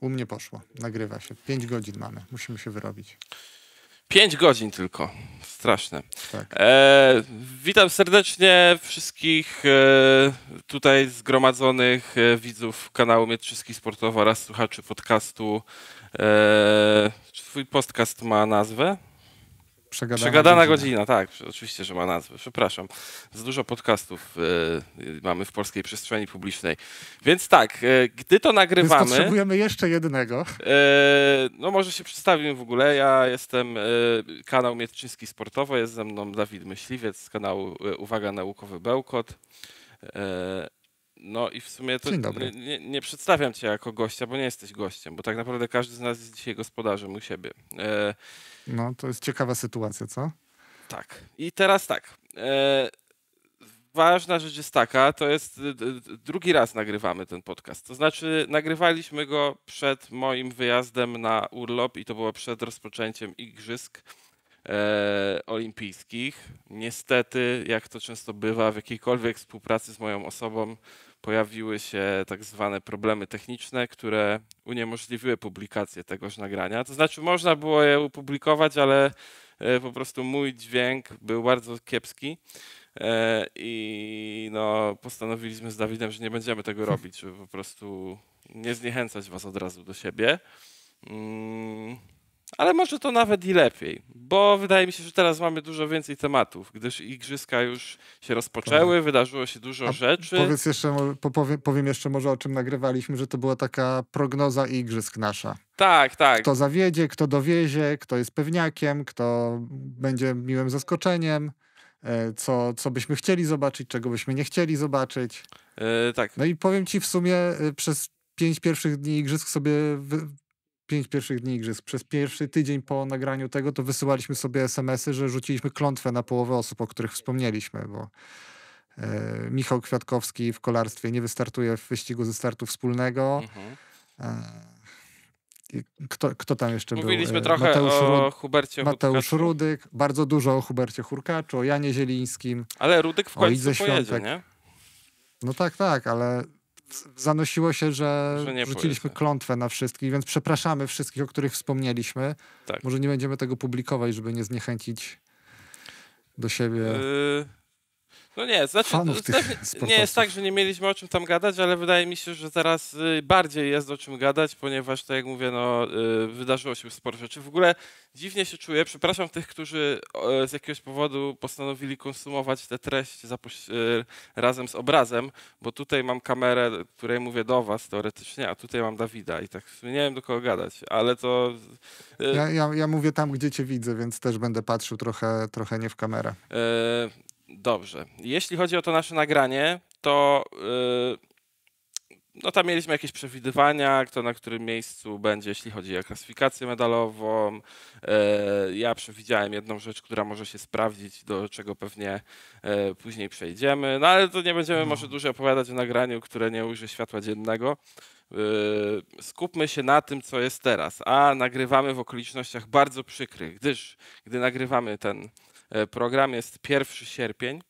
U mnie poszło. Nagrywa się. Pięć godzin mamy. Musimy się wyrobić. Pięć godzin tylko. Straszne. Tak. E, witam serdecznie wszystkich e, tutaj zgromadzonych e, widzów kanału Mietrzyski Sportowo oraz słuchaczy podcastu. E, twój podcast ma nazwę? Przegadana, Przegadana godzina. godzina. tak, oczywiście, że ma nazwę. Przepraszam. Za dużo podcastów y, mamy w polskiej przestrzeni publicznej. Więc tak, y, gdy to nagrywamy. Więc potrzebujemy jeszcze jednego. Y, no, może się przedstawimy w ogóle. Ja jestem y, kanał Mieczyński Sportowo, jest ze mną Dawid Myśliwiec z kanału y, Uwaga Naukowy Bełkot. Y, no i w sumie to nie, nie, przedstawiam cię jako gościa, bo nie jesteś gościem, bo tak naprawdę każdy z nas jest dzisiaj gospodarzem u siebie. No, to jest ciekawa sytuacja, co? Tak. I teraz tak. E, ważna rzecz jest taka, to jest drugi raz nagrywamy ten podcast. To znaczy, nagrywaliśmy go przed moim wyjazdem na urlop i to było przed rozpoczęciem igrzysk e, olimpijskich. Niestety, jak to często bywa w jakiejkolwiek współpracy z moją osobą, pojawiły się tak zwane problemy techniczne, które uniemożliwiły publikację tegoż nagrania. To znaczy, można było je upublikować, ale e, po prostu mój dźwięk był bardzo kiepski. E, I no, postanowiliśmy z Dawidem, że nie będziemy tego hmm. robić, żeby po prostu nie zniechęcać was od razu do siebie. Mm. Ale może to nawet i lepiej, bo wydaje mi się, że teraz mamy dużo więcej tematów, gdyż igrzyska już się rozpoczęły, tak. wydarzyło się dużo A rzeczy. Powiedz jeszcze, powiem, powiem jeszcze może o czym nagrywaliśmy, że to była taka prognoza igrzysk nasza. Tak, tak. Kto zawiedzie, kto dowiezie, kto jest pewniakiem, kto będzie miłym zaskoczeniem e, co, co byśmy chcieli zobaczyć, czego byśmy nie chcieli zobaczyć. Yy, tak. No i powiem ci w sumie e, przez pięć pierwszych dni igrzysk sobie pięć pierwszych dni igrzysk, przez pierwszy tydzień po nagraniu tego, to wysyłaliśmy sobie SMS-y, że rzuciliśmy klątwę na połowę osób, o których wspomnieliśmy, bo e, Michał Kwiatkowski w kolarstwie nie wystartuje w wyścigu ze startu wspólnego. Mhm. E, kto, kto tam jeszcze Mówiliśmy był? Mówiliśmy e, trochę Mateusz o Rud Hubercie Mateusz Hurkaczu. Rudyk, bardzo dużo o Hubercie Hurkaczu, o Janie Zielińskim. Ale Rudyk w końcu pojedzie, nie? No tak, tak, ale zanosiło się, że, że rzuciliśmy klątwę na wszystkich, więc przepraszamy wszystkich, o których wspomnieliśmy. Tak. Może nie będziemy tego publikować, żeby nie zniechęcić do siebie. Yy, no nie, znaczy, znaczy, nie jest tak, że nie mieliśmy o czym tam gadać, ale wydaje mi się, że teraz y, bardziej jest o czym gadać, ponieważ tak jak mówię, no, y, wydarzyło się sporo rzeczy. W ogóle dziwnie się czuję, przepraszam tych, którzy z jakiegoś powodu postanowili konsumować tę treść y, razem z obrazem, bo tutaj mam kamerę, której mówię do was teoretycznie, a tutaj mam Dawida i tak nie wiem do kogo gadać, ale to... Ja, ja, ja mówię tam, gdzie cię widzę, więc też będę patrzył trochę, trochę nie w kamerę. Dobrze. Jeśli chodzi o to nasze nagranie, to yy, no tam mieliśmy jakieś przewidywania, kto na którym miejscu będzie, jeśli chodzi o klasyfikację medalową. Yy, ja przewidziałem jedną rzecz, która może się sprawdzić, do czego pewnie yy, później przejdziemy. No ale to nie będziemy no. może dużo opowiadać o nagraniu, które nie ujrzy światła dziennego. Y, skupmy się na tym, co jest teraz, a nagrywamy w okolicznościach bardzo przykrych, gdyż gdy nagrywamy ten E, program jest 1 sierpień.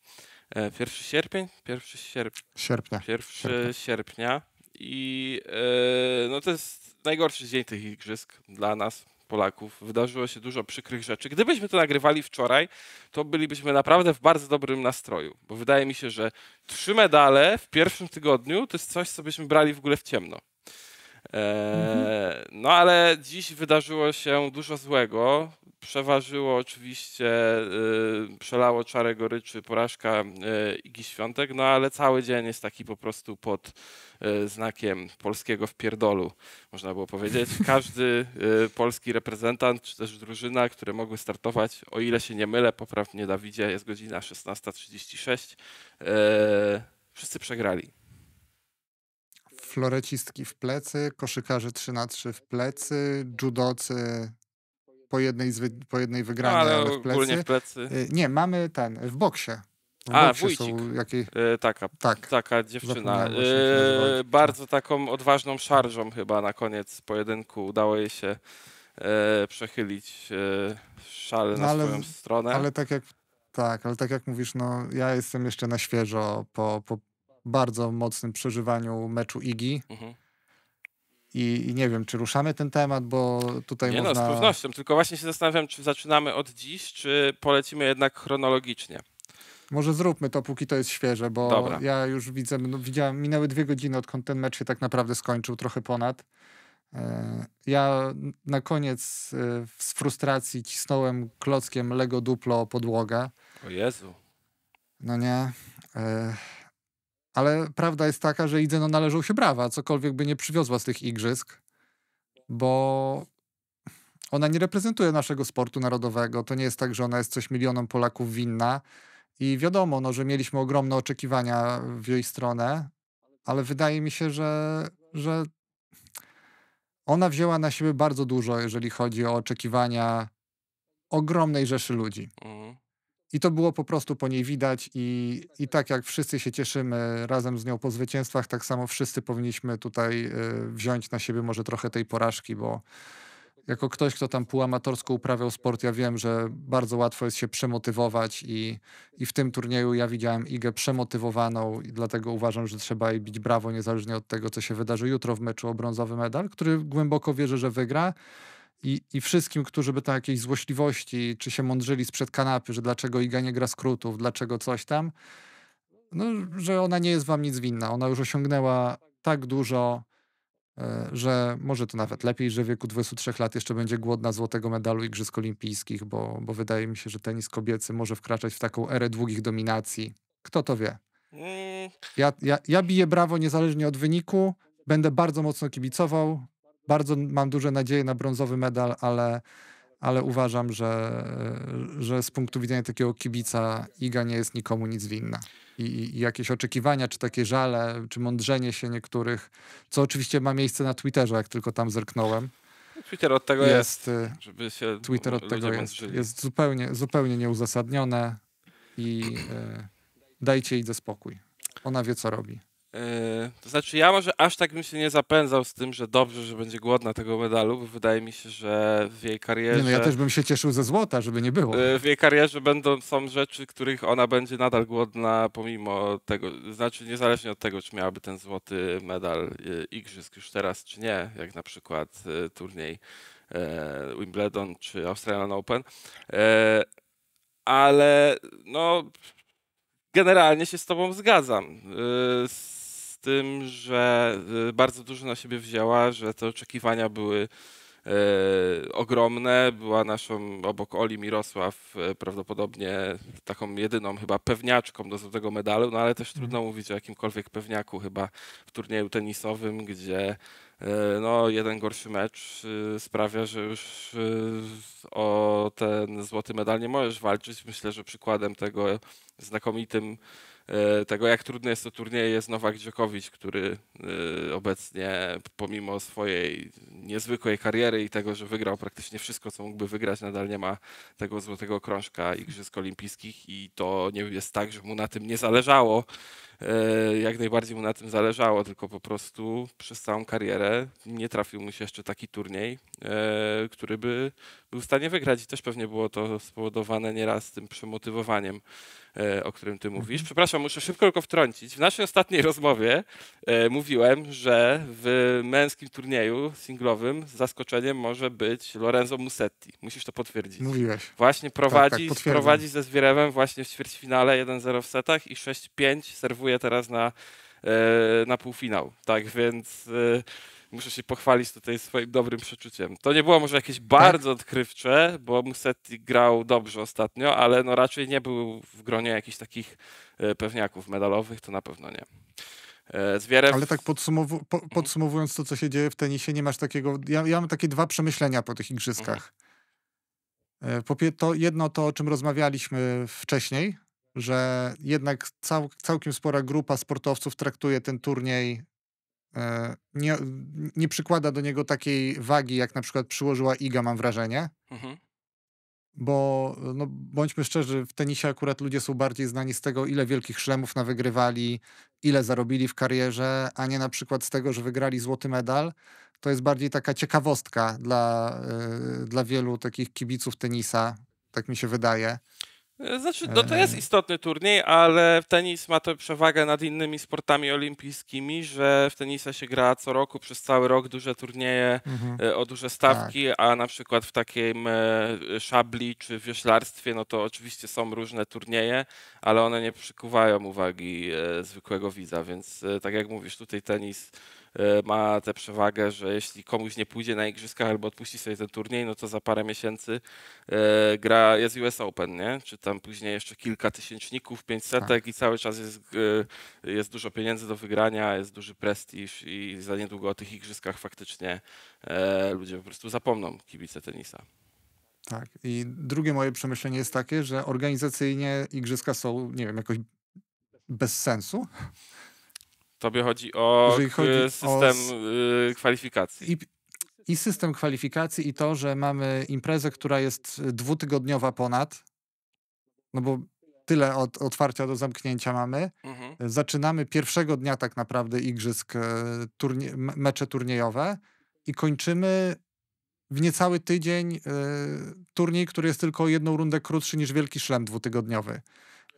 1 e, sierpień? 1 sierp... sierpnia. 1 sierpnia. sierpnia. I e, no to jest najgorszy dzień tych igrzysk dla nas, Polaków. Wydarzyło się dużo przykrych rzeczy. Gdybyśmy to nagrywali wczoraj, to bylibyśmy naprawdę w bardzo dobrym nastroju, bo wydaje mi się, że trzy medale w pierwszym tygodniu to jest coś, co byśmy brali w ogóle w ciemno. Eee, no ale dziś wydarzyło się dużo złego przeważyło oczywiście, y, przelało czarę goryczy porażka y, Igi Świątek, no ale cały dzień jest taki po prostu pod y, znakiem polskiego w pierdolu, można było powiedzieć. Każdy polski reprezentant, czy też drużyna, które mogły startować, o ile się nie mylę, poprawnie Dawidzie, jest godzina 16.36, wszyscy przegrali florecistki w plecy, koszykarze 3 na 3 w plecy, judocy po jednej, po jednej wygranej, ale, ale w plecy. w plecy. Y, nie, mamy ten, w boksie. W A, boksie Wójcik. Jakiej... E, y, taka, tak. taka dziewczyna. E, bardzo taką odważną szarżą chyba na koniec pojedynku udało jej się e, przechylić e, szale no, na ale, swoją stronę. Ale tak jak tak, ale tak jak mówisz, no ja jestem jeszcze na świeżo po, po bardzo mocnym przeżywaniu meczu Igi. Mhm i, I, nie wiem, czy ruszamy ten temat, bo tutaj nie można... No, z pewnością, tylko właśnie się zastanawiam, czy zaczynamy od dziś, czy polecimy jednak chronologicznie. Może zróbmy to, póki to jest świeże, bo Dobra. ja już widzę, no, widziałem, minęły dwie godziny, odkąd ten mecz się tak naprawdę skończył, trochę ponad. E, ja na koniec e, z frustracji cisnąłem klockiem Lego Duplo podłogę. O Jezu. No nie. E, ale prawda jest taka, że Idzeno należą się brawa, cokolwiek by nie przywiozła z tych igrzysk, bo ona nie reprezentuje naszego sportu narodowego. To nie jest tak, że ona jest coś milionom Polaków winna. I wiadomo, no, że mieliśmy ogromne oczekiwania w jej stronę, ale wydaje mi się, że, że ona wzięła na siebie bardzo dużo, jeżeli chodzi o oczekiwania ogromnej rzeszy ludzi. Mhm. I to było po prostu po niej widać i, i tak jak wszyscy się cieszymy razem z nią po zwycięstwach, tak samo wszyscy powinniśmy tutaj e, wziąć na siebie może trochę tej porażki, bo jako ktoś, kto tam półamatorsko uprawiał sport, ja wiem, że bardzo łatwo jest się przemotywować i, i w tym turnieju ja widziałem Igę przemotywowaną i dlatego uważam, że trzeba jej bić brawo niezależnie od tego, co się wydarzy jutro w meczu o brązowy medal, który głęboko wierzę, że wygra. I, I wszystkim, którzy by tam jakiejś złośliwości, czy się mądrzyli sprzed kanapy, że dlaczego Iga nie gra skrótów, dlaczego coś tam, no, że ona nie jest wam nic winna. Ona już osiągnęła tak dużo, e, że może to nawet lepiej, że w wieku 23 lat jeszcze będzie głodna złotego medalu Igrzysk Olimpijskich, bo, bo wydaje mi się, że tenis kobiecy może wkraczać w taką erę długich dominacji. Kto to wie? Mm. Ja, ja, ja biję brawo niezależnie od wyniku, będę bardzo mocno kibicował, bardzo mam duże nadzieje na brązowy medal, ale, ale uważam, że, że z punktu widzenia takiego kibica Iga nie jest nikomu nic winna. I, I, jakieś oczekiwania, czy takie żale, czy mądrzenie się niektórych, co oczywiście ma miejsce na Twitterze, jak tylko tam zerknąłem. Twitter od tego jest. jest y, żeby się Twitter od tego jest. Jest zupełnie, zupełnie nieuzasadnione i y, dajcie jej spokój. Ona wie, co robi. Yy, to znaczy, ja może aż tak bym się nie zapędzał z tym, że dobrze, że będzie głodna tego medalu, bo wydaje mi się, że w jej karierze. Nie, no ja też bym się cieszył ze złota, żeby nie było. Yy, w jej karierze będą są rzeczy, których ona będzie nadal głodna, pomimo tego, znaczy niezależnie od tego, czy miałaby ten złoty medal yy, Igrzysk już teraz, czy nie, jak na przykład turniej Wimbledon czy Australian Open. Ale no, generalnie się z Tobą zgadzam tym, że y, bardzo dużo na siebie wzięła, że te oczekiwania były e, ogromne. Była naszą, obok Oli Mirosław, e, prawdopodobnie taką jedyną chyba pewniaczką do złotego medalu, no ale też mhm. trudno mówić o jakimkolwiek pewniaku chyba w turnieju tenisowym, gdzie e, no, jeden gorszy mecz y, sprawia, że już y, o ten złoty medal nie możesz walczyć. Myślę, że przykładem tego znakomitym E, tego, jak trudne jest to turniej, jest Nowak Dziokowicz, który e, obecnie, pomimo swojej niezwykłej kariery i tego, że wygrał praktycznie wszystko, co mógłby wygrać, nadal nie ma tego złotego krążka Igrzysk Olimpijskich i to nie jest tak, że mu na tym nie zależało E, jak najbardziej mu na tym zależało, tylko po prostu przez całą karierę nie trafił mu się jeszcze taki turniej, e, który by był w stanie wygrać i też pewnie było to spowodowane nieraz tym przemotywowaniem, e, o którym ty mówisz. Mhm. Przepraszam, muszę szybko tylko wtrącić. W naszej ostatniej rozmowie mówiłem, że w męskim turnieju singlowym zaskoczeniem może być Lorenzo Musetti. Musisz to potwierdzić. Mówiłeś. Właśnie prowadzi, tak, tak, prowadzi ze Zwierewem właśnie w ćwierćfinale 1-0 w setach i 6-5 serwuje teraz na, e, na półfinał. Tak więc e, muszę się pochwalić tutaj swoim dobrym przeczuciem. To nie było może jakieś tak. bardzo odkrywcze, bo Musetti grał dobrze ostatnio, ale no raczej nie był w gronie jakichś takich e, pewniaków medalowych, to na pewno nie. Zwierew... Ale tak po mhm. podsumowując to, co się dzieje w tenisie, nie masz takiego... Ja, ja mam takie dwa przemyślenia po tych igrzyskach. Mhm. Po to jedno to, o czym rozmawialiśmy wcześniej, że jednak cał, całkiem spora grupa sportowców traktuje ten turniej, e, nie, nie przykłada do niego takiej wagi, jak na przykład przyłożyła Iga, mam wrażenie. Mhm. Bo no, bądźmy szczerzy, w tenisie akurat ludzie są bardziej znani z tego, ile wielkich szlemów nawygrywali, ile zarobili w karierze, a nie na przykład z tego, że wygrali złoty medal. To jest bardziej taka ciekawostka dla, e, dla wielu takich kibiców tenisa, tak mi się wydaje. Znaczy, e, no to jest no istotny turniej, ale tenis ma tę przewagę nad innymi sportami olimpijskimi, że w tenisa się gra co roku, przez cały rok duże turnieje mhm. E, o duże stawki, tak. a na przykład w takim e, szabli czy wioślarstwie, no to oczywiście są różne turnieje, ale one nie przykuwają uwagi zwykłego widza, więc tak jak mówisz, tutaj tenis E, ma tę przewagę, że jeśli komuś nie pójdzie na igrzyskach albo odpuści sobie ten turniej, no to za parę miesięcy e, gra jest US Open, nie? Czy tam później jeszcze kilka tysięczników, pięćsetek tak. i cały czas jest, e, jest dużo pieniędzy do wygrania, jest duży prestiż i za niedługo o tych igrzyskach faktycznie ludzie po prostu zapomną kibice tenisa. Tak. I drugie moje przemyślenie jest takie, że organizacyjnie igrzyska są, nie wiem, jakoś bez sensu. Tobie chodzi o chodzi system o... Y, kwalifikacji. I, I system kwalifikacji i to, że mamy imprezę, która jest dwutygodniowa ponad, no bo tyle od otwarcia do zamknięcia mamy. Mhm. Zaczynamy pierwszego dnia tak naprawdę igrzysk, e, turnie mecze turniejowe i kończymy w niecały tydzień y, turniej, który jest tylko jedną rundę krótszy niż Wielki Szlem dwutygodniowy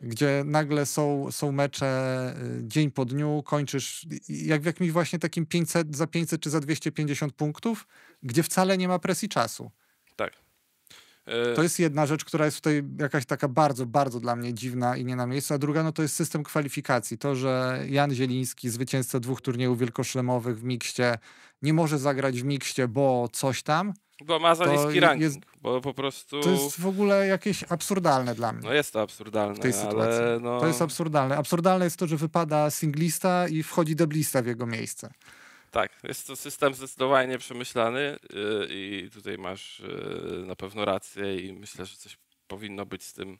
gdzie nagle są, są mecze y, dzień po dniu, kończysz jak w jakimś właśnie takim 500, za 500 czy za 250 punktów, gdzie wcale nie ma presji czasu. Tak. E, to jest jedna rzecz, która jest tutaj jakaś taka bardzo, bardzo dla mnie dziwna i nie na miejscu. A druga, no to jest system kwalifikacji. To, że Jan Zieliński, zwycięzca dwóch turniejów wielkoszlemowych w mikście, nie może zagrać w mikście, bo coś tam. Bo ma za niski ranking, jest, bo po prostu... To jest w ogóle jakieś absurdalne dla mnie. No jest to absurdalne, w tej sytuacji. No... To jest absurdalne. Absurdalne jest to, że wypada singlista i wchodzi deblista w jego miejsce. Tak, jest to system zdecydowanie przemyślany y, i tutaj masz y, na pewno rację i myślę, że coś powinno być z tym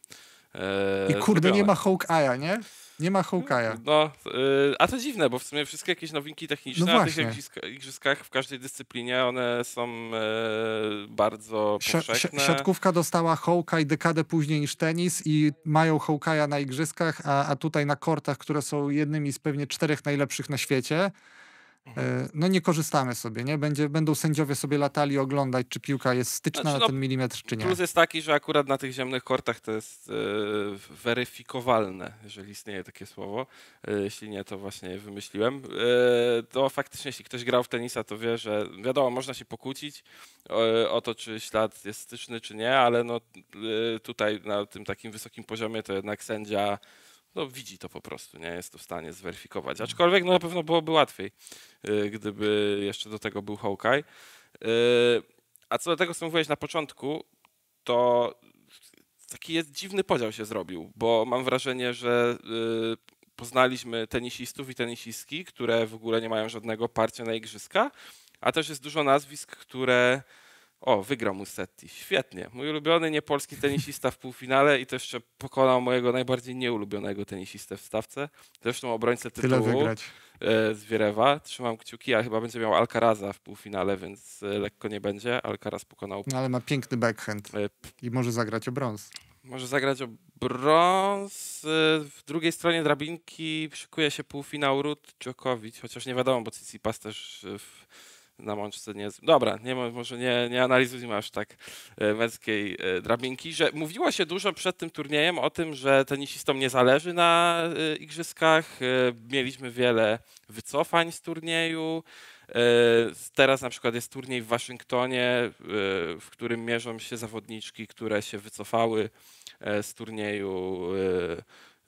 e, i kurde, nie ma Hawkeye'a, nie? Nie ma mm, Hawkeye'a. No, y, a to dziwne, bo w sumie wszystkie jakieś nowinki techniczne no na tych igrzyskach w każdej dyscyplinie, one są e, bardzo powszechne. Siatkówka dostała Hawkeye dekadę później niż tenis i mają Hawkeye'a na igrzyskach, a, a tutaj na kortach, które są jednymi z pewnie czterech najlepszych na świecie, Mhm. E, no nie korzystamy sobie, nie? Będzie, będą sędziowie sobie latali oglądać, czy piłka jest styczna znaczy, no, na ten milimetr, czy nie. Plus jest taki, że akurat na tych ziemnych kortach to jest yy, weryfikowalne, jeżeli istnieje takie słowo. Yy, jeśli nie, to właśnie wymyśliłem. Yy, to faktycznie, jeśli ktoś grał w tenisa, to wie, że wiadomo, można się pokłócić o, to, czy ślad jest styczny, czy nie, ale no, tutaj na tym takim wysokim poziomie to jednak sędzia no, widzi to po prostu, nie jest to w stanie zweryfikować. Aczkolwiek no, na pewno byłoby łatwiej, y, gdyby jeszcze do tego był Hawkeye. Y, a co do tego, co mówiłeś na początku, to taki jest dziwny podział się zrobił, bo mam wrażenie, że y, poznaliśmy tenisistów i tenisistki, które w ogóle nie mają żadnego parcia na igrzyska, a też jest dużo nazwisk, które o, wygrał Musetti. Świetnie. Mój ulubiony niepolski tenisista w półfinale i to jeszcze pokonał mojego najbardziej nieulubionego tenisistę w stawce. Zresztą obrońcę tytułu. Tyle wygrać. E, Z Wierewa. Trzymam kciuki, a chyba będzie miał Alcaraza w półfinale, więc e, lekko nie będzie. Alcaraz pokonał... No, ale ma piękny backhand e, i może zagrać o brąz. Może zagrać o brąz. W drugiej stronie drabinki szykuje się półfinał Rud Djokovic, chociaż nie wiadomo, bo Tsitsipas też w na mączce nie... Dobra, nie, może nie, nie analizujmy aż tak e, męskiej e, drabinki, że mówiło się dużo przed tym turniejem o tym, że tenisistom nie zależy na e, igrzyskach. Mieliśmy wiele wycofań z turnieju. Teraz na przykład jest turniej w Waszyngtonie, w którym mierzą się zawodniczki, które się wycofały z turnieju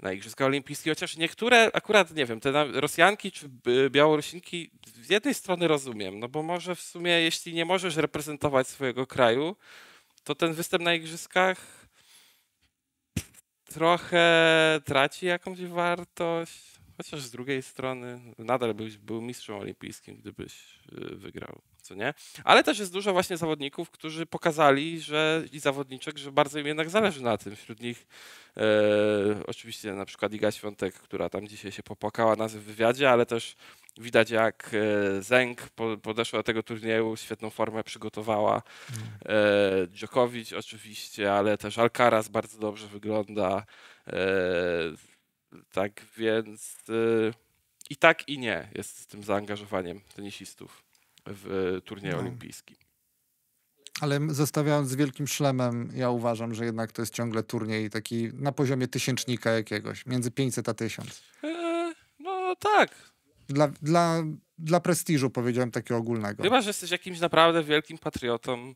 na Igrzyska Olimpijskie, chociaż niektóre akurat, nie wiem, te Rosjanki czy Białorusinki z jednej strony rozumiem, no bo może w sumie jeśli nie możesz reprezentować swojego kraju, to ten występ na Igrzyskach trochę traci jakąś wartość, chociaż z drugiej strony nadal byś był mistrzem olimpijskim, gdybyś y, wygrał co nie? Ale też jest dużo właśnie zawodników, którzy pokazali, że i zawodniczek, że bardzo im jednak zależy na tym. Wśród nich e, oczywiście na przykład Iga Świątek, która tam dzisiaj się popłakała na w wywiadzie, ale też widać jak e, Zeng podeszła do tego turnieju, świetną formę przygotowała. E, Djokovic oczywiście, ale też Alcaraz bardzo dobrze wygląda. E, tak więc i tak i nie jest z tym zaangażowaniem tenisistów w e, turnieju no. olimpijskim. Ale zostawiając z Wielkim Szlemem, ja uważam, że jednak to jest ciągle turniej taki na poziomie tysięcznika jakiegoś, między 500 a 1000. Eee, no tak. Dla, dla, dla prestiżu powiedziałem takiego ogólnego. Chyba, że jesteś jakimś naprawdę wielkim patriotą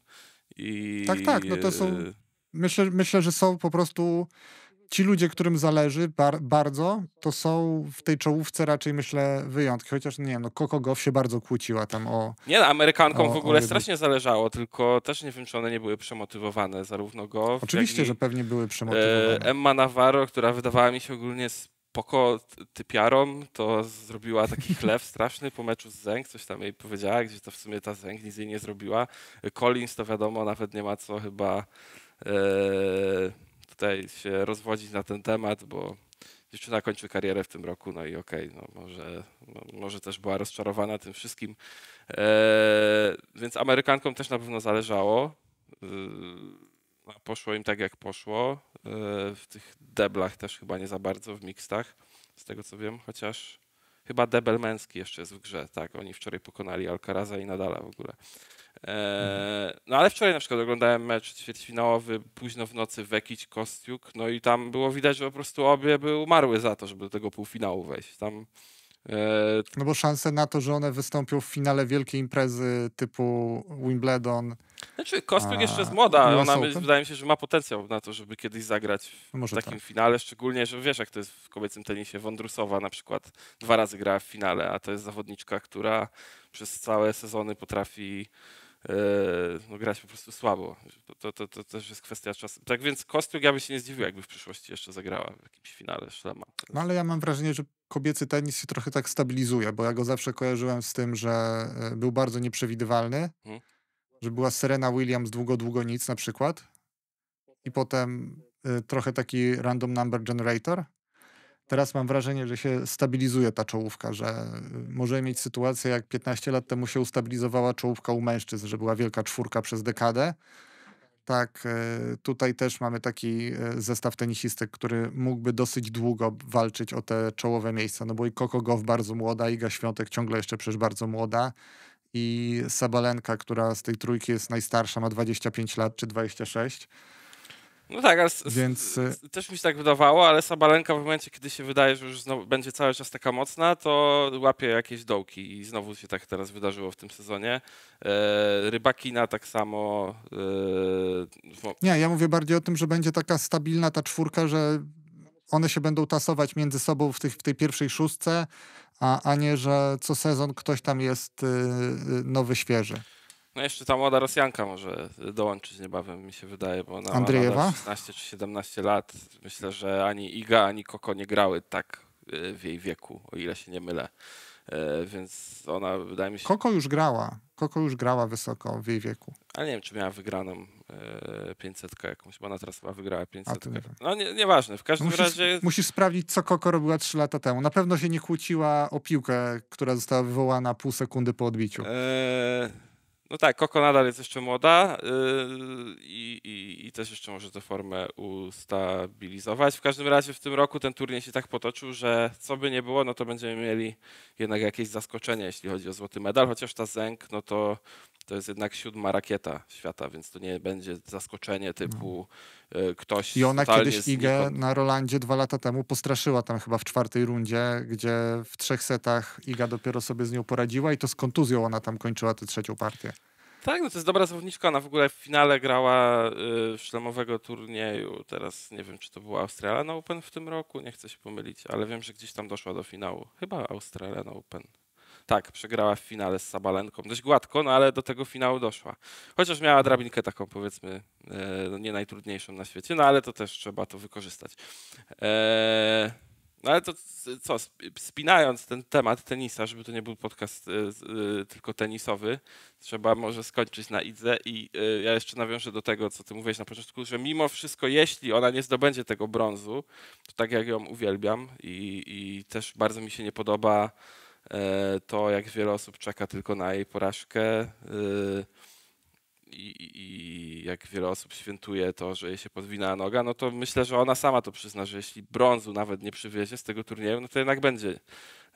i... Tak, tak, no to są... E, myślę, myślę że są po prostu ci ludzie, którym zależy bar bardzo, to są w tej czołówce raczej, myślę, wyjątki. Chociaż, nie wiem, no Coco Goff się bardzo kłóciła tam o... Nie, no, Amerykankom o, w ogóle strasznie zależało, tylko też nie wiem, czy one nie były przemotywowane, zarówno Goff, Oczywiście, że pewnie były przemotywowane. E, Emma Navarro, która wydawała mi się ogólnie spoko typiarą, to zrobiła taki chlew straszny po meczu z Zeng, coś tam jej powiedziała, gdzie to w sumie ta Zeng nic jej nie zrobiła. E, Collins to wiadomo, nawet nie ma co chyba... E, tutaj się rozwodzić na ten temat, bo dziewczyna kończy karierę w tym roku, no i okej, okay, no może, no może też była rozczarowana tym wszystkim. E, więc Amerykankom też na pewno zależało. E, poszło im tak, jak poszło. E, w tych deblach też chyba nie za bardzo, w mixtach, z tego co wiem, chociaż chyba debel męski jeszcze jest w grze, tak? Oni wczoraj pokonali Alcaraza i Nadala w ogóle. Mhm. no ale wczoraj na przykład oglądałem mecz ćwierćfinałowy późno w nocy Wekić Kostiuk, no i tam było widać, że po prostu obie by umarły za to, żeby do tego półfinału wejść. Tam E, no bo szanse na to, że one wystąpią w finale wielkiej imprezy typu Wimbledon. Znaczy, Kostruk jeszcze jest młoda, ona Open? wydaje mi się, że ma potencjał na to, żeby kiedyś zagrać w no Może takim tak. finale, szczególnie, że wiesz jak to jest w kobiecym tenisie, Wondrusowa na przykład dwa razy grała w finale, a to jest zawodniczka, która przez całe sezony potrafi e, no, grać po prostu słabo. To, to, to, to, też jest kwestia czasu. Tak więc Kostruk ja bym się nie zdziwił, jakby w przyszłości jeszcze zagrała w jakimś finale szlema. No ale ja mam wrażenie, że kobiecy tenis się trochę tak stabilizuje, bo ja go zawsze kojarzyłem z tym, że e, był bardzo nieprzewidywalny, hmm. że była Serena Williams długo, długo nic na przykład i potem e, trochę taki random number generator. Teraz mam wrażenie, że się stabilizuje ta czołówka, że e, możemy mieć sytuację, jak 15 lat temu się ustabilizowała czołówka u mężczyzn, że była wielka czwórka przez dekadę, tak, e, tutaj też mamy taki e, zestaw tenisistek, który mógłby dosyć długo walczyć o te czołowe miejsca, no bo i Koko Goff bardzo młoda, Iga Świątek ciągle jeszcze przecież bardzo młoda i Sabalenka, która z tej trójki jest najstarsza, ma 25 lat czy 26, no tak, ale Więc... Y, też mi się tak wydawało, ale Sabalenka w momencie, kiedy się wydaje, że już będzie cały czas taka mocna, to łapie jakieś dołki i znowu się tak teraz wydarzyło w tym sezonie. E, Rybakina tak samo. E, nie, ja mówię bardziej o tym, że będzie taka stabilna ta czwórka, że one się będą tasować między sobą w, tych, w tej pierwszej szóstce, a, a nie, że co sezon ktoś tam jest y, y, nowy, świeży. No jeszcze ta młoda Rosjanka może dołączyć niebawem, mi się wydaje, bo ona Andrzejewa? ma 16 czy 17 lat. Myślę, że ani Iga, ani Koko nie grały tak e, w jej wieku, o ile się nie mylę. E, więc ona, wydaje mi się... Koko już grała. Koko już grała wysoko w jej wieku. Ale nie wiem, czy miała wygraną 500 e, jakąś, bo ona teraz chyba wygrała 500. No nie, nieważne, w każdym musisz, razie... Musisz sprawdzić, co Koko robiła 3 lata temu. Na pewno się nie kłóciła o piłkę, która została wywołana pół sekundy po odbiciu. Eee no tak, Koko nadal jest jeszcze młoda y, i, i, i, też jeszcze może tę formę ustabilizować. W każdym razie w tym roku ten turniej się tak potoczył, że co by nie było, no to będziemy mieli jednak jakieś zaskoczenie, jeśli chodzi o złoty medal, chociaż ta Zęk, no to to jest jednak siódma rakieta świata, więc to nie będzie zaskoczenie typu no. E, ktoś. I ona kiedyś Igę na Rolandzie dwa lata temu postraszyła tam chyba w czwartej rundzie, gdzie w trzech setach Iga dopiero sobie z nią poradziła i to z kontuzją ona tam kończyła tę trzecią partię. Tak, no to jest dobra zawodniczka. Ona w ogóle w finale grała y, e, szlemowego turnieju. Teraz nie wiem, czy to była Australian Open w tym roku, nie chcę się pomylić, ale wiem, że gdzieś tam doszła do finału. Chyba Australian Open. Tak, przegrała w finale z Sabalenką. Dość gładko, no ale do tego finału doszła. Chociaż miała drabinkę taką, powiedzmy, e, nie najtrudniejszą na świecie, no ale to też trzeba to wykorzystać. E, no ale to co, spinając ten temat tenisa, żeby to nie był podcast e, tylko tenisowy, trzeba może skończyć na Idze i ja jeszcze nawiążę do tego, co ty mówiłeś na początku, że mimo wszystko, jeśli ona nie zdobędzie tego brązu, to tak jak ją uwielbiam i, i też bardzo mi się nie podoba E, to jak wiele osób czeka tylko na jej porażkę y, i, i jak wiele osób świętuje to, że jej się podwinęła noga, no to myślę, że ona sama to przyzna, że jeśli brązu nawet nie przywiezie z tego turnieju, no to jednak będzie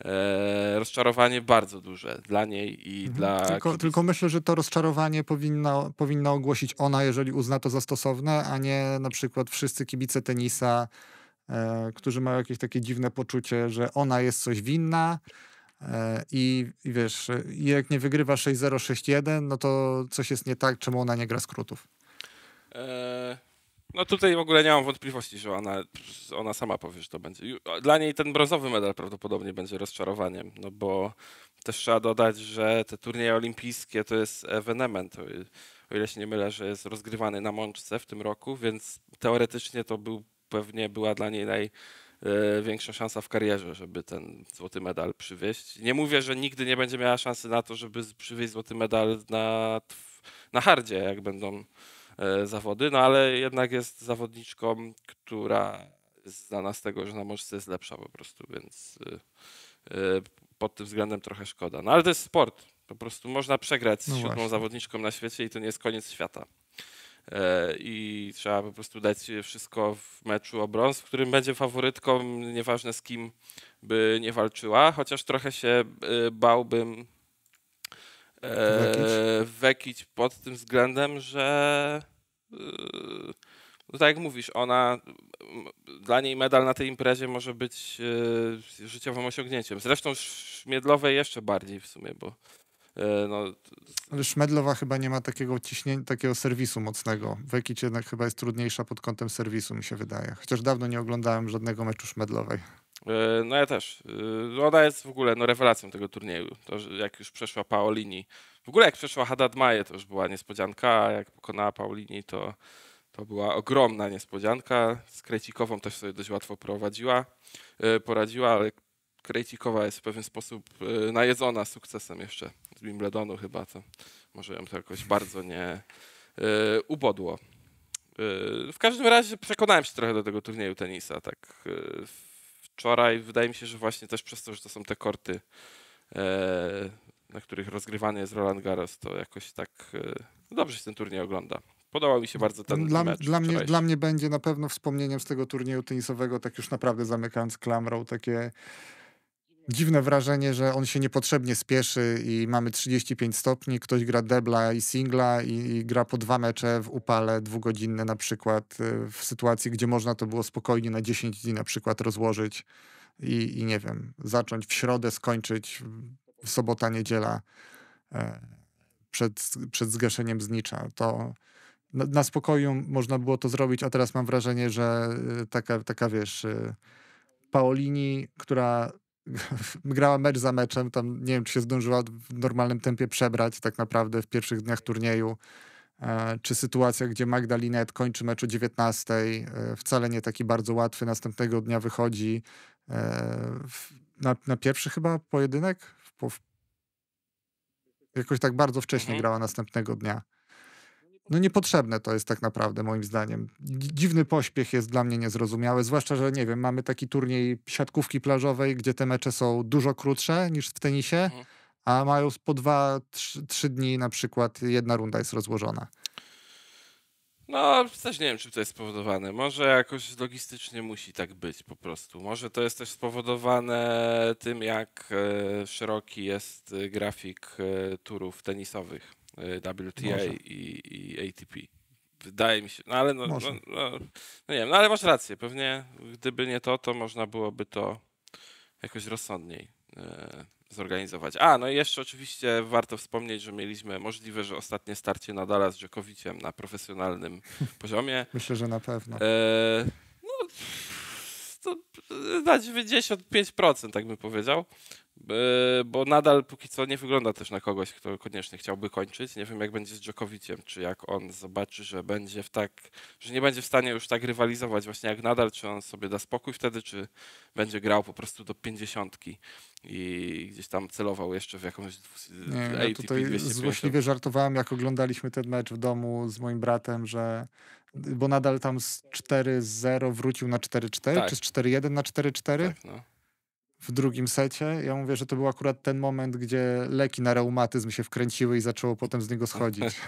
e, rozczarowanie bardzo duże dla niej i mhm. dla. Tylko, tylko myślę, że to rozczarowanie powinna, powinna ogłosić ona, jeżeli uzna to za stosowne, a nie na przykład wszyscy kibice tenisa, e, którzy mają jakieś takie dziwne poczucie, że ona jest coś winna. I, I, wiesz, jak nie wygrywa 6-0-6-1, no to coś jest nie tak, czemu ona nie gra skrótów. Eee, no tutaj w ogóle nie mam wątpliwości, że ona, ona sama powie, że to będzie. Dla niej ten brązowy medal prawdopodobnie będzie rozczarowaniem, no bo też trzeba dodać, że te turnieje olimpijskie to jest ewenement. O ile się nie mylę, że jest rozgrywany na Mączce w tym roku, więc teoretycznie to był, pewnie była dla niej naj, E, większa szansa w karierze, żeby ten złoty medal przywieźć. Nie mówię, że nigdy nie będzie miała szansy na to, żeby przywieźć złoty medal na, na hardzie, jak będą e, zawody, no ale jednak jest zawodniczką, która jest znana z tego, że na moczce jest lepsza po prostu, więc e, pod tym względem trochę szkoda. No ale to jest sport. Po prostu można przegrać z no siódmą zawodniczką na świecie i to nie jest koniec świata. E, i trzeba po prostu dać wszystko w meczu o brąz, w którym będzie faworytką, nieważne z kim by nie walczyła, chociaż trochę się e, bałbym e, Wekić pod tym względem, że no tak jak mówisz, ona dla niej medal na tej imprezie może być życiowym osiągnięciem. Zresztą Szmiedlowej jeszcze bardziej w sumie, bo E, no. Ale Szmedlowa chyba nie ma takiego ciśnienia, takiego serwisu mocnego. Wekic jednak chyba jest trudniejsza pod kątem serwisu, mi się wydaje. Chociaż dawno nie oglądałem żadnego meczu Szmedlowej. E, no ja też. E, no ona jest w ogóle no, rewelacją tego turnieju. To, jak już przeszła Paolini. W ogóle jak przeszła Haddad Maje, to już była niespodzianka, a jak pokonała Paolini, to, to była ogromna niespodzianka. Z Krecikową też sobie dość łatwo prowadziła, poradziła, ale Krejcikowa jest w pewien sposób e, najedzona sukcesem jeszcze z Wimbledonu chyba, to, może ją to jakoś bardzo nie e, ubodło. E, w każdym razie przekonałem się trochę do tego turnieju tenisa. Tak wczoraj wydaje mi się, że właśnie też przez to, że to są te korty, na których rozgrywany jest Roland Garros, to jakoś tak no dobrze się ten turniej ogląda. Podobał mi się bardzo ten dla, mecz. Dla mnie, dla mnie będzie na pewno wspomnieniem z tego turnieju tenisowego, tak już naprawdę zamykając klamrą, takie dziwne wrażenie, że on się niepotrzebnie spieszy i mamy 35 stopni, ktoś gra debla i singla i, i, gra po dwa mecze w upale dwugodzinne na przykład y, w sytuacji, gdzie można to było spokojnie na 10 dni na przykład rozłożyć i, i nie wiem, zacząć w środę, skończyć w sobota, niedziela e, przed, przed zgaszeniem znicza. To na, na spokoju można było to zrobić, a teraz mam wrażenie, że y, taka, taka wiesz... Y, Paolini, która grała mecz za meczem, tam nie wiem, czy się zdążyła w normalnym tempie przebrać tak naprawdę w pierwszych dniach turnieju, e, czy sytuacja, gdzie Magda Linet kończy mecz o 19, e, wcale nie taki bardzo łatwy, następnego dnia wychodzi e, na, na pierwszy chyba pojedynek, jakoś tak bardzo wcześnie mhm. grała następnego dnia no niepotrzebne to jest tak naprawdę moim zdaniem. Dziwny pośpiech jest dla mnie niezrozumiały, zwłaszcza, że nie wiem, mamy taki turniej siatkówki plażowej, gdzie te mecze są dużo krótsze niż w tenisie, mhm. a mają po dwa, trzy, trzy dni na przykład jedna runda jest rozłożona. No, też nie wiem, czy to jest spowodowane. Może jakoś logistycznie musi tak być po prostu. Może to jest też spowodowane tym, jak e, szeroki jest e, grafik e, turów tenisowych. WTA i, i ATP. Wydaje mi się, no ale no, no, no, no, nie wiem, no ale masz rację, pewnie gdyby nie to, to można byłoby to jakoś rozsądniej e, zorganizować. A, no i jeszcze oczywiście warto wspomnieć, że mieliśmy możliwe, że ostatnie starcie Nadala z Dżokowiciem na profesjonalnym poziomie. Myślę, że na pewno. E, no, to 95%, tak bym powiedział. E, bo nadal póki co nie wygląda też na kogoś, kto koniecznie chciałby kończyć. Nie wiem, jak będzie z Djokoviciem, czy jak on zobaczy, że będzie w tak, że nie będzie w stanie już tak rywalizować właśnie jak nadal, czy on sobie da spokój wtedy, czy będzie grał po prostu do pięćdziesiątki i gdzieś tam celował jeszcze w jakąś nie, ATP ja tutaj 250. złośliwie żartowałem, jak oglądaliśmy ten mecz w domu z moim bratem, że bo nadal tam z 4-0 wrócił na 4-4, tak. czy z 4-1 na 4-4? Tak, no w drugim secie. Ja mówię, że to był akurat ten moment, gdzie leki na reumatyzm się wkręciły i zaczęło potem z niego schodzić.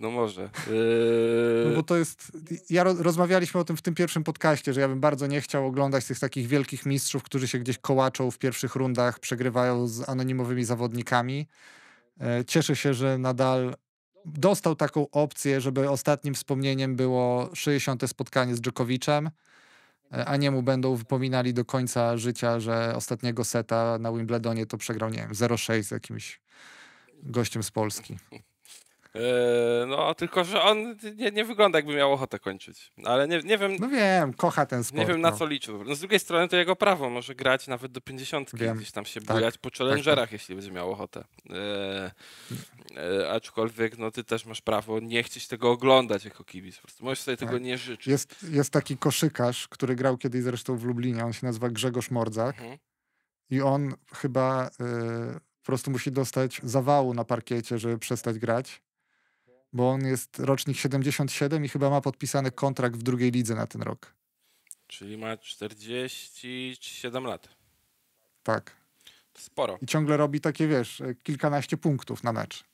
No może. Yy... No bo yy, to jest. Ja rozmawialiśmy o tym w tym pierwszym podcaście, że ja bym bardzo nie chciał oglądać tych takich wielkich mistrzów, którzy się gdzieś kołaczą w pierwszych rundach, przegrywają z anonimowymi zawodnikami. E, cieszę się, że nadal dostał taką opcję, żeby ostatnim wspomnieniem było 60. spotkanie z Dżokowiczem. E, a niemu będą wypominali do końca życia, że ostatniego seta na Wimbledonie to przegrał, nie wiem, 0-6 z jakimś gościem z Polski. E, no, tylko że on nie, nie, wygląda, jakby miał ochotę kończyć. Ale nie, nie wiem. No wiem, kocha ten sport. Nie wiem na no. co liczył. No, z drugiej strony to jego prawo, może grać nawet do 50, wiem. gdzieś tam się tak, bujać po tak, challengerach, tak, tak. jeśli będzie miał ochotę. E, e, aczkolwiek, no ty też masz prawo nie chcieć tego oglądać jako kibic. Możesz sobie tak. tego nie życzyć. Jest, jest taki koszykarz, który grał kiedyś zresztą w Lublinie, on się nazywa Grzegorz Mordzak. Mhm. I on chyba. Y, po prostu musi dostać zawału na parkiecie, żeby przestać grać bo on jest rocznik 77 i chyba ma podpisany kontrakt w drugiej lidze na ten rok. Czyli ma 47 lat. Tak. Sporo. I ciągle robi takie, wiesz, e, kilkanaście punktów na mecz.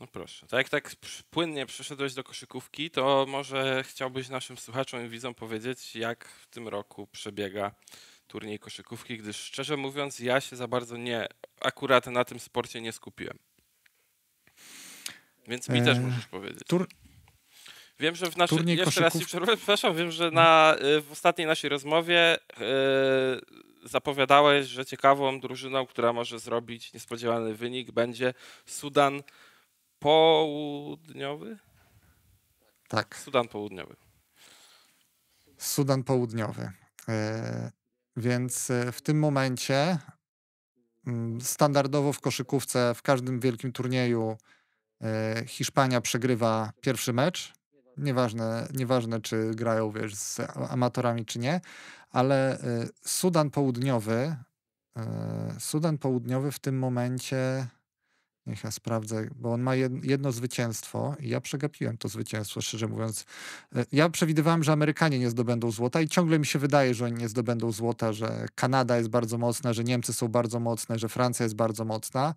No proszę. Tak jak tak płynnie przeszedłeś do koszykówki, to może chciałbyś naszym słuchaczom i widzom powiedzieć, jak w tym roku przebiega turniej koszykówki, gdyż szczerze mówiąc, ja się za bardzo nie, akurat na tym sporcie nie skupiłem. Więc mi też eee, możesz powiedzieć. Tur... Wiem, że w naszej. Jeszcze koszyków... raz ci przerwę, przepraszam, wiem, że na, e, w ostatniej naszej rozmowie e, zapowiadałeś, że ciekawą drużyną, która może zrobić niespodziewany wynik, będzie Sudan Południowy? Tak. Sudan Południowy. Sudan Południowy. E, więc w tym momencie mm, standardowo w koszykówce w każdym wielkim turnieju E, Hiszpania przegrywa pierwszy mecz. Nieważne, nieważne czy grają wiesz, z amatorami, czy nie, ale e, Sudan Południowy, e, Sudan Południowy w tym momencie Niech ja sprawdzę, bo on ma jedno zwycięstwo i ja przegapiłem to zwycięstwo, szczerze mówiąc. E, ja przewidywałem, że Amerykanie nie zdobędą złota i ciągle mi się wydaje, że oni nie zdobędą złota, że Kanada jest bardzo mocna, że Niemcy są bardzo mocne, że Francja jest bardzo mocna.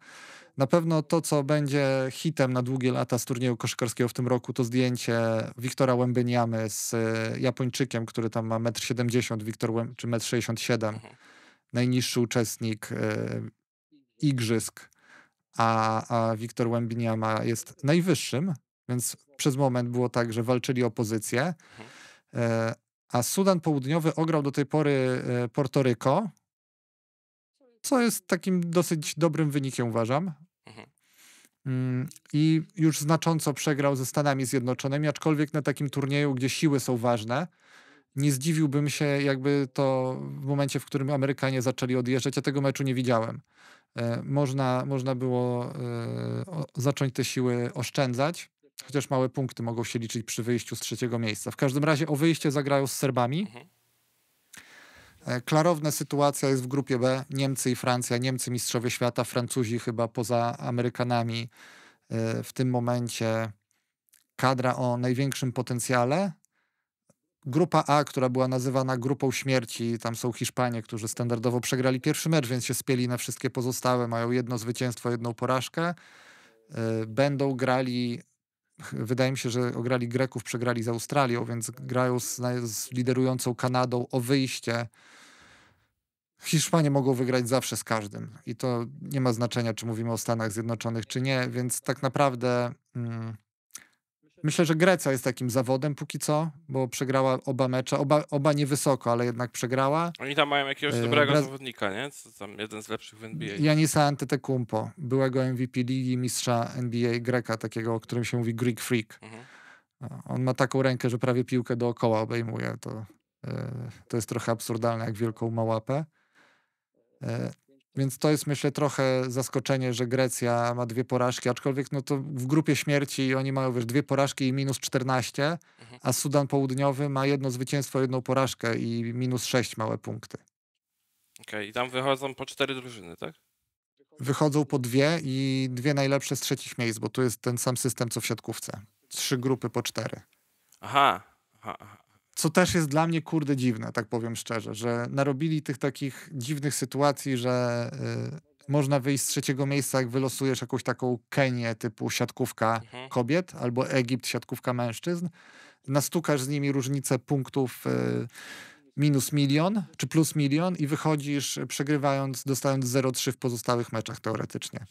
Na pewno to, co będzie hitem na długie lata z turnieju koszykarskiego w tym roku, to zdjęcie Wiktora Łębyniamy z e, Japończykiem, który tam ma 1,70 m, Wiktor Łęb, czy 1,67 m. Mhm. Najniższy uczestnik e, igrzysk a, Wiktor Wembiniama jest najwyższym, więc przez moment było tak, że walczyli o pozycję. Mhm. E, a Sudan Południowy ograł do tej pory e, Porto Rico, co jest takim dosyć dobrym wynikiem, uważam. Mhm. Mm, I już znacząco przegrał ze Stanami Zjednoczonymi, aczkolwiek na takim turnieju, gdzie siły są ważne, nie zdziwiłbym się, jakby to w momencie, w którym Amerykanie zaczęli odjeżdżać. Ja tego meczu nie widziałem. E, można, można było e, zacząć te siły oszczędzać, chociaż małe punkty mogą się liczyć przy wyjściu z trzeciego miejsca. W każdym razie o wyjście zagrają z Serbami. Mhm. E, klarowna sytuacja jest w grupie B. Niemcy i Francja, Niemcy mistrzowie świata, Francuzi chyba poza Amerykanami w tym momencie kadra o największym potencjale, grupa A, która była nazywana grupą śmierci, tam są Hiszpanie, którzy standardowo przegrali pierwszy mecz, więc się spieli na wszystkie pozostałe, mają jedno zwycięstwo, jedną porażkę. E, będą grali, wydaje mi się, że ograli Greków, przegrali z Australią, więc grają z, z liderującą Kanadą o wyjście. Hiszpanie mogą wygrać zawsze z każdym i to nie ma znaczenia, czy mówimy o Stanach Zjednoczonych, czy nie, więc tak naprawdę. Mm, Myślę, że Grecja jest takim zawodem póki co, bo przegrała oba mecze, oba, oba niewysoko, ale jednak przegrała. Oni tam mają jakiegoś e, dobrego Gra... zawodnika, nie? Co tam jeden z lepszych w NBA. Janisa Antetekumpo, byłego MVP ligi, mistrza NBA Greka, takiego, o którym się mówi Greek Freak. Mhm. On ma taką rękę, że prawie piłkę dookoła obejmuje. To, e, to jest trochę absurdalne, jak wielką ma łapę. E, więc to jest myślę trochę zaskoczenie, że Grecja ma dwie porażki, aczkolwiek no to w grupie śmierci oni mają wiesz, dwie porażki i minus 14, mhm. a Sudan Południowy ma jedno zwycięstwo, jedną porażkę i minus 6 małe punkty. Okej, okay, i tam wychodzą po cztery drużyny, tak? Wychodzą po dwie i dwie najlepsze z trzecich miejsc, bo tu jest ten sam system co w siatkówce. Trzy grupy po cztery. Aha, aha, aha. Co też jest dla mnie kurde dziwne, tak powiem szczerze, że narobili tych takich dziwnych sytuacji, że y, można wyjść z trzeciego miejsca, jak wylosujesz jakąś taką Kenię typu siatkówka mhm. kobiet albo Egipt siatkówka mężczyzn. Nastukasz z nimi różnicę punktów. Y, minus milion czy plus milion i wychodzisz przegrywając, dostając 0,3 w pozostałych meczach teoretycznie.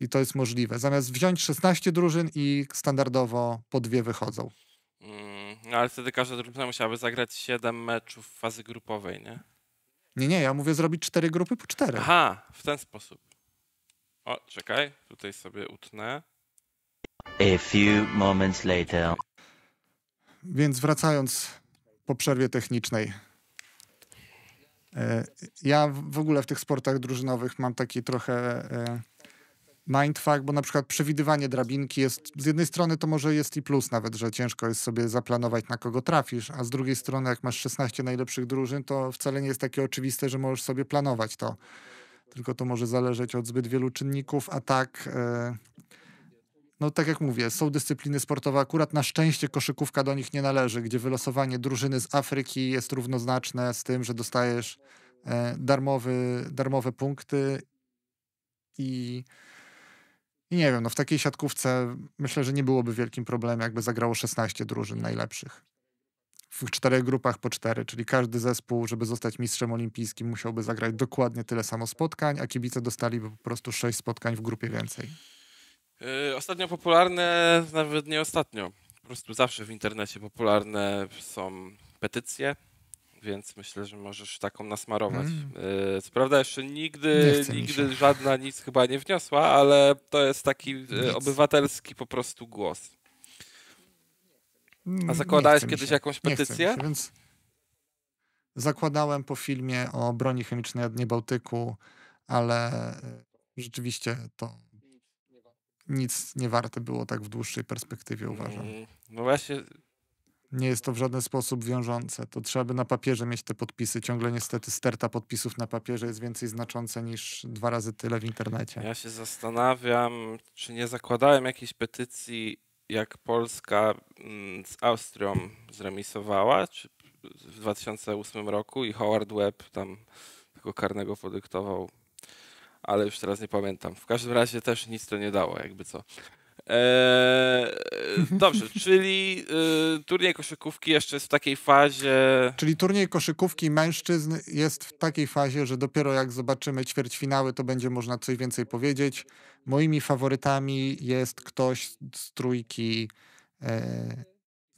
I to jest możliwe. Zamiast wziąć 16 drużyn i standardowo po dwie wychodzą. Mm, no ale wtedy każda drużyna musiałaby zagrać 7 meczów fazy grupowej, nie? Nie, nie, ja mówię zrobić 4 grupy po 4. Aha, w ten sposób. O, czekaj, tutaj sobie utnę. A few moments later. Więc wracając po przerwie technicznej. E, ja w ogóle w tych sportach drużynowych mam taki trochę e, mindfuck, bo na przykład przewidywanie drabinki jest, z jednej strony to może jest i plus nawet, że ciężko jest sobie zaplanować na kogo trafisz, a z drugiej strony jak masz 16 najlepszych drużyn, to wcale nie jest takie oczywiste, że możesz sobie planować to. Tylko to może zależeć od zbyt wielu czynników, a tak... E, no tak jak mówię, są dyscypliny sportowe, akurat na szczęście koszykówka do nich nie należy, gdzie wylosowanie drużyny z Afryki jest równoznaczne z tym, że dostajesz e, darmowy, darmowe punkty i i nie wiem, no w takiej siatkówce myślę, że nie byłoby wielkim problemem, jakby zagrało 16 drużyn najlepszych. W czterech grupach po cztery, czyli każdy zespół, żeby zostać mistrzem olimpijskim, musiałby zagrać dokładnie tyle samo spotkań, a kibice dostaliby po prostu sześć spotkań w grupie więcej. Yy, ostatnio popularne, nawet nie ostatnio, po prostu zawsze w internecie popularne są petycje więc myślę, że możesz taką nasmarować. Mm. E, co prawda jeszcze nigdy, nigdy żadna nic chyba nie wniosła, ale to jest taki e, nic. obywatelski po prostu głos. A mm, zakładałeś kiedyś jakąś petycję? Się, więc zakładałem po filmie o broni chemicznej na dnie Bałtyku, ale e, rzeczywiście to nic nie warte było tak w dłuższej perspektywie, uważam. Mm, no właśnie, nie jest to w żaden sposób wiążące. To trzeba by na papierze mieć te podpisy. Ciągle niestety sterta podpisów na papierze jest więcej znaczące niż dwa razy tyle w internecie. Ja się zastanawiam, czy nie zakładałem jakiejś petycji, jak Polska mm, z Austrią zremisowała czy w 2008 roku i Howard Webb tam tego karnego podyktował, ale już teraz nie pamiętam. W każdym razie też nic to nie dało, jakby co. Eee, dobrze, czyli y, turniej koszykówki jeszcze jest w takiej fazie. Czyli turniej koszykówki mężczyzn jest w takiej fazie, że dopiero jak zobaczymy ćwierćfinały, to będzie można coś więcej powiedzieć. Moimi faworytami jest ktoś z trójki e,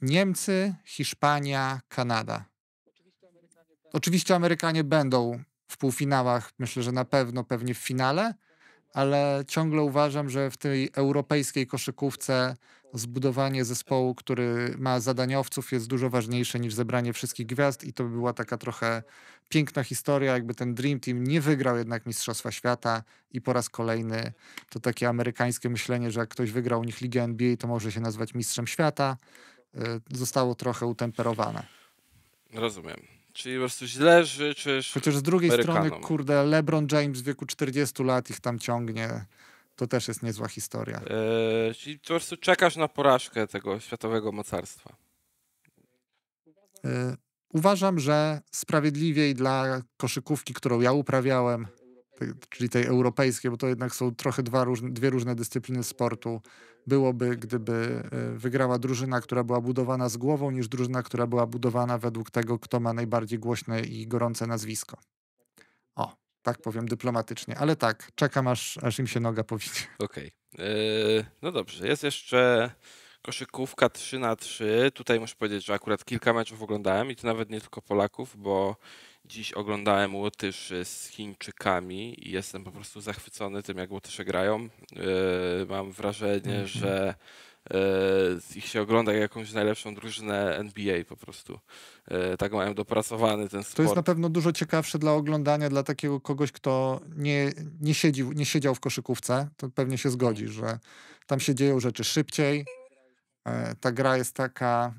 Niemcy, Hiszpania, Kanada. Oczywiście Amerykanie będą w półfinałach, myślę, że na pewno, pewnie w finale ale ciągle uważam, że w tej europejskiej koszykówce zbudowanie zespołu, który ma zadaniowców, jest dużo ważniejsze niż zebranie wszystkich gwiazd i to by była taka trochę piękna historia, jakby ten Dream Team nie wygrał jednak Mistrzostwa Świata i po raz kolejny to takie amerykańskie myślenie, że jak ktoś wygrał u nich Ligę NBA, to może się nazwać Mistrzem Świata, y, zostało trochę utemperowane. Rozumiem. Czyli po prostu źle życzysz Chociaż z drugiej strony, kurde, LeBron James w wieku 40 lat ich tam ciągnie. To też jest niezła historia. Eee, czyli po prostu czekasz na porażkę tego światowego mocarstwa. Eee, uważam, że sprawiedliwiej dla koszykówki, którą ja uprawiałem, czyli tej europejskiej, bo to jednak są trochę dwa różne, dwie różne dyscypliny sportu, byłoby, gdyby e, wygrała drużyna, która była budowana z głową, niż drużyna, która była budowana według tego, kto ma najbardziej głośne i gorące nazwisko. O, tak powiem dyplomatycznie, ale tak, czekam aż, aż im się noga powiedzie. Okej. Okay. E, yy, no dobrze, jest jeszcze koszykówka 3 na 3 Tutaj muszę powiedzieć, że akurat kilka meczów oglądałem i to nawet nie tylko Polaków, bo Dziś oglądałem Łotyszy e, z Chińczykami i jestem po prostu zachwycony tym, jak Łotysze grają. E, mam wrażenie, mhm. że e, ich się ogląda jak jakąś najlepszą drużynę NBA po prostu. Tak mają dopracowany ten sport. To jest na pewno dużo ciekawsze dla oglądania, dla takiego kogoś, kto nie, nie, siedzi, nie siedział w koszykówce, to pewnie się zgodzi, że tam się dzieją rzeczy szybciej. Ta gra jest taka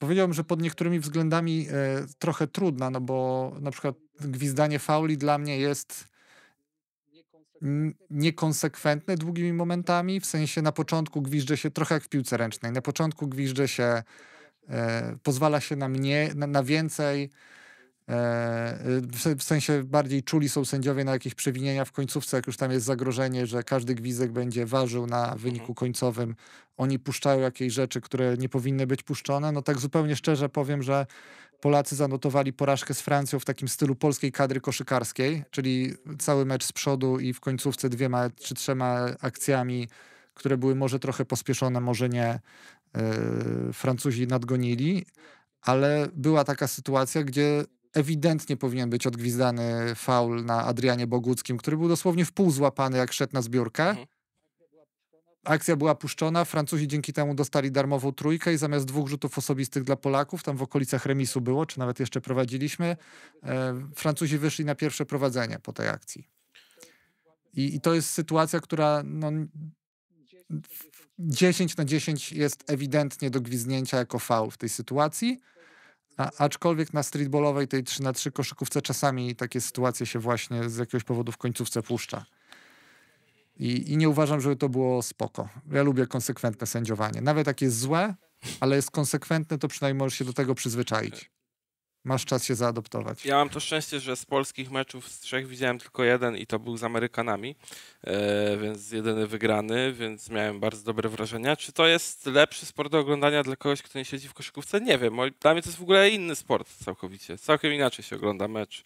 powiedziałbym, że pod niektórymi względami e, trochę trudna, no bo na przykład gwizdanie fauli dla mnie jest niekonsekwentne długimi momentami, w sensie na początku gwiżdżę się trochę jak w piłce ręcznej, na początku gwiżdżę się, e, pozwala się na mnie, na, na więcej, E, w sensie bardziej czuli są sędziowie na jakieś przewinienia w końcówce, jak już tam jest zagrożenie, że każdy gwizdek będzie ważył na mhm. wyniku końcowym. Oni puszczają jakieś rzeczy, które nie powinny być puszczone. No tak zupełnie szczerze powiem, że Polacy zanotowali porażkę z Francją w takim stylu polskiej kadry koszykarskiej, czyli cały mecz z przodu i w końcówce dwiema czy trzema akcjami, które były może trochę pospieszone, może nie, e, Francuzi nadgonili. Ale była taka sytuacja, gdzie ewidentnie powinien być odgwizdany faul na Adrianie Boguckim, który był dosłownie w pół złapany, jak szedł na zbiórkę. Mhm. Akcja była puszczona, Francuzi dzięki temu dostali darmową trójkę i zamiast dwóch rzutów osobistych dla Polaków, tam w okolicach remisu było, czy nawet jeszcze prowadziliśmy, e, Francuzi wyszli na pierwsze prowadzenie po tej akcji. I, i to jest sytuacja, która no, 10 na 10 jest ewidentnie do gwizdnięcia jako faul w tej sytuacji. A, aczkolwiek na streetballowej tej 3 na 3 koszykówce czasami takie sytuacje się właśnie z jakiegoś powodu w końcówce puszcza. I, I, nie uważam, żeby to było spoko. Ja lubię konsekwentne sędziowanie. Nawet jak jest złe, ale jest konsekwentne, to przynajmniej możesz się do tego przyzwyczaić masz czas się zaadoptować. Ja mam to szczęście, że z polskich meczów z trzech widziałem tylko jeden i to był z Amerykanami, e, więc jedyny wygrany, więc miałem bardzo dobre wrażenia. Czy to jest lepszy sport do oglądania dla kogoś, kto nie siedzi w koszykówce? Nie wiem. Dla mnie to jest w ogóle inny sport całkowicie. Całkiem inaczej się ogląda mecz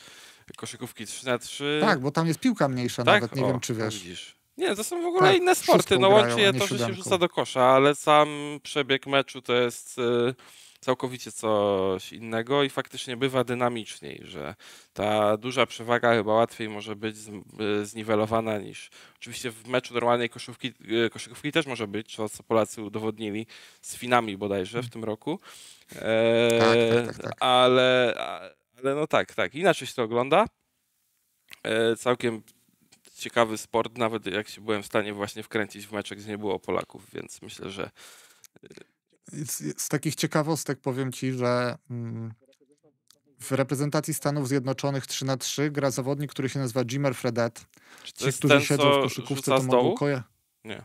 koszykówki 3 x 3 Tak, bo tam jest piłka mniejsza tak? nawet, nie o, wiem czy wiesz. Widzisz. Nie, to są w ogóle tak, inne sporty. No łączy je to, że siódemką. się rzuca do kosza, ale sam przebieg meczu to jest... E, całkowicie coś innego i faktycznie bywa dynamiczniej, że ta duża przewaga chyba łatwiej może być y, zniwelowana niż. Oczywiście w meczu normalnej koszówki, y, koszykówki też może być, co Polacy udowodnili z Finami bodajże w mhm. tym roku. Tak, e, tak, tak, tak, ale, ale no tak, tak, inaczej się to ogląda. E, całkiem ciekawy sport, nawet jak się byłem w stanie właśnie wkręcić w meczek, gdzie nie było Polaków, więc myślę, że y, z, z takich ciekawostek powiem ci, że mm, w reprezentacji Stanów Zjednoczonych 3 na 3 gra zawodnik, który się nazywa Jimmer Fredette. Czy ci, którzy ten, siedzą w koszykówce, to mogą koja... Nie.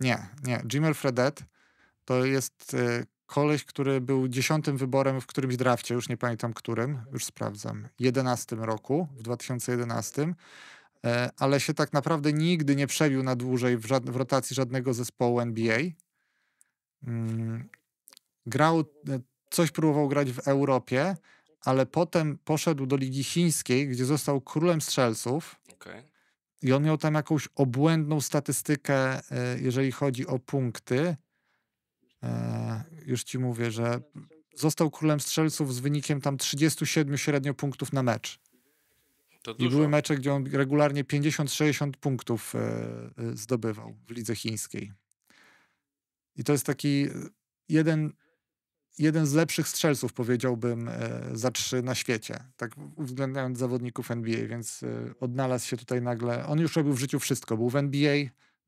Nie, nie. Jimmer Fredette to jest y, koleś, który był dziesiątym wyborem w którymś drafcie, już nie pamiętam którym, już sprawdzam, 11 roku, w 2011, y, e, ale się tak naprawdę nigdy nie przebił na dłużej w, w rotacji żadnego zespołu NBA. Mm, grał, e, coś próbował grać w Europie, ale potem poszedł do Ligi Chińskiej, gdzie został królem strzelców. Okay. I on miał tam jakąś obłędną statystykę, e, jeżeli chodzi o punkty. E, już ci mówię, że został królem strzelców z wynikiem tam 37 średnio punktów na mecz. I były mecze, gdzie on regularnie 50-60 punktów zdobywał w lidze chińskiej. I to jest taki e, jeden, jeden z lepszych strzelców, powiedziałbym, e, za trzy na świecie, tak uwzględniając zawodników NBA, więc e, odnalazł się tutaj nagle. On już robił w życiu wszystko. Był w NBA,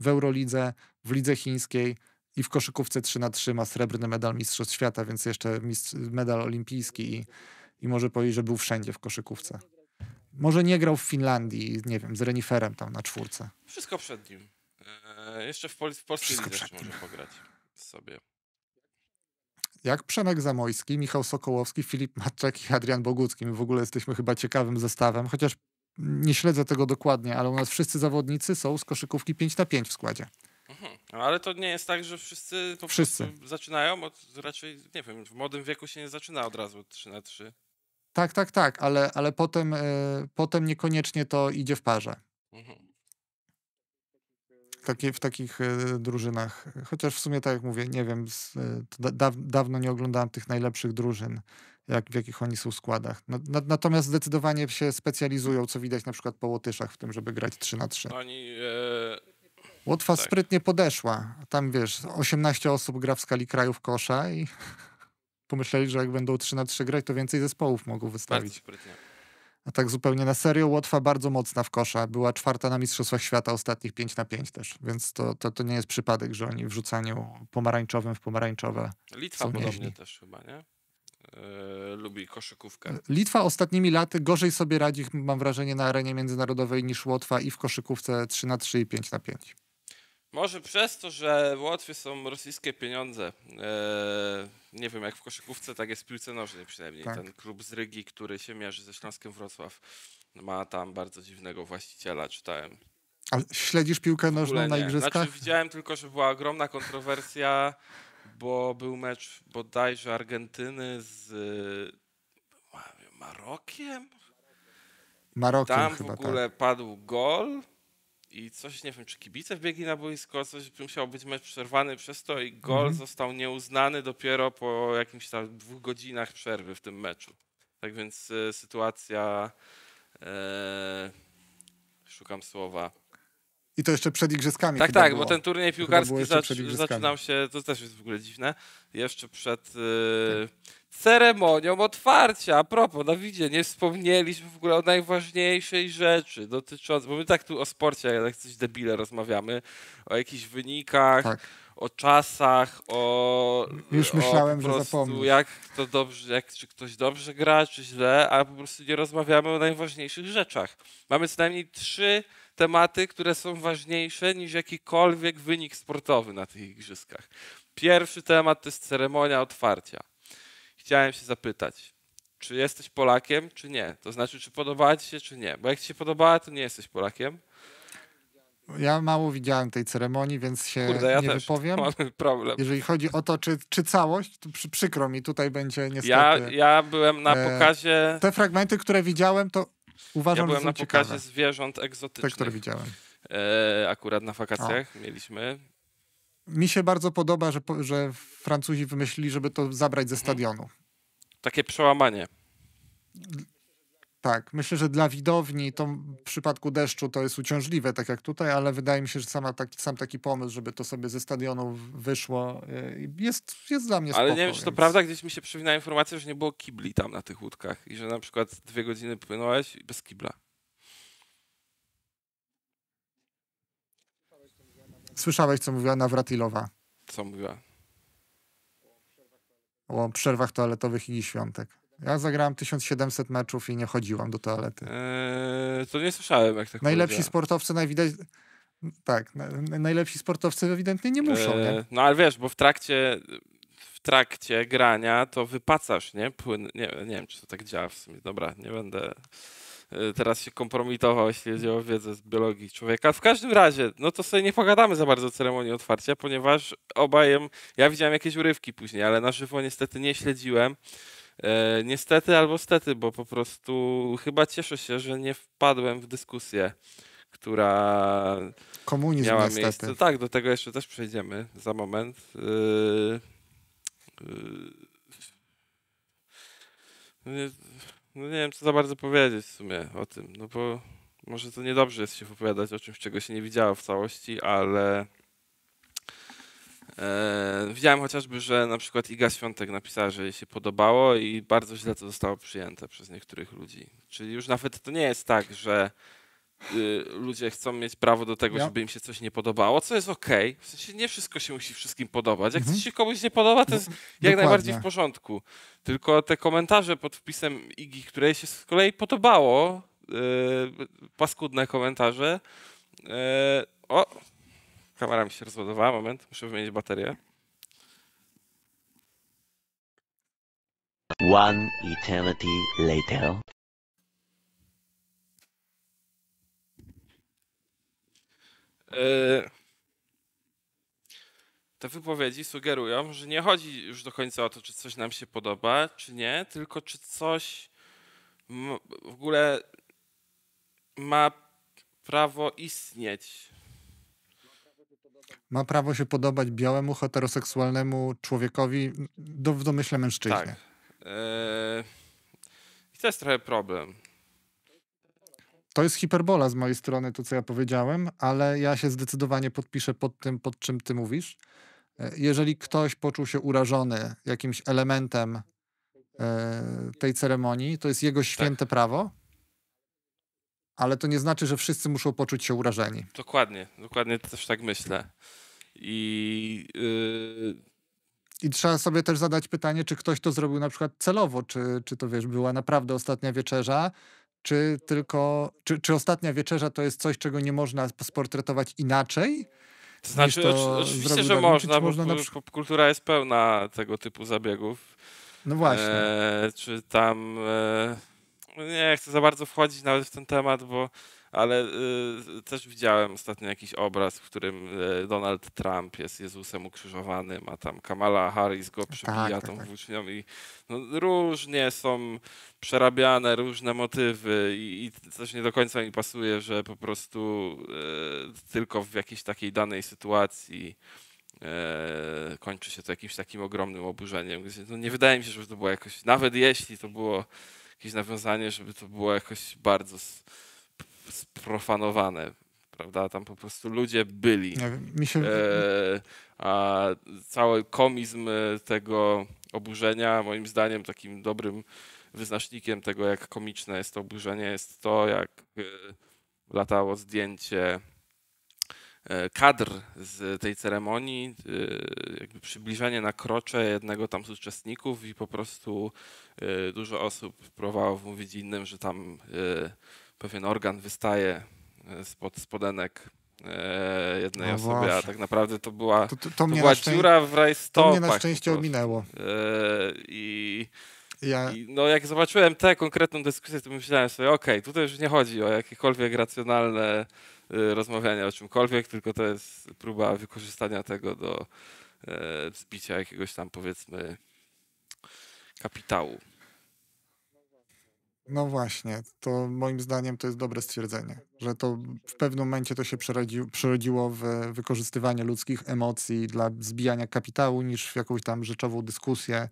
w Eurolidze, w Lidze Chińskiej i w koszykówce 3 na 3 ma srebrny medal Mistrzostw Świata, więc jeszcze mistrz, medal olimpijski i, i może powiedzieć, że był wszędzie w koszykówce. Może nie grał w Finlandii, nie wiem, z Reniferem tam na czwórce. Wszystko przed nim. Eee, jeszcze w, Pol w Polsce może pograć sobie. Jak Przemek Zamojski, Michał Sokołowski, Filip Matczak i Adrian Bogucki. My w ogóle jesteśmy chyba ciekawym zestawem, chociaż nie śledzę tego dokładnie, ale u nas wszyscy zawodnicy są z koszykówki 5 na 5 w składzie. Mhm. No, ale to nie jest tak, że wszyscy po wszyscy. prostu zaczynają od raczej, nie wiem, w młodym wieku się nie zaczyna od razu 3 na 3. Tak, tak, tak, ale, ale potem, y, potem niekoniecznie to idzie w parze. Mhm w takich e, drużynach. Chociaż w sumie, tak jak mówię, nie wiem, e, da, dawno nie oglądałem tych najlepszych drużyn, jak, w jakich oni są składach. No, na, natomiast zdecydowanie się specjalizują, co widać na przykład po Łotyszach w tym, żeby grać 3 na 3. Oni, e... Łotwa tak. sprytnie podeszła. Tam wiesz, 18 osób gra w skali krajów kosza i pomyśleli, że jak będą 3 na 3 grać, to więcej zespołów mogą wystawić. Bardzo sprytnie. A tak zupełnie na serio, Łotwa bardzo mocna w kosza. Była czwarta na Mistrzostwach Świata ostatnich 5 na 5 też, więc to, to, to nie jest przypadek, że oni w rzucaniu pomarańczowym w pomarańczowe. Litwa są podobnie nieźli. też chyba, nie? Yy, lubi koszykówkę. E, Litwa ostatnimi laty gorzej sobie radzi, mam wrażenie, na arenie międzynarodowej niż Łotwa i w koszykówce 3 na 3 i 5 na 5 może przez to, że w Łotwie są rosyjskie pieniądze. Eee, nie wiem, jak w koszykówce, tak jest w piłce nożnej przynajmniej. Tak. Ten klub z Rygi, który się mierzy ze Śląskiem Wrocław, ma tam bardzo dziwnego właściciela, czytałem. A śledzisz piłkę nożną na igrzyskach? Znaczy, widziałem tylko, że była ogromna kontrowersja, bo był mecz bodajże Argentyny z e, Marokiem. Marokiem Tam w ogóle tak. padł gol i coś, nie wiem, czy kibice wbiegli na boisko, coś musiał być mecz przerwany przez to i gol mhm. został nieuznany dopiero po jakimś tam dwóch godzinach przerwy w tym meczu. Tak więc y, sytuacja, y, szukam słowa. I to jeszcze przed igrzyskami. Tak, tak, było. bo ten turniej piłkarski zac zaczynał się, to też jest w ogóle dziwne, jeszcze przed... Y, tak ceremonią otwarcia. A propos, Dawidzie, no nie wspomnieliśmy w ogóle o najważniejszej rzeczy dotyczącej, bo my tak tu o sporcie, jak tak coś debile rozmawiamy, o jakichś wynikach, tak. o czasach, o... Już myślałem, o prostu, że zapomnę. Jak to dobrze, jak, czy ktoś dobrze gra, czy źle, a po prostu nie rozmawiamy o najważniejszych rzeczach. Mamy co najmniej trzy tematy, które są ważniejsze niż jakikolwiek wynik sportowy na tych igrzyskach. Pierwszy temat to jest ceremonia otwarcia chciałem się zapytać, czy jesteś Polakiem, czy nie? To znaczy, czy podobała ci się, czy nie? Bo jak ci się podobała, to nie jesteś Polakiem. Ja mało widziałem tej ceremonii, więc się Kurde, ja nie też. wypowiem. Mamy problem. Jeżeli chodzi o to, czy, czy całość, to przy, przykro mi, tutaj będzie niestety. Ja, ja byłem na e, pokazie. Te fragmenty, które widziałem, to uważam, ja że są na pokazie ciekawe. zwierząt egzotycznych. Te, które widziałem. E, akurat na wakacjach o. mieliśmy. Mi się bardzo podoba, że, że Francuzi wymyślili, żeby to zabrać ze mhm. stadionu takie przełamanie. Tak, myślę, że dla widowni to w przypadku deszczu to jest uciążliwe, tak jak tutaj, ale wydaje mi się, że sama taki, sam taki pomysł, żeby to sobie ze stadionu wyszło, e, jest, jest dla mnie spoko, Ale nie wiem, czy to prawda, gdzieś mi się przewinęła informacja, że nie było kibli tam na tych łódkach i że na przykład dwie godziny płynąłeś bez kibla. Słyszałeś, co mówiła Nawratilowa? Co mówiła? o przerwach toaletowych i świątek. Ja zagrałem 1700 meczów i nie chodziłam do toalety. Eee, to nie słyszałem, jak tak Najlepsi powiedział. sportowcy najwidać... Tak, na, najlepsi sportowcy ewidentnie nie muszą, eee, nie? No ale wiesz, bo w trakcie w trakcie grania to wypacasz, nie? Płyn... Nie, nie wiem, czy to tak działa w sumie. Dobra, nie będę... Y, teraz się kompromitował, jeśli chodzi o wiedzę z biologii człowieka. W każdym razie, no to sobie nie pogadamy za bardzo ceremonii otwarcia, ponieważ obajem, ja widziałem jakieś urywki później, ale na żywo niestety nie śledziłem. E, niestety albo stety, bo po prostu chyba cieszę się, że nie wpadłem w dyskusję, która Komunizm miała niestety. miejsce. Tak, do tego jeszcze też przejdziemy za moment. Yy, yy no nie wiem, co za bardzo powiedzieć w sumie o tym, no bo może to niedobrze jest się wypowiadać o czymś, czego się nie widziało w całości, ale e, widziałem chociażby, że na przykład Iga Świątek napisała, że jej się podobało i bardzo źle to zostało przyjęte przez niektórych ludzi. Czyli już nawet to nie jest tak, że y, ludzie chcą mieć prawo do tego, ja. żeby im się coś nie podobało, co jest okej. W sensie nie wszystko się musi wszystkim podobać. Jak mhm. coś się komuś nie podoba, to jest no, jak Dokładnie. najbardziej w porządku. Tylko te komentarze pod wpisem Igi, które się z kolei podobało, y, paskudne komentarze. Y, o, kamera mi się rozładowała, moment, muszę wymienić baterię. One eternity later. Yy, te wypowiedzi sugerują, że nie chodzi już do końca o to, czy coś nam się podoba, czy nie, tylko czy coś w ogóle ma prawo istnieć. Ma prawo się podobać białemu, heteroseksualnemu człowiekowi do, w domyśle mężczyźnie. Tak. Yy, I to jest trochę problem. To jest hiperbola z mojej strony, to co ja powiedziałem, ale ja się zdecydowanie podpiszę pod tym, pod czym ty mówisz. E, jeżeli ktoś poczuł się urażony jakimś elementem e, tej ceremonii, to jest jego tak. święte tak. prawo, ale to nie znaczy, że wszyscy muszą poczuć się urażeni. Dokładnie, dokładnie też tak myślę. I, yy... I trzeba sobie też zadać pytanie, czy ktoś to zrobił na przykład celowo, czy, czy to wiesz, była naprawdę ostatnia wieczerza, czy tylko, czy, czy ostatnia wieczerza to jest coś, czego nie można sportretować inaczej? znaczy, to oczywiście, że można, czy, bo na... kultura jest pełna tego typu zabiegów. No właśnie. E, czy tam. E, nie chcę za bardzo wchodzić nawet w ten temat, bo ale y, też widziałem ostatnio jakiś obraz, w którym y, Donald Trump jest Jezusem ukrzyżowanym, a tam Kamala Harris go przybija tak, tak, tą tak. włócznią i no, różnie są przerabiane różne motywy i, i, coś nie do końca mi pasuje, że po prostu y, tylko w jakiejś takiej danej sytuacji y, kończy się to jakimś takim ogromnym oburzeniem. No nie wydaje mi się, żeby to było jakoś, nawet jeśli to było jakieś nawiązanie, żeby to było jakoś bardzo sprofanowane, prawda? Tam po prostu ludzie byli. Ja, się... e, a cały komizm e, tego oburzenia, moim zdaniem, takim dobrym wyznacznikiem tego, jak komiczne jest to oburzenie, jest to, jak e, latało zdjęcie e, kadr z tej ceremonii, jakby przybliżenie na krocze jednego tam z uczestników i po prostu dużo osób próbowało mówić innym, że tam pewien organ wystaje e, spod spodenek e, jednej no osoby, a tak naprawdę to była, to, to, to, to była dziura w rajstopach. To mnie na szczęście ominęło. E, I... Ja... I no jak zobaczyłem tę konkretną dyskusję, to myślałem sobie, okej, okay, tutaj już nie chodzi o jakiekolwiek racjonalne rozmawianie o czymkolwiek, tylko to jest próba wykorzystania tego do wzbicia zbicia jakiegoś tam powiedzmy kapitału. No właśnie, to moim zdaniem to jest dobre stwierdzenie, że to w pewnym momencie to się przerodziło, w wykorzystywanie ludzkich emocji dla zbijania kapitału niż w jakąś tam rzeczową dyskusję.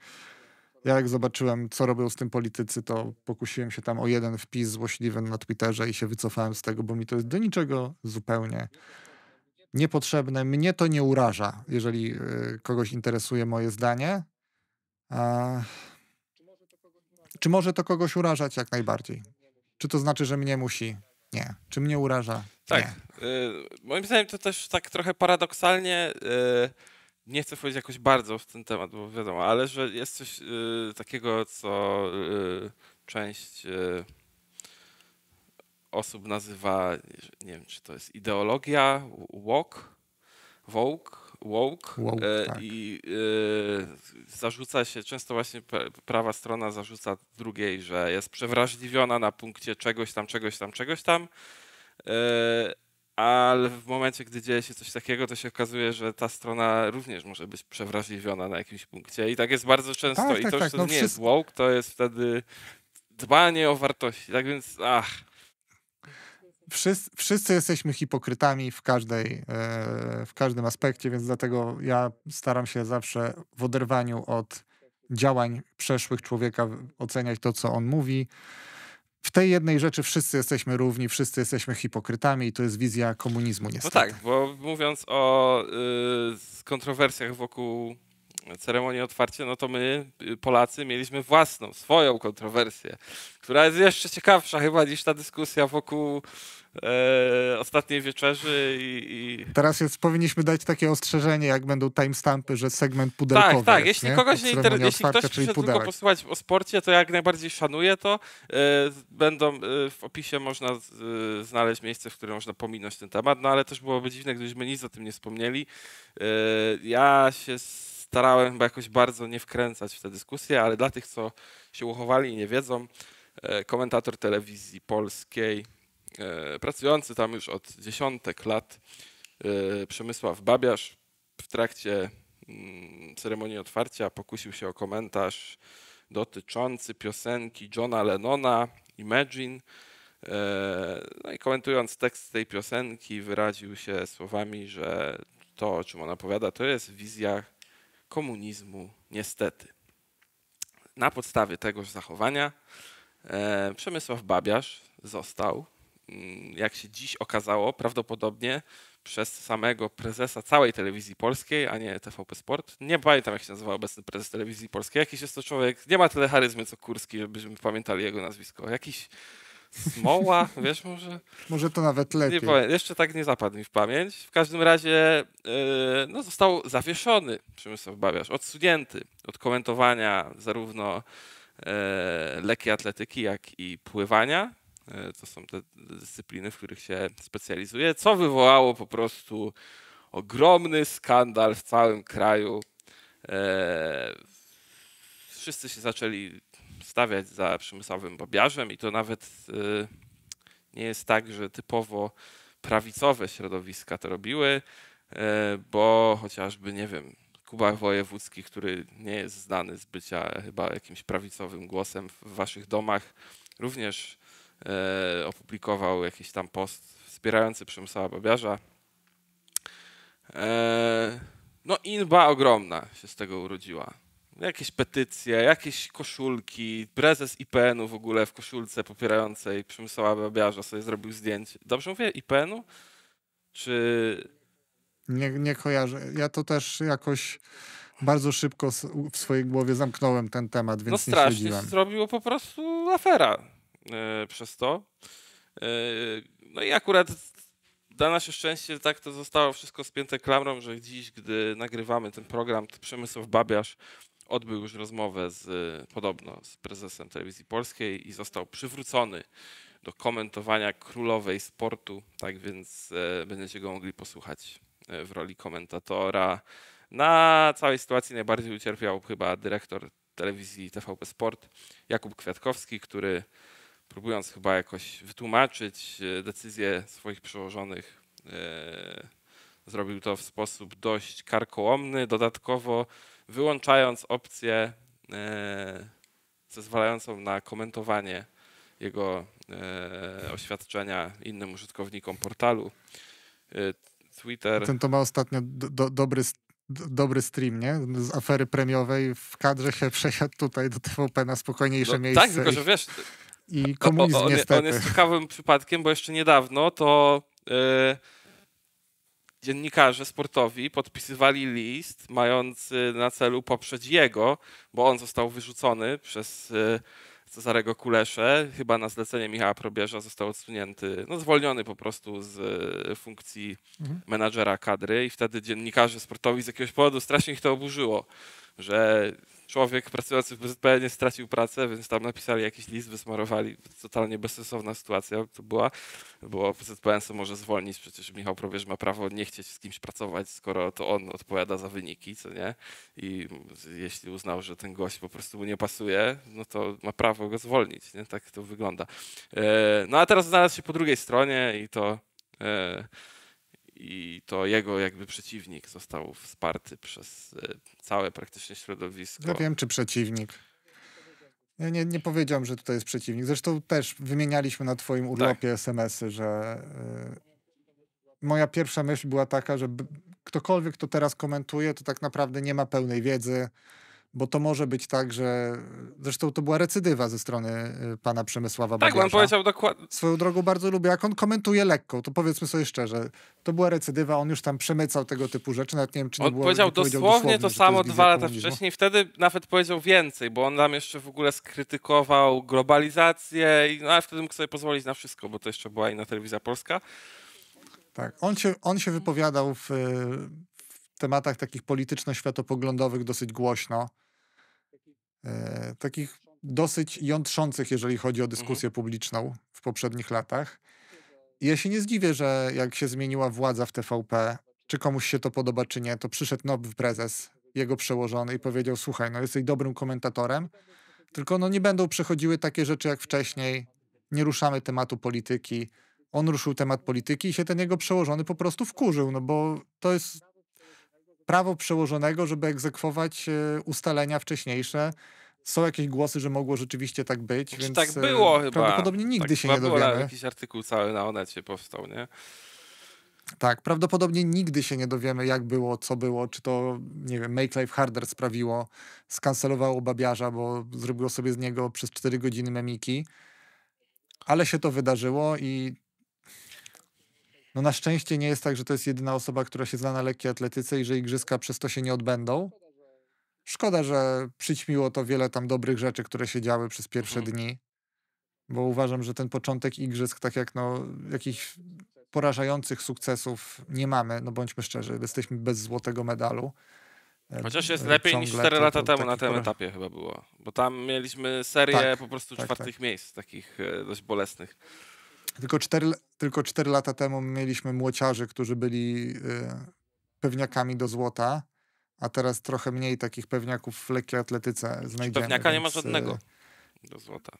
Ja jak zobaczyłem, co robią z tym politycy, to pokusiłem się tam o jeden wpis złośliwy na Twitterze i się wycofałem z tego, bo mi to jest do niczego zupełnie niepotrzebne. Mnie to nie uraża, jeżeli y, kogoś interesuje moje zdanie. a czy może to kogoś urażać jak najbardziej? Czy to znaczy, że mnie musi? Nie. Czy mnie uraża? Tak. Y, moim zdaniem to też tak trochę paradoksalnie. Y, nie chcę powiedzieć jakoś bardzo w ten temat, bo wiadomo, ale że jest coś y, takiego, co y, część y, osób nazywa, nie wiem, czy to jest ideologia, walk, woke, woke, woke e, tak. i e, zarzuca się, często właśnie prawa strona zarzuca drugiej, że jest przewrażliwiona na punkcie czegoś tam, czegoś tam, czegoś tam, e, ale w momencie, gdy dzieje się coś takiego, to się okazuje, że ta strona również może być przewrażliwiona na jakimś punkcie i tak jest bardzo często tak, i tak, to już tak. no nie wszystko... jest woke, to jest wtedy dbanie o wartości, tak więc ach wszyscy, wszyscy jesteśmy hipokrytami w, każdej, e, w każdym aspekcie, więc dlatego ja staram się zawsze w oderwaniu od działań przeszłych człowieka oceniać to, co on mówi. W tej jednej rzeczy wszyscy jesteśmy równi, wszyscy jesteśmy hipokrytami i to jest wizja komunizmu no niestety. No tak, bo mówiąc o y, kontrowersjach wokół ceremonii otwarcia, no to my, y, Polacy, mieliśmy własną, swoją kontrowersję, która jest jeszcze ciekawsza chyba niż ta dyskusja wokół e, ostatniej wieczerzy i, i, Teraz jest, powinniśmy dać takie ostrzeżenie, jak będą timestampy, że segment pudełkowy. Tak, tak, jest, jeśli nie? kogoś nie interesuje, jeśli ktoś chce tylko posłuchać o sporcie, to jak najbardziej szanuję to. E, będą, e, w opisie można z, e, znaleźć miejsce, w którym można pominąć ten temat, no ale też byłoby dziwne, gdybyśmy nic o tym nie wspomnieli. E, ja się starałem chyba jakoś bardzo nie wkręcać w tę dyskusję, ale dla tych, co się uchowali i nie wiedzą, e, komentator telewizji polskiej, E, pracujący tam już od dziesiątek lat e, Przemysław Babiarz w trakcie mm, ceremonii otwarcia pokusił się o komentarz dotyczący piosenki Johna Lennona Imagine. E, no i komentując tekst tej piosenki, wyraził się słowami, że to, o czym ona opowiada, to jest wizja komunizmu, niestety. Na podstawie tegoż zachowania Przemysław Babiarz został Mm, jak się dziś okazało, prawdopodobnie przez samego prezesa całej telewizji polskiej, a nie TVP Sport. Nie pamiętam, jak się nazywa obecny prezes telewizji polskiej. Jakiś jest to człowiek, nie ma tyle charyzmy co Kurski, żebyśmy pamiętali jego nazwisko. Jakiś Smoła, wiesz może? Może to nawet lepiej. Nie powiem, jeszcze tak nie zapadł mi w pamięć. W każdym razie yy, no, został zawieszony Przemysław bawiasz, odsunięty od komentowania zarówno yy, e, leki atletyki, jak i pływania. E, to są te dyscypliny, w których się specjalizuje, co wywołało po prostu ogromny skandal w całym kraju. E, wszyscy się zaczęli stawiać za przemysłowym bobiarzem i to nawet e, nie jest tak, że typowo prawicowe środowiska to robiły, bo chociażby, nie wiem, Kuba Wojewódzki, który nie jest znany z bycia chyba jakimś prawicowym głosem w waszych domach, również E, opublikował jakiś tam post wspierający Przemysława Babiarza. E, no inba ogromna się z tego urodziła. Jakieś petycje, jakieś koszulki, prezes IPN-u w ogóle w koszulce popierającej Przemysława Babiarza sobie zrobił zdjęcie. Dobrze mówię? IPN-u? Czy... Nie, nie kojarzę. Ja to też jakoś bardzo szybko w swojej głowie zamknąłem ten temat, więc no strasznie, nie zrobiło po prostu afera E, przez to. E, no i akurat da nasze szczęście tak to zostało wszystko spięte klamrą, że dziś, gdy nagrywamy ten program, to Przemysław Babiarz odbył już rozmowę z, podobno z prezesem Telewizji Polskiej i został przywrócony do komentowania królowej sportu, tak więc e, będziecie go mogli posłuchać w roli komentatora. Na całej sytuacji najbardziej ucierpiał chyba dyrektor telewizji TVP Sport Jakub Kwiatkowski, który próbując chyba jakoś wytłumaczyć e, decyzję swoich przełożonych, e, zrobił to w sposób dość karkołomny, dodatkowo wyłączając opcję e, zezwalającą na komentowanie jego oświadczenia innym użytkownikom portalu. Twitter. Ten to ma ostatnio do, do, dobry, do, dobry stream, nie? Z afery premiowej w kadrze się przesiadł tutaj do TVP na spokojniejsze no, miejsce. Tak, tylko że wiesz, i komunizm no, on, niestety. On jest ciekawym przypadkiem, bo jeszcze niedawno to yy, dziennikarze sportowi podpisywali list mający na celu poprzeć jego, bo on został wyrzucony przez yy, Cezarego Kulesze, chyba na zlecenie Michała Probierza został odsunięty, no zwolniony po prostu z y, funkcji mhm. menadżera kadry i wtedy dziennikarze sportowi z jakiegoś powodu strasznie ich to oburzyło, że człowiek pracujący w BZP nie stracił pracy, więc tam napisali jakiś list, wysmarowali. Totalnie bezsensowna sytuacja to była, bo co może zwolnić, przecież Michał Probierz ma prawo nie chcieć z kimś pracować, skoro to on odpowiada za wyniki, co nie? I jeśli uznał, że ten gość po prostu mu nie pasuje, no to ma prawo go zwolnić, nie? Tak to wygląda. E, no a teraz znalazł się po drugiej stronie i to... E, i to jego jakby przeciwnik został wsparty przez e, całe praktycznie środowisko. Ja wiem, czy przeciwnik. Ja nie, nie powiedziałem, że tutaj jest przeciwnik. Zresztą też wymienialiśmy na twoim tak. urlopie tak. SMS-y, że y, moja pierwsza myśl była taka, że ktokolwiek, to teraz komentuje, to tak naprawdę nie ma pełnej wiedzy bo to może być tak, że zresztą to była recydywa ze strony y, pana Przemysława Tak, on powiedział dokładnie. Swoją drogą bardzo lubię, jak on komentuje lekko, to powiedzmy sobie szczerze, to była recydywa, on już tam przemycał tego typu rzeczy, nawet nie wiem, czy on nie było... Powiedział, powiedział dosłownie, to samo dwa lata komunizmu. wcześniej, wtedy nawet powiedział więcej, bo on tam jeszcze w ogóle skrytykował globalizację, no, ale wtedy mógł sobie pozwolić na wszystko, bo to jeszcze była inna telewizja polska. Tak, on się, on się wypowiadał w tematach takich polityczno-światopoglądowych dosyć głośno. E, takich dosyć jątrzących, jeżeli chodzi o mhm. dyskusję mhm. publiczną w poprzednich latach. I ja się nie zdziwię, że jak się zmieniła władza w TVP, czy komuś się to podoba, czy nie, to przyszedł nowy prezes, jego przełożony i powiedział, słuchaj, no jesteś dobrym komentatorem, tylko no nie będą przechodziły takie rzeczy jak wcześniej, nie ruszamy tematu polityki. On ruszył temat polityki i się ten jego przełożony po prostu wkurzył, no bo to jest prawo przełożonego, żeby egzekwować e, ustalenia wcześniejsze. Są jakieś głosy, że mogło rzeczywiście tak być, Czy znaczy, więc tak e, było chyba. prawdopodobnie nigdy tak się nie dowiemy. Było, jakiś artykuł cały na Onecie powstał, nie? Tak, prawdopodobnie nigdy się nie dowiemy, jak było, co było, czy to, nie wiem, Make Life Harder sprawiło, skancelowało babiarza, bo zrobiło sobie z niego przez 4 godziny memiki, ale się to wydarzyło i no na szczęście nie jest tak, że to jest jedyna osoba, która się zna na lekkiej atletyce i że igrzyska przez to się nie odbędą. Szkoda, że przyćmiło to wiele tam dobrych rzeczy, które się działy przez pierwsze mhm. dni, bo uważam, że ten początek igrzysk, tak jak no, jakichś porażających sukcesów nie mamy, no bądźmy szczerzy, jesteśmy bez złotego medalu. E, Chociaż jest e, lepiej niż 4 lata temu na tym etapie chyba było, bo tam mieliśmy serię tak, po prostu tak, tak. czwartych tak. miejsc, takich e, dość bolesnych. Tylko 4, tylko 4 lata temu mieliśmy młociarzy, którzy byli y, pewniakami do złota, a teraz trochę mniej takich pewniaków w lekkiej atletyce znaczy, znajdziemy. Pewniaka więc... nie ma y, żadnego do złota.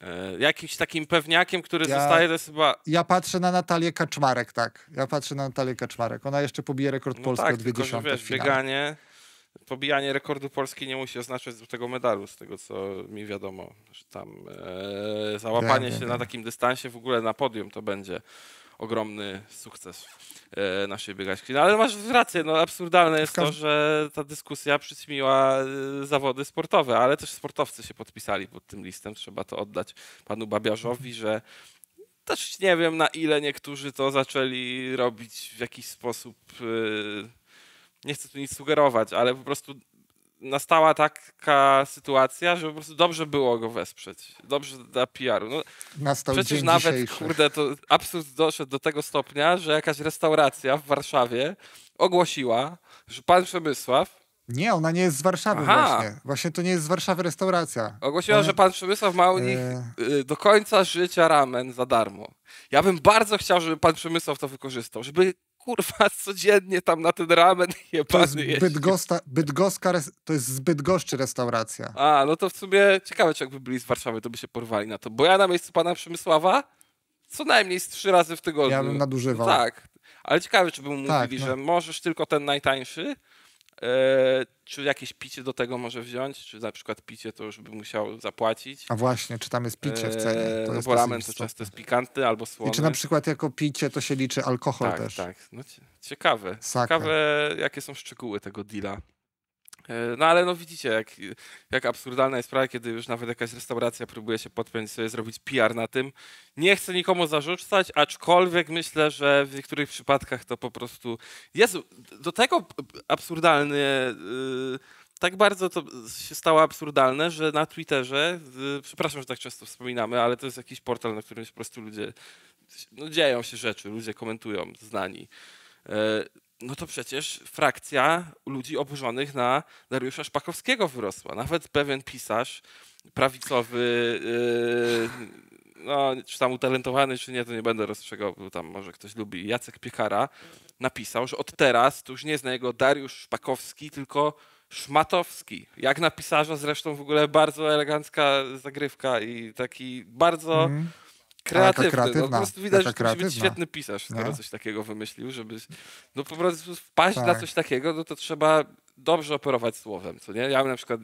E, jakimś takim pewniakiem, który ja, zostaje, to jest chyba. Ja patrzę na Natalię Kaczmarek, tak. Ja patrzę na Natalię Kaczmarek. Ona jeszcze pobije rekord no Polski tak, od 20. Tylko, że wiesz, bieganie pobijanie rekordu Polski nie musi oznaczać złotego medalu, z tego co mi wiadomo, że tam e, załapanie tak, się tak, na tak. takim dystansie w ogóle na podium to będzie ogromny sukces e, naszej biegaczki. No, ale masz rację, no absurdalne jest to, że ta dyskusja przyćmiła e, zawody sportowe, ale też sportowcy się podpisali pod tym listem, trzeba to oddać panu Babiarzowi, mhm. że też nie wiem na ile niektórzy to zaczęli robić w jakiś sposób... E, nie chcę tu nic sugerować, ale po prostu nastała taka sytuacja, że po prostu dobrze było go wesprzeć. Dobrze dla PR-u. No, Nastał przecież nawet, dzisiejszy. kurde, to absurd doszedł do tego stopnia, że jakaś restauracja w Warszawie ogłosiła, że pan Przemysław nie, ona nie jest z Warszawy Aha. właśnie. Właśnie to nie jest z Warszawy restauracja. Ogłosiła, że pan Przemysław ma u nich e, y, do końca życia ramen za darmo. Ja bym bardzo chciał, żeby pan Przemysław to wykorzystał, żeby kurwa codziennie tam na ten ramen jebany to jest Bydgosta, Bydgoska, to jest z Bydgoszczy restauracja. A, no to w sumie ciekawe, czy jakby byli z Warszawy, to by się porwali na to. Bo ja na miejscu pana Przemysława co najmniej z trzy razy w tygodniu. Ja bym nadużywał. No tak, ale ciekawe, czy by mu tak, mówili, no. że możesz tylko ten najtańszy, E, czy jakieś picie do tego może wziąć? Czy na przykład picie to już by musiał zapłacić? A właśnie, czy tam jest picie w e, cenie? To no bo ramen to często jest pikanty albo słony. I czy na przykład jako picie to się liczy alkohol tak, też? Tak, tak. No, ciekawe. Ciekawe, jakie są szczegóły tego deala. E, no ale no widzicie, jak, jak absurdalna jest sprawa, kiedy już nawet jakaś restauracja próbuje się podpiąć sobie zrobić PR na tym. Nie chcę nikomu zarzucać, aczkolwiek myślę, że w niektórych przypadkach to po prostu jest do tego absurdalny. Yy, tak bardzo to się stało absurdalne, że na Twitterze, y, przepraszam, że tak często wspominamy, ale to jest jakiś portal, na którym po prostu ludzie, no dzieją się rzeczy, ludzie komentują, znani. E, no to przecież frakcja ludzi oburzonych na Dariusza Szpakowskiego wyrosła. Nawet pewien pisarz prawicowy, yy, no, czy tam utalentowany, czy nie, to nie będę rozstrzegał, bo tam może ktoś lubi, Jacek Piekara, napisał, że od teraz tu już nie zna jego Dariusz Szpakowski, tylko Szmatowski. Jak na pisarza zresztą w ogóle bardzo elegancka zagrywka i taki bardzo... Mm kreatywny. kreatywna, no, po prostu widać, że musi być świetny pisarz, skoro nie? No. coś takiego wymyślił, żeby no po prostu wpaść tak. na coś takiego, no to trzeba dobrze operować słowem, co nie? Ja bym na przykład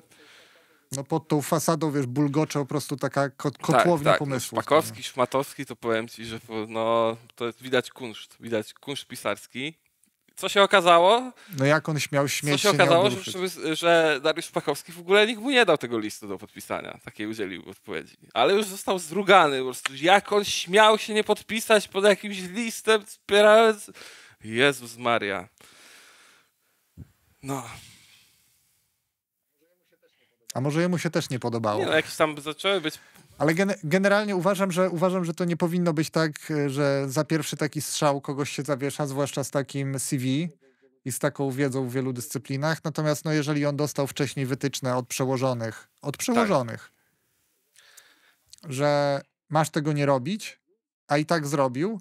no pod tą fasadą, wiesz, bulgocze po prostu taka kot tak, kotłownia tak, tak. pomysłów. No, Szpakowski, Szmatowski, to powiem ci, że no, to jest widać kunszt, widać kunszt pisarski, co się okazało? No jak on śmiał śmieć Co się, się okazało, że, że Dariusz Pachowski w ogóle nikt mu nie dał tego listu do podpisania, takiej udzielił odpowiedzi. Ale już został zdrugany po prostu. Jak on śmiał się nie podpisać pod jakimś listem, wspierając... Jezus Maria. No. A może jemu się też nie podobało? Nie, no, jakieś tam zaczęły być ale gen generalnie uważam że, uważam, że to nie powinno być tak, e, że za pierwszy taki strzał kogoś się zawiesza, zwłaszcza z takim CV i z taką wiedzą w wielu dyscyplinach. Natomiast no, jeżeli on dostał wcześniej wytyczne od przełożonych, od przełożonych, tak. że masz tego nie robić, a i tak zrobił,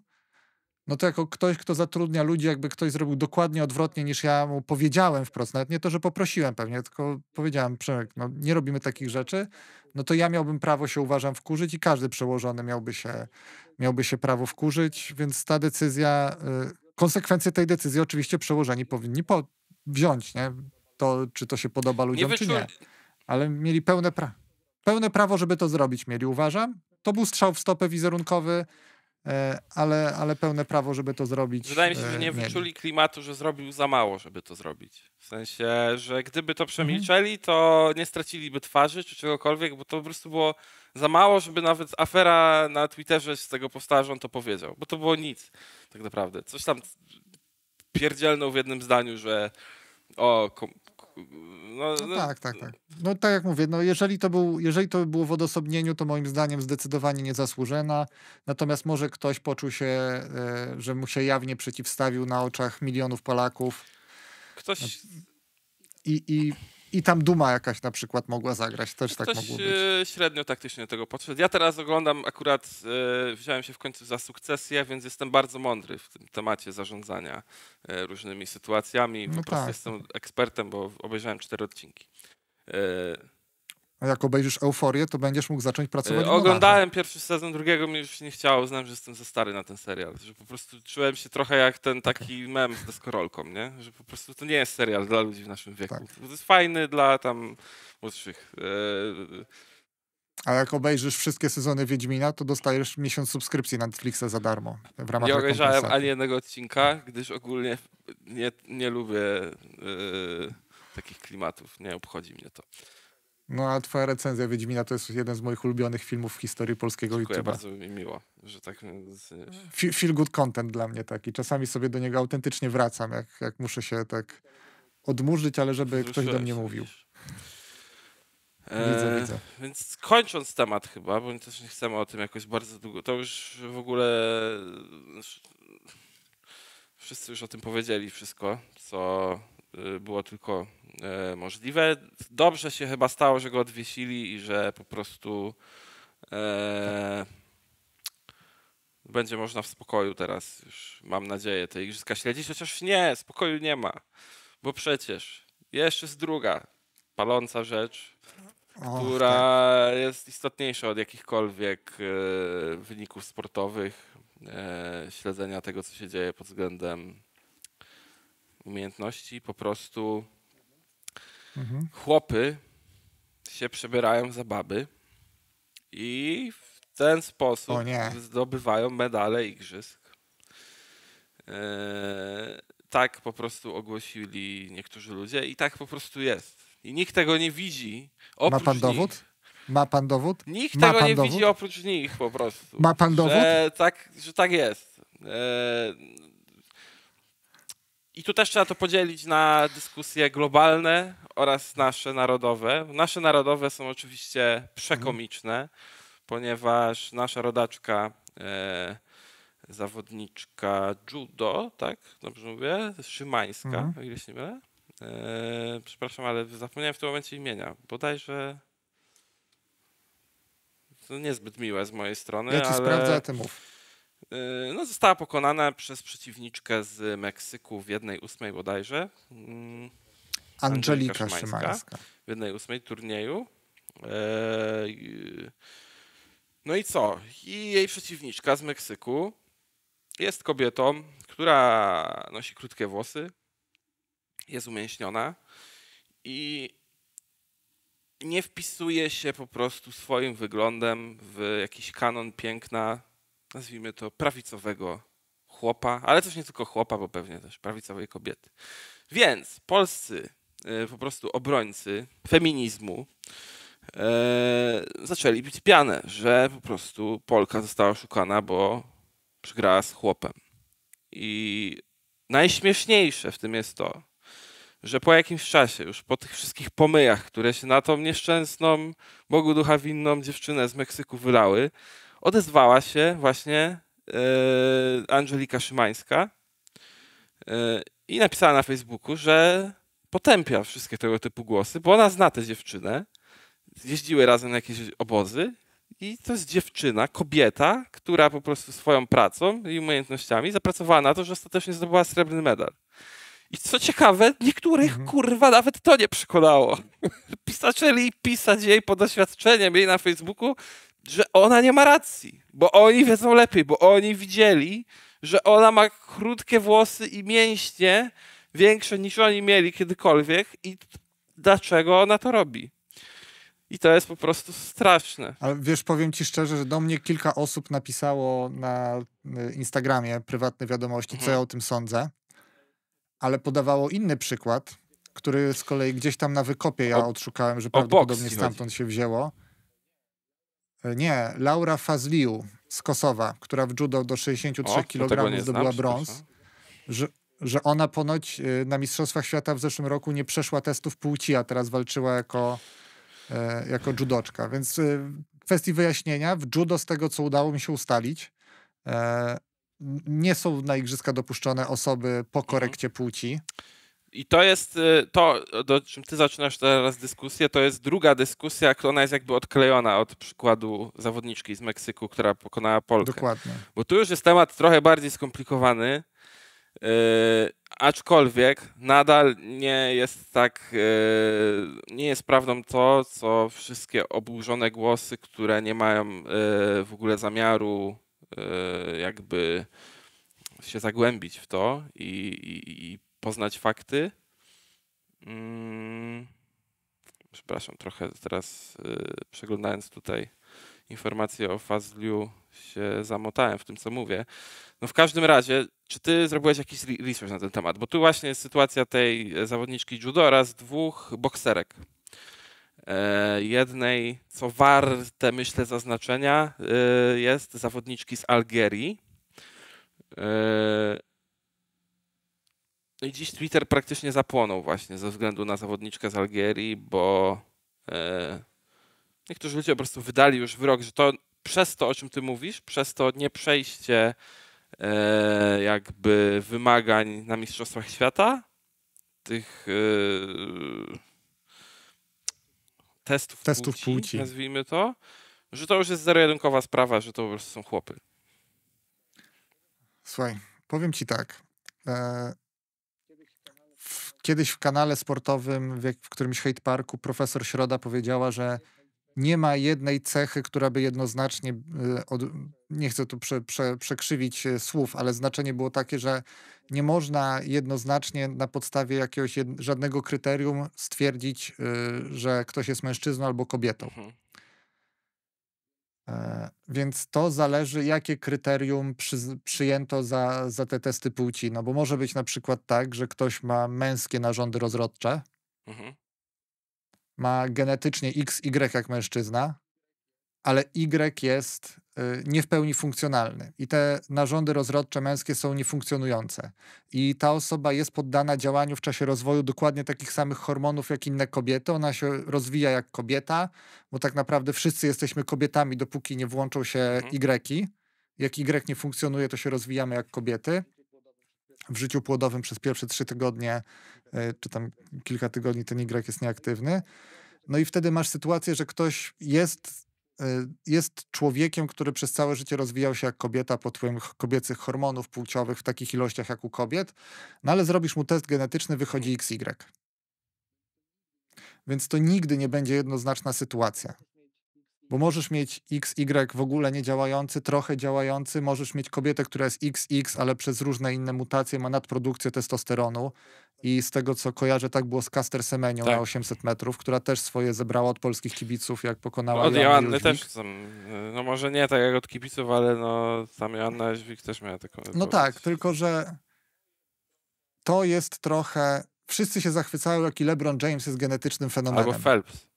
no to jako ktoś, kto zatrudnia ludzi, jakby ktoś zrobił dokładnie odwrotnie niż ja mu powiedziałem wprost, nawet nie to, że poprosiłem pewnie, tylko powiedziałem, Przemek, no nie robimy takich rzeczy, no to ja miałbym prawo się uważam wkurzyć i każdy przełożony miałby się, miałby się prawo wkurzyć, więc ta decyzja, y, konsekwencje tej decyzji oczywiście przełożeni powinni po, wziąć, nie? To, czy to się podoba ludziom, nie czy nie. Ale mieli pełne, pra pełne prawo, żeby to zrobić, mieli, uważam. To był strzał w stopę wizerunkowy, E, ale, ale pełne prawo, żeby to zrobić. Wydaje mi się, że e, nie wyczuli klimatu, że zrobił za mało, żeby to zrobić. W sensie, że gdyby to mhm. przemilczeli, to nie straciliby twarzy czy czegokolwiek, bo to po prostu było za mało, żeby nawet afera na Twitterze z tego powstała, że on to powiedział. Bo to było nic, tak naprawdę. Coś tam pierdzielną w jednym zdaniu, że o, no, no, no, tak, tak, tak. No tak jak mówię, no jeżeli to, był, jeżeli to było w odosobnieniu, to moim zdaniem zdecydowanie niezasłużona. Natomiast może ktoś poczuł się, e, że mu się jawnie przeciwstawił na oczach milionów Polaków. Ktoś... I, i i tam Duma jakaś na przykład mogła zagrać, też tak mogło e, być. średnio taktycznie do tego podszedł. Ja teraz oglądam akurat, e, wziąłem się w końcu za sukcesję, więc jestem bardzo mądry w tym temacie zarządzania e, różnymi sytuacjami. Po no prostu tak. jestem ekspertem, bo obejrzałem cztery odcinki. E, a jak obejrzysz Euforię, to będziesz mógł zacząć pracować e, w Oglądałem pierwszy sezon, drugiego mi już nie chciało, znam, że jestem za stary na ten serial. Że po prostu czułem się trochę jak ten tak. taki mem z deskorolką, nie? Że po prostu to nie jest serial dla ludzi w naszym wieku. Tak. To jest fajny dla tam młodszych. Yy... A jak obejrzysz wszystkie sezony Wiedźmina, to dostajesz miesiąc subskrypcji na Netflixa za darmo. W ramach nie obejrzałem ani jednego odcinka, gdyż ogólnie nie, nie lubię yy, takich klimatów. Nie obchodzi mnie to. No a twoja recenzja Wiedźmina to jest jeden z moich ulubionych filmów w historii polskiego Dziękuję, YouTube'a. bardzo mi miło, że tak... E, e, feel, good content dla mnie taki. Czasami sobie do niego autentycznie wracam, jak, jak muszę się tak odmurzyć, ale żeby ktoś do mnie mówił. Widzę, e, widzę. Więc kończąc temat chyba, bo też nie chcemy o tym jakoś bardzo długo, to już w ogóle wszyscy już o tym powiedzieli wszystko, co Y, było tylko e, możliwe. Dobrze się chyba stało, że go odwiesili i że po prostu e, będzie można w spokoju teraz już, mam nadzieję, te igrzyska śledzić, chociaż nie, spokoju nie ma, bo przecież jeszcze jest druga paląca rzecz, która tak. jest istotniejsza od jakichkolwiek e, wyników sportowych, e, śledzenia tego, co się dzieje pod względem umiejętności, po prostu mhm. chłopy się przebierają za baby i w ten sposób zdobywają medale igrzysk. Eee, tak po prostu ogłosili niektórzy ludzie i tak po prostu jest. I nikt tego nie widzi. Oprócz Ma pan dowód? Nich. Ma pan dowód? Nikt Ma tego nie dowód? widzi oprócz nich po prostu. Ma pan dowód? Że tak, że tak jest. Eee, i tu też trzeba to podzielić na dyskusje globalne oraz nasze narodowe. Nasze narodowe są oczywiście przekomiczne, ponieważ nasza rodaczka, e, zawodniczka judo, tak? Dobrze mówię? Szymańska, mhm. o ile się nie mylę. E, przepraszam, ale zapomniałem w tym momencie imienia. Bodajże to niezbyt miłe z mojej strony. Ja ci ale... sprawdzę, ty mów. Yy, no, została pokonana przez przeciwniczkę z Meksyku w jednej 8 bodajże. Yy, Angelika Szymańska. Szymańska. W jednej 8 turnieju. Yy, no i co? I jej przeciwniczka z Meksyku jest kobietą, która nosi krótkie włosy, jest umięśniona i nie wpisuje się po prostu swoim wyglądem w jakiś kanon piękna nazwijmy to, prawicowego chłopa, ale też nie tylko chłopa, bo pewnie też prawicowej kobiety. Więc polscy e, po prostu obrońcy feminizmu e, zaczęli bić pianę, że po prostu Polka została oszukana, bo przegrała z chłopem. I najśmieszniejsze w tym jest to, że po jakimś czasie, już po tych wszystkich pomyjach, które się na tą nieszczęsną, Bogu ducha winną dziewczynę z Meksyku wylały, odezwała się właśnie e, Angelika Szymańska e, i napisała na Facebooku, że potępia wszystkie tego typu głosy, bo ona zna tę dziewczynę. Jeździły razem na jakieś obozy i to jest dziewczyna, kobieta, która po prostu swoją pracą i umiejętnościami zapracowała na to, że ostatecznie zdobyła srebrny medal. I co ciekawe, niektórych mhm. kurwa nawet to nie przekonało. Pisacz i pisać jej po doświadczeniem jej na Facebooku że ona nie ma racji, bo oni wiedzą lepiej, bo oni widzieli, że ona ma krótkie włosy i mięśnie większe niż oni mieli kiedykolwiek i dlaczego ona to robi. I to jest po prostu straszne. Ale wiesz, powiem ci szczerze, że do mnie kilka osób napisało na y, Instagramie prywatne wiadomości, mhm. co ja o tym sądzę, ale podawało inny przykład, który z kolei gdzieś tam na wykopie ja odszukałem, że o, prawdopodobnie stamtąd się wzięło. E, nie, Laura Fazliu z Kosowa, która w judo do 63 kg zdobyła brąz, że, że ona ponoć e, na Mistrzostwach Świata w zeszłym roku nie przeszła testów płci, a teraz walczyła jako, e, jako judoczka. Więc kwestii wyjaśnienia, w judo z tego, co udało mi się ustalić, nie są na igrzyska dopuszczone osoby po mhm. korekcie płci. I to jest y, to, do czym ty zaczynasz teraz dyskusję, to jest druga dyskusja, ona jest jakby odklejona od przykładu zawodniczki z Meksyku, która pokonała Polkę. Dokładnie. Bo tu już jest temat trochę bardziej skomplikowany, y, aczkolwiek nadal nie jest tak, y, nie jest prawdą to, co wszystkie oburzone głosy, które nie mają w ogóle zamiaru jakby się zagłębić w to i, i, i poznać fakty. Mm, przepraszam, trochę teraz y, przeglądając tutaj informacje o Fazliu się zamotałem w tym, co mówię. No w każdym razie, czy ty zrobiłeś jakiś research na ten temat? Bo tu właśnie jest sytuacja tej zawodniczki judo z dwóch bokserek. E, jednej, co warte myślę zaznaczenia, y, jest zawodniczki z Algierii. E, no i dziś Twitter praktycznie zapłonął właśnie ze względu na zawodniczkę z Algierii, bo e, niektórzy ludzie po prostu wydali już wyrok, że to przez to, o czym ty mówisz, przez to nie przejście e, jakby wymagań na Mistrzostwach Świata, tych e, testów, testów płci, płci, nazwijmy to, że to już jest zero-jedynkowa sprawa, że to po prostu są chłopy. Słuchaj, powiem ci tak. E, Kiedyś w kanale sportowym, w, w którymś hate parku, profesor Środa powiedziała, że nie ma jednej cechy, która by jednoznacznie, e, od, nie chcę tu prze, prze, przekrzywić e, słów, ale znaczenie było takie, że nie można jednoznacznie na podstawie jakiegoś jed, żadnego kryterium stwierdzić, e, że ktoś jest mężczyzną albo kobietą. Mhm. E, więc to zależy, jakie kryterium przy, przyjęto za, za te testy płci. No bo może być na przykład tak, że ktoś ma męskie narządy rozrodcze, mhm. ma genetycznie XY jak mężczyzna, ale Y jest y, nie w pełni funkcjonalny i te narządy rozrodcze męskie są niefunkcjonujące. I ta osoba jest poddana działaniu w czasie rozwoju dokładnie takich samych hormonów jak inne kobiety. Ona się rozwija jak kobieta, bo tak naprawdę wszyscy jesteśmy kobietami, dopóki nie włączą się mhm. Y. Jak Y nie funkcjonuje, to się rozwijamy jak kobiety. W życiu płodowym przez pierwsze trzy tygodnie, y, czy tam kilka tygodni, ten Y jest nieaktywny. No i wtedy masz sytuację, że ktoś jest Y, jest człowiekiem, który przez całe życie rozwijał się jak kobieta pod wpływem kobiecych hormonów płciowych w takich ilościach jak u kobiet, no ale zrobisz mu test genetyczny, wychodzi XY. Więc to nigdy nie będzie jednoznaczna sytuacja. Bo możesz mieć XY w ogóle nie działający, trochę działający, możesz mieć kobietę, która jest XX, ale przez różne inne mutacje ma nadprodukcję testosteronu. I z tego, co kojarzę, tak było z Caster Semenią tak. na 800 metrów, która też swoje zebrała od polskich kibiców, jak pokonała Od Joanny też y, no może nie tak jak od kibiców, ale no tam Joanna Źwik też miała taką... No tak, tylko że to jest trochę... Wszyscy się zachwycają, jaki LeBron James jest genetycznym fenomenem. Albo Phelps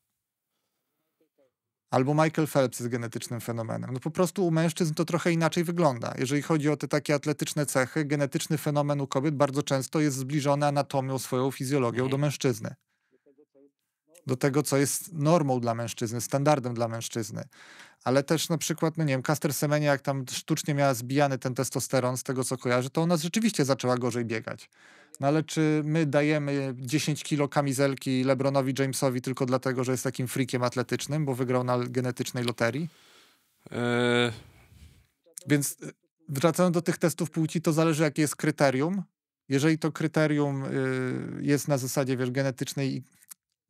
albo Michael Phelps jest genetycznym fenomenem. No po prostu u mężczyzn to trochę inaczej wygląda. Jeżeli chodzi o te takie atletyczne cechy, genetyczny fenomen u kobiet bardzo często jest zbliżony anatomią, swoją fizjologią do mhm. mężczyzny. Do tego, co jest normą dla mężczyzny, standardem dla mężczyzny. Ale też na przykład, no nie wiem, Caster Semenya, jak tam sztucznie miała zbijany ten testosteron, z tego co kojarzę, to ona rzeczywiście zaczęła gorzej biegać. No ale czy my dajemy 10 kilo kamizelki Lebronowi Jamesowi tylko dlatego, że jest takim frikiem atletycznym, bo wygrał na genetycznej loterii? Yy... Więc e, wracając do tych testów płci, to zależy jakie jest kryterium. Jeżeli to kryterium e, jest na zasadzie, wiesz, genetycznej,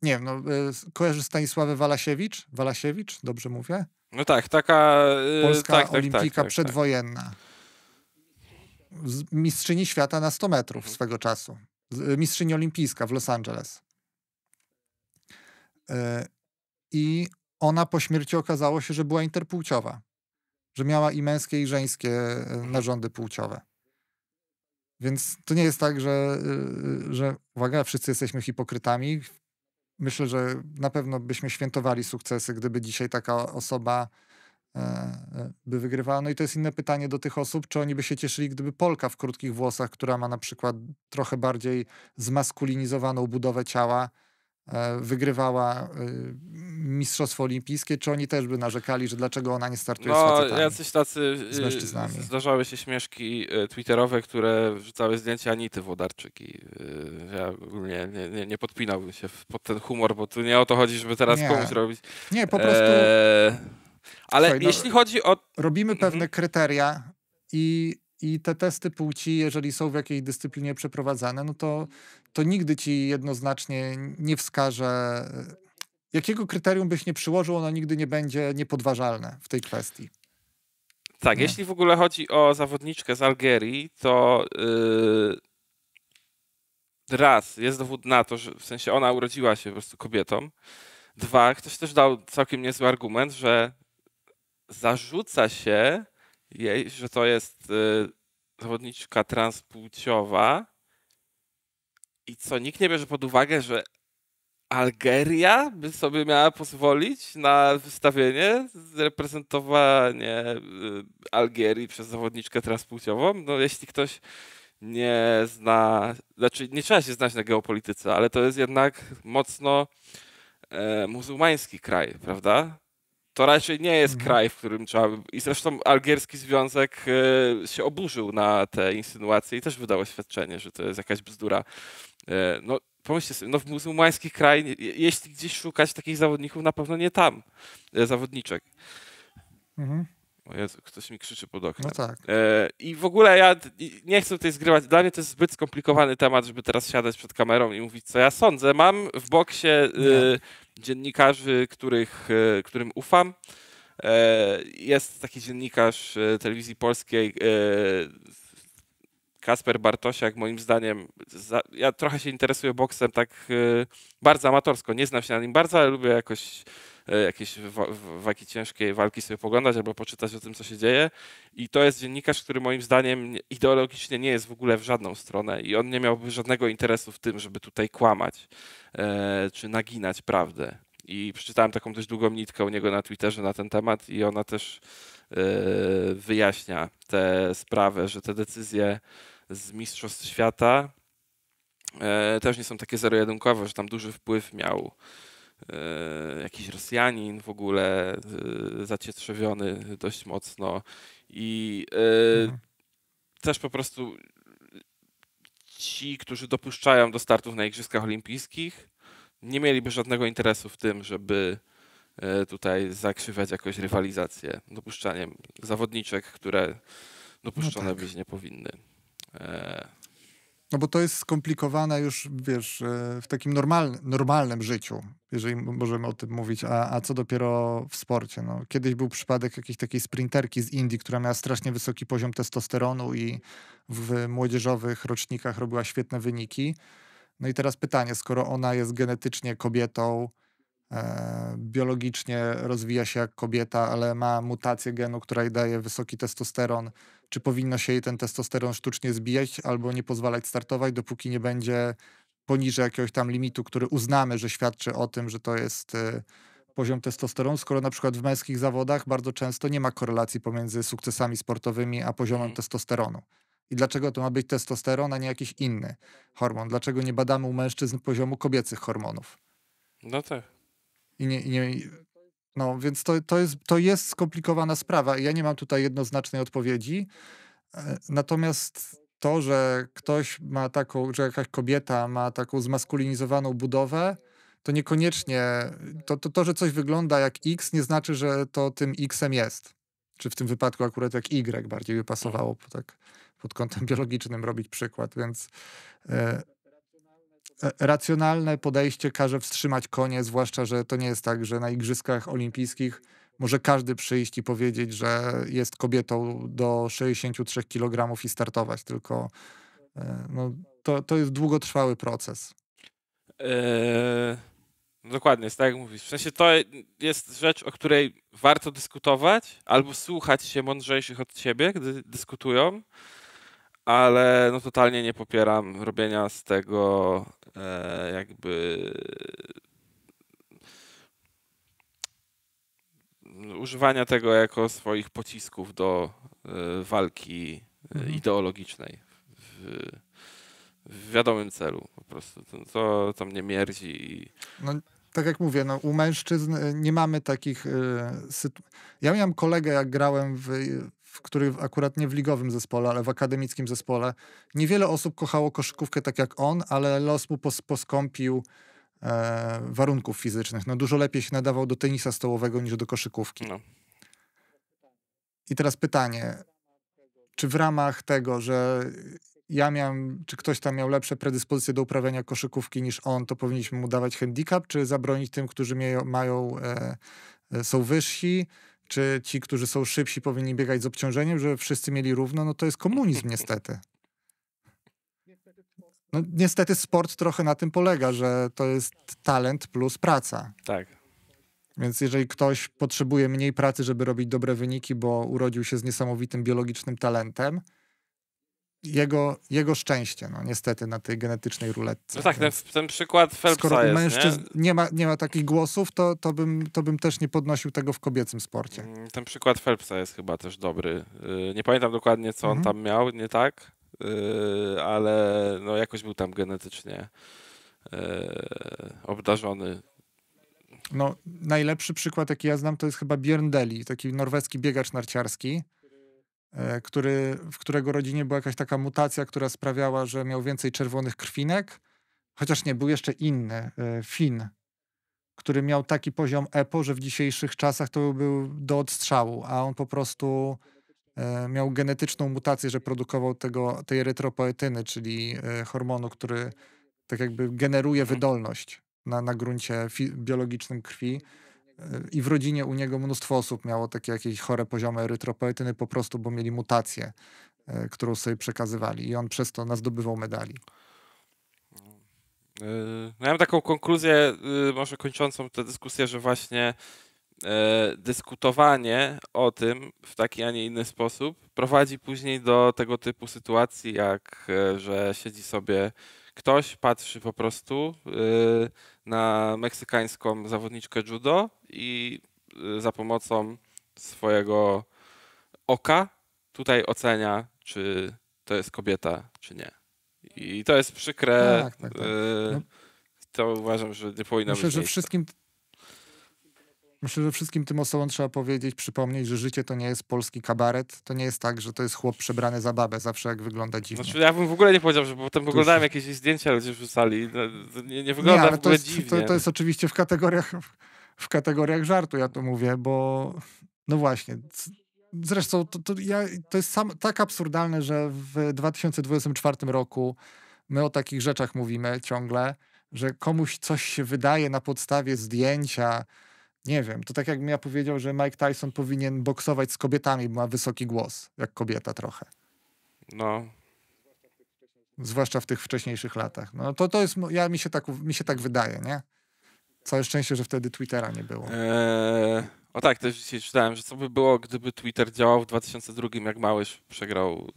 nie wiem, no, yy, kojarzysz Stanisławę Walasiewicz? Walasiewicz, dobrze mówię? No tak, taka... Polska tak, tak, tak, tak, tak. przedwojenna mistrzyni świata na 100 metrów mhm. swego czasu. E, mistrzyni olimpijska w Los Angeles. E, I ona po śmierci okazało się, że była interpłciowa. Że miała i męskie, i żeńskie e, mhm. narządy płciowe. Więc to nie jest tak, że, że uwaga, wszyscy jesteśmy hipokrytami. Myślę, że na pewno byśmy świętowali sukcesy, gdyby dzisiaj taka osoba E, e, by wygrywała. No i to jest inne pytanie do tych osób, czy oni by się cieszyli, gdyby Polka w krótkich włosach, która ma na przykład trochę bardziej zmaskulinizowaną budowę ciała, e, wygrywała Mistrzostwo Olimpijskie, czy oni też by narzekali, że dlaczego ona nie startuje no, z facetami, jacyś tacy, z y, mężczyznami. Zdarzały się śmieszki twitterowe, które wrzucały zdjęcia Anity Wodarczyk i ja ogólnie nie, nie, nie, podpinałbym się pod ten humor, bo tu nie o to chodzi, żeby teraz nie. komuś robić. Nie, po prostu... E ale Słuchaj, no, jeśli no, chodzi o. Robimy mhm. pewne kryteria i, i te testy płci, jeżeli są w jakiejś dyscyplinie przeprowadzane, no to, to nigdy ci jednoznacznie nie wskaże. Jakiego kryterium byś nie przyłożył, ono nigdy nie będzie niepodważalne w tej kwestii. Tak, nie? jeśli w ogóle chodzi o zawodniczkę z Algierii, to yy, raz jest dowód na to, że w sensie ona urodziła się po prostu kobietą. Dwa, ktoś też dał całkiem niezły argument, że zarzuca się jej, że to jest y, zawodniczka transpłciowa i co nikt nie bierze pod uwagę, że Algeria by sobie miała pozwolić na wystawienie, reprezentowanie y, Algierii przez zawodniczkę transpłciową. No, jeśli ktoś nie zna, znaczy nie trzeba się znać na geopolityce, ale to jest jednak mocno e, muzułmański kraj, prawda? to raczej nie jest mhm. kraj, w którym trzeba. I zresztą Algierski Związek e, się oburzył na te insynuacje i też wydał oświadczenie, że to jest jakaś bzdura. E, no, pomyślcie sobie, no w muzułmańskich kraju, jeśli gdzieś szukać takich zawodników, na pewno nie tam, e, zawodniczek. Mhm. O Jezu, ktoś mi krzyczy pod oknem. No tak. I w ogóle ja nie chcę tutaj zgrywać. Dla mnie to jest zbyt skomplikowany temat, żeby teraz siadać przed kamerą i mówić, co ja sądzę. Mam w boksie dziennikarzy, których, e, którym ufam. E, jest taki dziennikarz e, telewizji polskiej, Kasper Bartosiak, moim zdaniem. ja trochę się interesuję boksem tak bardzo amatorsko, nie znam się na nim bardzo, ale lubię jakoś E, jakieś waki ciężkie walki sobie poglądać albo poczytać o tym, co się dzieje. I to jest dziennikarz, który moim zdaniem ideologicznie nie jest w ogóle w żadną stronę i on nie miałby żadnego interesu w tym, żeby tutaj kłamać e, czy naginać prawdę. I przeczytałem taką dość długą nitkę u niego na Twitterze na ten temat i ona też e, wyjaśnia tę sprawę, że te decyzje z Mistrzostw Świata też nie są takie zero-jedynkowe, że tam duży wpływ miał E, jakiś Rosjanin w ogóle e, zacietrzewiony dość mocno i e, mhm. też po prostu ci, którzy dopuszczają do startów na Igrzyskach Olimpijskich, nie mieliby żadnego interesu w tym, żeby tutaj zakrzywiać jakoś rywalizację dopuszczaniem zawodniczek, które no dopuszczone no tak. być nie powinny. No bo to jest skomplikowane już, wiesz, e, w takim normalnym, normalnym życiu, jeżeli możemy o tym mówić, a, a co dopiero w sporcie. No, kiedyś był przypadek jakiejś takiej sprinterki z Indii, która miała strasznie wysoki poziom testosteronu i w młodzieżowych rocznikach robiła świetne wyniki. No i teraz pytanie, skoro ona jest genetycznie kobietą, E, biologicznie rozwija się jak kobieta, ale ma mutację genu, która jej daje wysoki testosteron, czy powinno się jej ten testosteron sztucznie zbijać albo nie pozwalać startować, dopóki nie będzie poniżej jakiegoś tam limitu, który uznamy, że świadczy o tym, że to jest e, poziom testosteronu, skoro na przykład w męskich zawodach bardzo często nie ma korelacji pomiędzy sukcesami sportowymi a poziomem mhm. testosteronu. I dlaczego to ma być testosteron, a nie jakiś inny hormon? Dlaczego nie badamy u mężczyzn poziomu kobiecych hormonów? No tak, i nie, i nie no, więc to, to, jest, to jest skomplikowana sprawa ja nie mam tutaj jednoznacznej odpowiedzi. E, natomiast to, że ktoś ma taką, że jakaś kobieta ma taką zmaskulinizowaną budowę, to niekoniecznie, to, to, to że coś wygląda jak X, nie znaczy, że to tym Xem jest. Czy w tym wypadku akurat jak Y bardziej by mhm. pasowało, tak pod kątem biologicznym robić przykład, więc... Yy, E, racjonalne podejście każe wstrzymać konie, zwłaszcza, że to nie jest tak, że na Igrzyskach Olimpijskich może każdy przyjść i powiedzieć, że jest kobietą do 63 kg i startować, tylko e, no, to, to jest długotrwały proces. Eee, dokładnie, jest tak jak mówisz. W sensie to jest rzecz, o której warto dyskutować albo słuchać się mądrzejszych od siebie, gdy dyskutują ale no totalnie nie popieram robienia z tego e, jakby używania tego jako swoich pocisków do e, walki e, mhm. ideologicznej w, w, wiadomym celu po prostu. To, to mnie mierdzi i... no tak jak mówię, no, u mężczyzn e, nie mamy takich y, e, sytuacji. Ja miałem kolegę, jak grałem w, w który akurat nie w ligowym zespole, ale w akademickim zespole. Niewiele osób kochało koszykówkę tak jak on, ale los mu pos poskąpił e, warunków fizycznych. No, dużo lepiej się nadawał do tenisa stołowego niż do koszykówki. No. I teraz pytanie, czy w ramach tego, że ja miałem, czy ktoś tam miał lepsze predyspozycje do uprawiania koszykówki niż on, to powinniśmy mu dawać handicap, czy zabronić tym, którzy mają, e, e, są wyżsi, czy ci, którzy są szybsi, powinni biegać z obciążeniem, żeby wszyscy mieli równo, no to jest komunizm niestety. No, niestety sport trochę na tym polega, że to jest talent plus praca. Tak. Więc jeżeli ktoś potrzebuje mniej pracy, żeby robić dobre wyniki, bo urodził się z niesamowitym biologicznym talentem, jego, jego szczęście, no niestety, na tej genetycznej ruletce. No tak, ten, ten przykład Phelpsa Skoro jest, mężczyzn nie? nie? ma, nie ma takich głosów, to, to, bym, to bym też nie podnosił tego w kobiecym sporcie. Mm, ten przykład Phelpsa jest chyba też dobry. Y, nie pamiętam dokładnie, co on mhm. tam miał, nie tak? Y, ale no jakoś był tam genetycznie y, obdarzony no, najlepszy przykład, jaki ja znam, to jest chyba Björn Deli, taki norweski biegacz narciarski, E, który, w którego rodzinie była jakaś taka mutacja, która sprawiała, że miał więcej czerwonych krwinek. Chociaż nie, był jeszcze inny, e, Fin, który miał taki poziom EPO, że w dzisiejszych czasach to był do odstrzału, a on po prostu e, miał genetyczną mutację, że produkował tego, tej erytropoetyny, czyli hormonu, który tak jakby generuje mhm. wydolność na, na gruncie biologicznym krwi i w rodzinie u niego mnóstwo osób miało takie jakieś chore poziomy erytropoetyny po prostu, bo mieli mutację, e, którą sobie przekazywali i on przez to nazdobywał medali. E, no mam taką konkluzję, y, może kończącą tę dyskusję, że właśnie e, dyskutowanie o tym w taki, a nie inny sposób prowadzi później do tego typu sytuacji, jak że siedzi sobie ktoś, patrzy po prostu y, na meksykańską zawodniczkę judo i y, za pomocą swojego oka tutaj ocenia, czy to jest kobieta, czy nie. I to jest przykre. Tak, tak, tak. Y, no. To uważam, że nie powinno Myślę, być. Że wszystkim, Myślę, że wszystkim tym osobom trzeba powiedzieć, przypomnieć, że życie to nie jest polski kabaret. To nie jest tak, że to jest chłop przebrany za babę, zawsze jak wygląda dziwnie. Znaczy, ja bym w ogóle nie powiedział, że potem wyglądałem jakieś zdjęcia ludzie wrzucali. No, nie, nie wygląda nie, ale to jest, dziwnie. To, to, jest oczywiście w kategoriach, w kategoriach żartu, ja to mówię, bo no właśnie. Zresztą to, to, ja, to jest sam, tak absurdalne, że w 2024 roku my o takich rzeczach mówimy ciągle, że komuś coś się wydaje na podstawie zdjęcia. Nie wiem, to tak jakbym ja powiedział, że Mike Tyson powinien boksować z kobietami, bo ma wysoki głos, jak kobieta trochę. No, zwłaszcza w tych wcześniejszych latach. No to, to jest, ja, mi, się tak, mi się tak wydaje, nie? Całe szczęście, że wtedy Twittera nie było. Eee, o tak, też dzisiaj czytałem, że co by było, gdyby Twitter działał w 2002, jak Małysz przegrał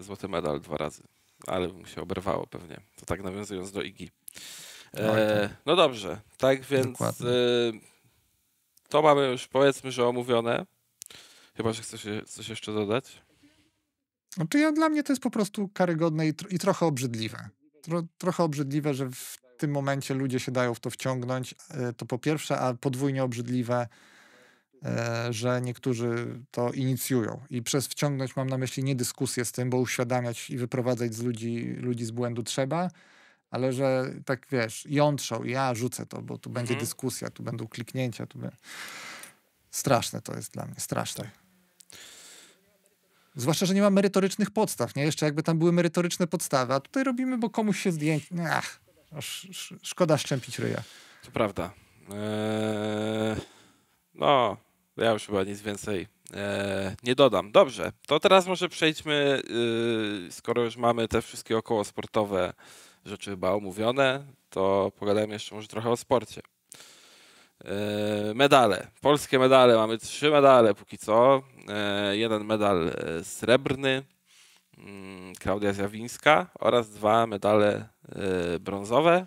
e, złoty medal dwa razy. Ale mu się oberwało pewnie. To tak nawiązując do IGI. Eee, tak. no dobrze, tak więc e, to mamy już powiedzmy, że omówione. Chyba, że chcesz coś jeszcze dodać? Znaczy ja, dla mnie to jest po prostu karygodne i, i trochę obrzydliwe. Tro trochę obrzydliwe, że w tym momencie ludzie się dają w to wciągnąć, e, to po pierwsze, a podwójnie obrzydliwe, e, że niektórzy to inicjują. I przez wciągnąć mam na myśli nie dyskusję z tym, bo uświadamiać i wyprowadzać z ludzi, ludzi z błędu trzeba, ale że tak wiesz, jątrzą, ja rzucę to, bo tu mhm. będzie dyskusja, tu będą kliknięcia, tu Straszne to jest dla mnie, straszne. Tak. Zwłaszcza, że nie ma merytorycznych podstaw, nie? Jeszcze jakby tam były merytoryczne podstawy, a tutaj robimy, bo komuś się zdjęć... Ach. Aż szkoda szczępić ryja. To prawda. Eee, no, ja już chyba nic więcej eee, nie dodam. Dobrze, to teraz może przejdźmy, yy, skoro już mamy te wszystkie około sportowe rzeczy chyba omówione, to pogadajmy jeszcze może trochę o sporcie. Eee, medale. Polskie medale. Mamy trzy medale póki co. Eee, jeden medal e, srebrny, mm, Klaudia Zjawińska oraz dwa medale E, brązowe,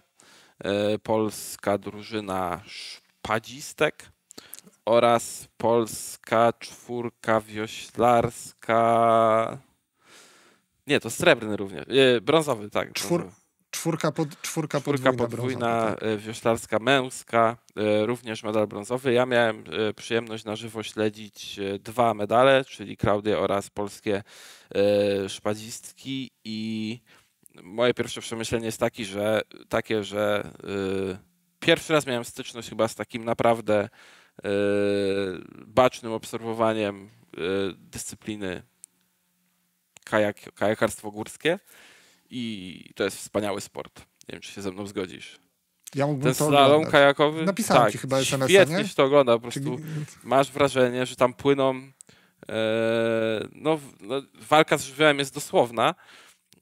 e, polska drużyna szpadzistek oraz polska czwórka wioślarska. Nie, to srebrny również. E, brązowy, tak. Czwór, Czwórka, pod, czwórka, czwórka podwójna, podwójna brązowy, tak. wioślarska męska, również medal brązowy. Ja miałem przyjemność na żywo śledzić dwa medale, czyli Klaudię oraz polskie szpadzistki i moje pierwsze przemyślenie jest taki, że, takie, że yy, pierwszy raz miałem styczność chyba z takim naprawdę yy, bacznym obserwowaniem yy, dyscypliny kajak, kajakarstwo górskie i to jest wspaniały sport. Nie wiem, czy się ze mną zgodzisz. Ja mógłbym Ten slalom kajakowy. Napisałem tak, ci chyba SMS-a, świetnie się to ogląda. Po prostu Czyli... masz wrażenie, że tam płyną e, no, no, walka z żywiołem jest dosłowna,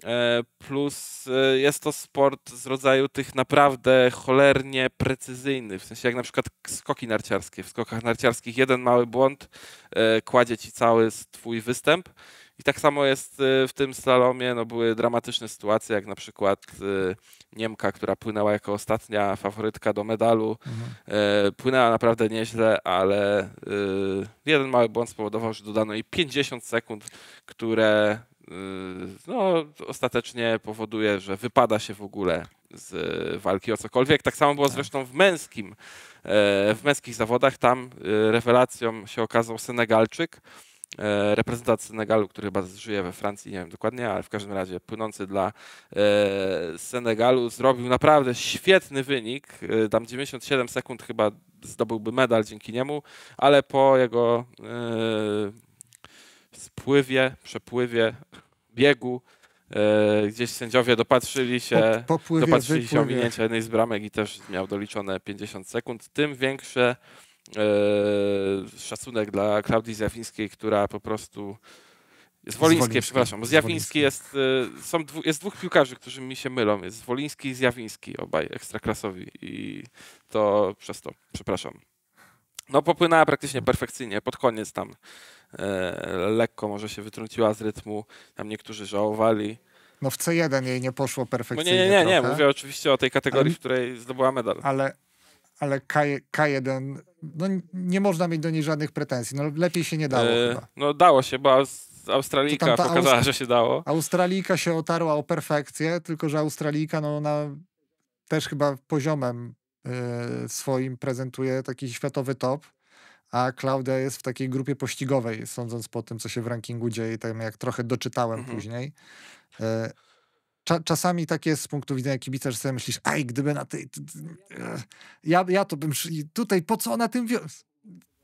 E, plus e, jest to sport z rodzaju tych naprawdę cholernie precyzyjny, w sensie jak na przykład skoki narciarskie. W skokach narciarskich jeden mały błąd e, kładzie ci cały twój występ. I tak samo jest w tym slalomie. No, były dramatyczne sytuacje, jak na przykład Niemka, która płynęła jako ostatnia faworytka do medalu. Mhm. Płynęła naprawdę nieźle, ale jeden mały błąd spowodował, że dodano jej 50 sekund, które Yy, no, ostatecznie powoduje, że wypada się w ogóle z yy, walki o cokolwiek. Tak samo było tak. zresztą w męskim, yy, w męskich zawodach. Tam rewelacją się okazał Senegalczyk, reprezentant Senegalu, który chyba żyje we Francji, nie wiem dokładnie, ale w każdym razie płynący dla Senegalu zrobił naprawdę świetny wynik. Tam 97 sekund chyba zdobyłby medal dzięki niemu, ale po jego spływie, przepływie, biegu. E, gdzieś sędziowie dopatrzyli się, popływie, dopatrzyli się ominięcia jednej z bramek i też miał doliczone 50 sekund. Tym większe e, szacunek dla Klaudii Zjawińskiej, która po prostu. Zwolińskie, przepraszam, bo Zjawiński jest, e, są dwu, jest dwóch piłkarzy, którzy mi się mylą, jest Woliński i Zjawiński, obaj ekstraklasowi i to przez to, przepraszam no popłynęła praktycznie perfekcyjnie, pod koniec tam e, lekko może się wytrąciła z rytmu, tam niektórzy żałowali. No w C1 jej nie poszło no perfekcyjnie no nie, nie, nie, nie, mówię oczywiście o tej kategorii, ale, w której zdobyła medal. Ale, ale K, K1, no nie można mieć do niej żadnych pretensji, no lepiej się nie dało e, chyba. No dało się, bo Australijka pokazała, że się dało. Australijka się otarła o perfekcję, tylko że Australijka no ona też chyba poziomem Y, swoim prezentuje taki światowy top, a Klaudia jest w takiej grupie pościgowej, sądząc po tym, co się w rankingu dzieje, tam jak trochę doczytałem mhm. później. Y, czasami tak jest z punktu widzenia kibica, że sobie myślisz, aj, gdyby na tej... Y, ja, ja to bym... Tutaj, po co ona tym wiosł?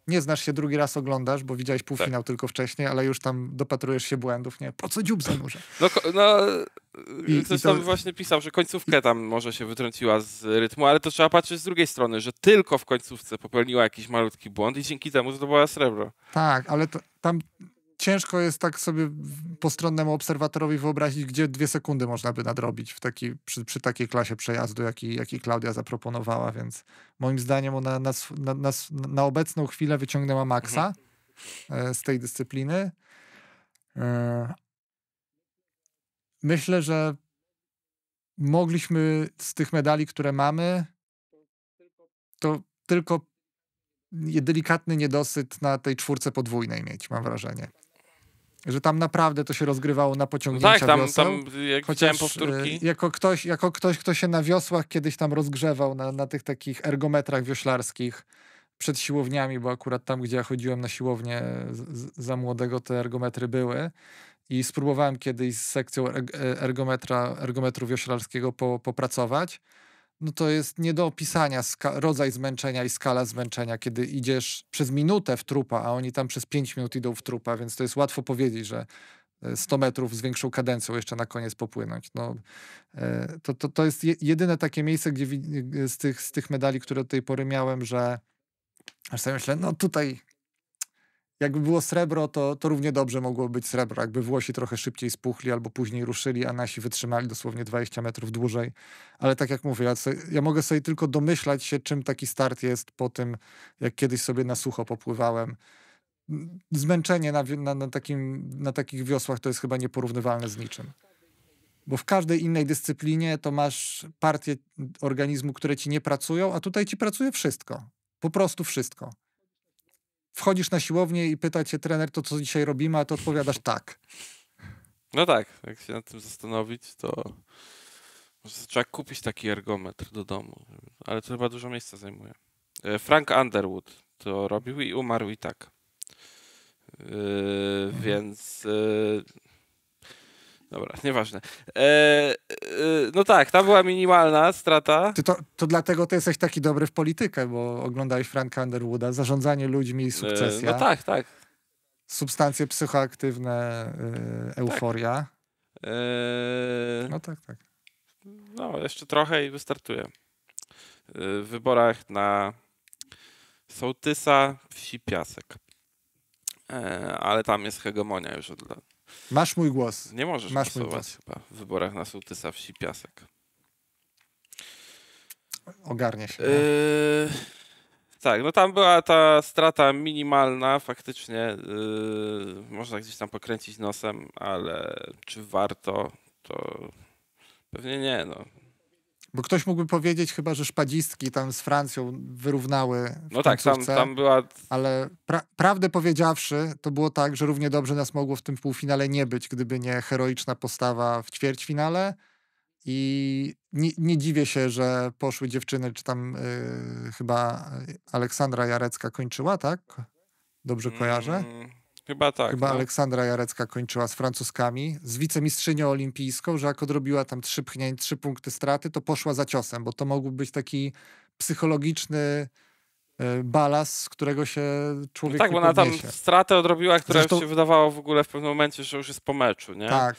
nie znasz się, drugi raz oglądasz, bo widziałeś półfinał tak. tylko wcześniej, ale już tam dopatrujesz się błędów, nie? Po co dziób zanurza? No, no I, y, ktoś i to... tam właśnie pisał, że końcówkę tam może się wytrąciła z rytmu, ale to trzeba patrzeć z drugiej strony, że tylko w końcówce popełniła jakiś malutki błąd i dzięki temu zdobyła srebro. Tak, ale to, tam ciężko jest tak sobie postronnemu obserwatorowi wyobrazić, gdzie dwie sekundy można by nadrobić w taki, przy, przy takiej klasie przejazdu, jaki, jaki Klaudia zaproponowała, więc moim zdaniem ona na, na, na, na obecną chwilę wyciągnęła maksa mhm. e, z tej dyscypliny. E, myślę, że mogliśmy z tych medali, które mamy, to tylko delikatny niedosyt na tej czwórce podwójnej mieć, mam wrażenie że tam naprawdę to się rozgrywało na pociągnięcia no tak, tam, wioseł. Tam, jak Chociaż powtórki. E, jako ktoś, jako ktoś, kto się na wiosłach kiedyś tam rozgrzewał na, na tych takich ergometrach wioślarskich przed siłowniami, bo akurat tam, gdzie ja chodziłem na siłownię z, za młodego, te ergometry były. I spróbowałem kiedyś z sekcją e, ergometra, ergometru wioślarskiego po, popracować no to jest nie do opisania rodzaj zmęczenia i skala zmęczenia, kiedy idziesz przez minutę w trupa, a oni tam przez 5 minut idą w trupa, więc to jest łatwo powiedzieć, że 100 e, metrów z większą kadencją jeszcze na koniec popłynąć. No, e, to, to, to jest jedyne takie miejsce, gdzie e, z tych, z tych medali, które do tej pory miałem, że aż sobie myślę, no tutaj jakby było srebro, to, to równie dobrze mogło być srebro. Jakby Włosi trochę szybciej spuchli albo później ruszyli, a nasi wytrzymali dosłownie 20 metrów dłużej. Ale tak jak mówię, ja, sobie, ja mogę sobie tylko domyślać się, czym taki start jest po tym, jak kiedyś sobie na sucho popływałem zmęczenie na, na, na, takim, na takich wiosłach to jest chyba nieporównywalne z niczym. Bo w każdej innej dyscyplinie to masz partie organizmu, które ci nie pracują, a tutaj ci pracuje wszystko. Po prostu wszystko wchodzisz na siłownię i pyta cię trener, to co dzisiaj robimy, a ty odpowiadasz tak. No tak, jak się nad tym zastanowić, to trzeba kupić taki ergometr do domu, ale to chyba dużo miejsca zajmuje. E, Frank Underwood to robił i umarł i tak. Yy, mhm. Więc... Yy, Dobra, nieważne. E, e, no tak, ta była minimalna strata. To, to dlatego ty jesteś taki dobry w politykę, bo oglądałeś Franka Underwooda, zarządzanie ludźmi i e, sukcesja. E, no tak, tak. Substancje psychoaktywne, e, euforia. Tak. E, no tak, tak. No, jeszcze trochę i wystartuję. W wyborach na Sołtysa, Wsi Piasek. Ale tam jest hegemonia już od lat. Masz mój głos. Nie możesz Masz głosować mój głos. chyba w wyborach na sołtysa wsi Piasek. Ogarnie się. Yy... Tak, no tam była ta strata minimalna, faktycznie yy, można gdzieś tam pokręcić nosem, ale czy warto, to pewnie nie. No. Bo ktoś mógłby powiedzieć chyba, że szpadzistki tam z Francją wyrównały. No tak, tam, tam była. Ale pra prawdę powiedziawszy, to było tak, że równie dobrze nas mogło w tym półfinale nie być, gdyby nie heroiczna postawa w ćwierćfinale. I nie, nie dziwię się, że poszły dziewczyny, czy tam yy, chyba Aleksandra Jarecka kończyła, tak? Dobrze kojarzę? Mm, Chyba tak. Chyba no. Aleksandra Jarecka kończyła z Francuskami, z wicemistrzynią olimpijską, że jak odrobiła tam trzy pchnięć, trzy punkty straty, to poszła za ciosem, bo to mógł być taki psychologiczny e, balast, z którego się człowiek no Tak, bo ona tam stratę odrobiła, która Zresztą... się wydawało w ogóle w pewnym momencie, że już jest po meczu, nie? Tak,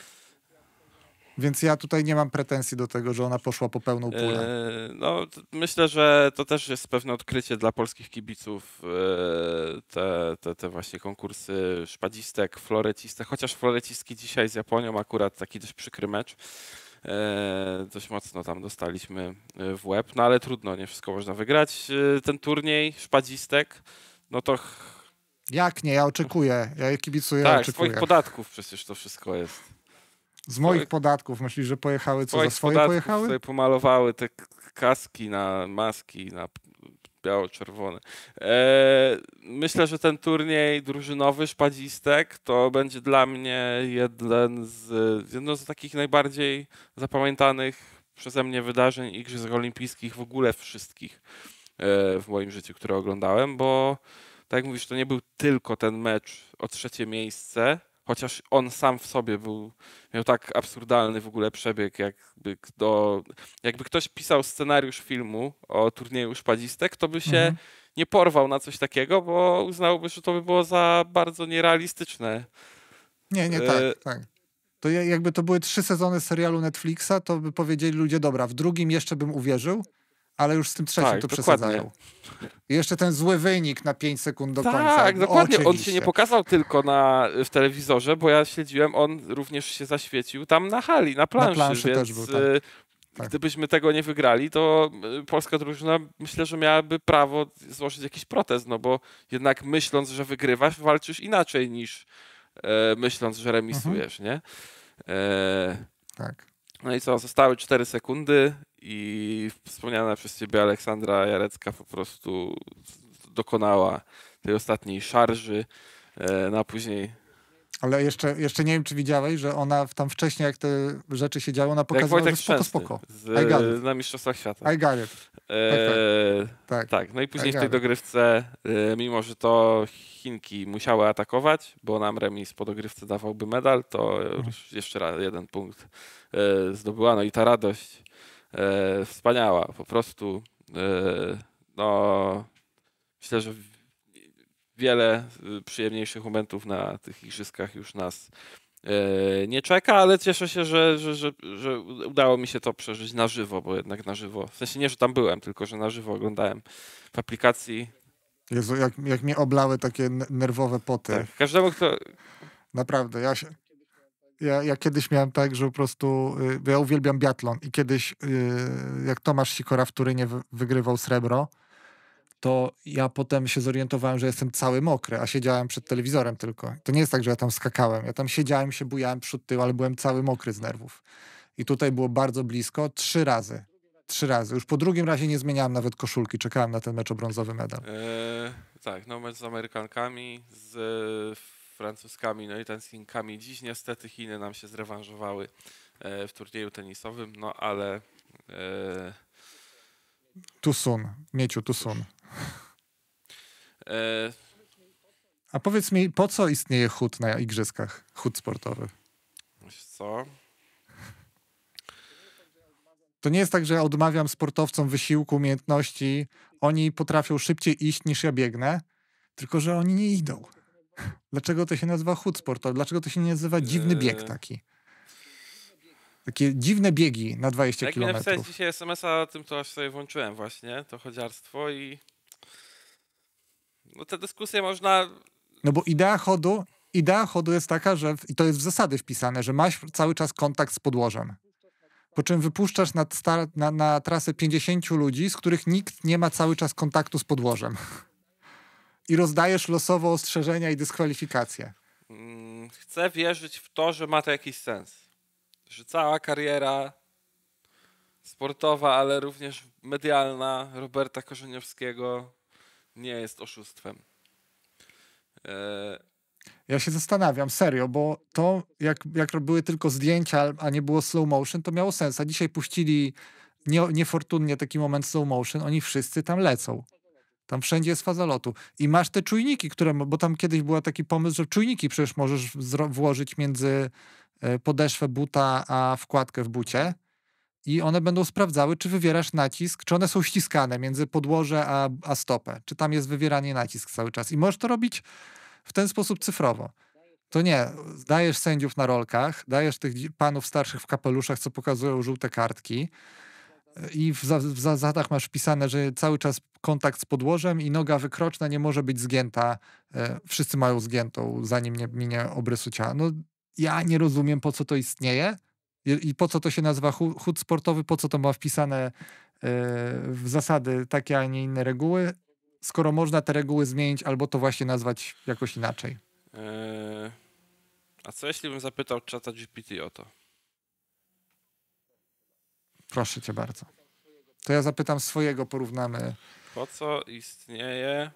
więc ja tutaj nie mam pretensji do tego, że ona poszła po pełną e, pulę. Yy, no, myślę, że to też jest pewne odkrycie dla polskich kibiców. Yy, te, te, te właśnie konkursy szpadzistek, florecistek, chociaż florecistki dzisiaj z Japonią akurat taki dość przykry mecz. E, dość mocno tam dostaliśmy e, w łeb, no ale trudno, nie wszystko można wygrać. E, ten turniej szpadzistek, no to... Jak nie, ja oczekuję, ja kibicuję, Tak, oczekuję. swoich podatków przecież to wszystko jest. Z moich podatków myślisz, że pojechały co za swoje pojechały? Sobie pomalowały te kaski na maski, na biało-czerwone. E, myślę, że ten turniej drużynowy szpadzistek to będzie dla mnie jeden z, jedno z takich najbardziej zapamiętanych przeze mnie wydarzeń Igrzysk Olimpijskich w ogóle wszystkich e, w moim życiu, które oglądałem, bo tak jak mówisz, to nie był tylko ten mecz o trzecie miejsce, Chociaż on sam w sobie był, miał tak absurdalny w ogóle przebieg, jakby, do, jakby ktoś pisał scenariusz filmu o turnieju szpadzistek, to by się mhm. nie porwał na coś takiego, bo uznałby, że to by było za bardzo nierealistyczne. Nie, nie, tak, e... tak. tak. To jakby to były trzy sezony serialu Netflixa, to by powiedzieli ludzie, dobra, w drugim jeszcze bym uwierzył, ale już z tym trzecim tak, to przesadzają. jeszcze ten zły wynik na 5 sekund do tak, końca. Tak, no, dokładnie. On się nie pokazał tylko na, w telewizorze, bo ja śledziłem, on również się zaświecił tam na hali, na planszy. Na planszy więc, też był, tak. Y, tak. Gdybyśmy tego nie wygrali, to y, polska drużyna myślę, że miałaby prawo złożyć jakiś protest, no bo jednak myśląc, że wygrywasz, walczysz inaczej niż e, myśląc, że remisujesz, mhm. nie? E, tak. No i co, zostały 4 sekundy i wspomniana przez ciebie Aleksandra Jarecka po prostu dokonała tej ostatniej szarży, e, na no później... Ale jeszcze, jeszcze nie wiem, czy widziałeś, że ona tam wcześniej, jak te rzeczy się działy, ona pokazywała, jak że spoko, spoko. Z, na Mistrzostwach Świata. I got e, tak, it. tak, tak. tak, no i później w tej dogrywce, e, mimo że to Chinki musiały atakować, bo nam remis po dogrywce dawałby medal, to mhm. już jeszcze raz jeden punkt zdobyła, no i ta radość e, wspaniała. Po prostu e, no, myślę, że wiele y, przyjemniejszych momentów na tych igrzyskach już nas e, nie czeka, ale cieszę się, że, że, że, że udało mi się to przeżyć na żywo, bo jednak na żywo, w sensie nie, że tam byłem, tylko że na żywo oglądałem w aplikacji. Jezu, jak, jak mnie oblały takie nerwowe poty. Tak, każdemu, kto... Naprawdę, ja się, ja, ja, kiedyś miałem tak, że po prostu, y, ja uwielbiam biatlon i kiedyś y, jak Tomasz Sikora w Turynie wygrywał srebro, to ja potem się zorientowałem, że jestem cały mokry, a siedziałem przed telewizorem tylko. To nie jest tak, że ja tam skakałem. Ja tam siedziałem, się bujałem przód tył, ale byłem cały mokry z nerwów. I tutaj było bardzo blisko, trzy razy. Trzy razy. Już po drugim razie nie zmieniałem nawet koszulki, czekałem na ten mecz o brązowy medal. Eee, tak, no mecz z Amerykankami, z Francuskami, no i Tensinkami. Dziś niestety Chiny nam się zrewanżowały e, w turnieju tenisowym, no ale... E... sun, Mieciu Tusun. E... A powiedz mi, po co istnieje chód na igrzyskach, chód sportowy? co? To nie jest tak, że ja odmawiam sportowcom wysiłku, umiejętności. Oni potrafią szybciej iść niż ja biegnę, tylko że oni nie idą. Dlaczego to się nazywa chód sportowy? Dlaczego to się nie nazywa dziwny bieg yy. taki? Takie dziwne biegi na 20 km. Jak mi napisałeś dzisiaj SMS-a tym, to aż sobie włączyłem właśnie, to chodziarstwo i no te dyskusje można... No bo idea chodu, idea chodu jest taka, że w, i to jest w zasady wpisane, że masz cały czas kontakt z podłożem. Po czym wypuszczasz na, na, na trasę 50 ludzi, z których nikt nie ma cały czas kontaktu z podłożem i rozdajesz losowo ostrzeżenia i dyskwalifikacje? Mm, chcę wierzyć w to, że ma to jakiś sens. Że cała kariera sportowa, ale również medialna Roberta Korzeniowskiego nie jest oszustwem. E... Ja się zastanawiam, serio, bo to, jak, jak były tylko zdjęcia, a nie było slow motion, to miało sens. A dzisiaj puścili nie, niefortunnie taki moment slow motion, oni wszyscy tam lecą. Tam wszędzie jest faza lotu. I masz te czujniki, które, bo tam kiedyś był taki pomysł, że czujniki przecież możesz włożyć między e, podeszwę buta a wkładkę w bucie i one będą sprawdzały, czy wywierasz nacisk, czy one są ściskane między podłoże a, a stopę, czy tam jest wywieranie nacisk cały czas. I możesz to robić w ten sposób cyfrowo. To nie, dajesz sędziów na rolkach, dajesz tych panów starszych w kapeluszach, co pokazują żółte kartki e, i w, za, w zasadach masz wpisane, że cały czas kontakt z podłożem i noga wykroczna nie może być zgięta. E, wszyscy mają zgiętą, zanim nie minie obrysu ciała. No, ja nie rozumiem, po co to istnieje i po co to się nazywa chód sportowy, po co to ma wpisane e, w zasady takie, a nie inne reguły, skoro można te reguły zmienić albo to właśnie nazwać jakoś inaczej. Eee, a co jeśli bym zapytał czata GPT o to? Proszę cię bardzo. To ja zapytam swojego, porównamy. Po co istnieje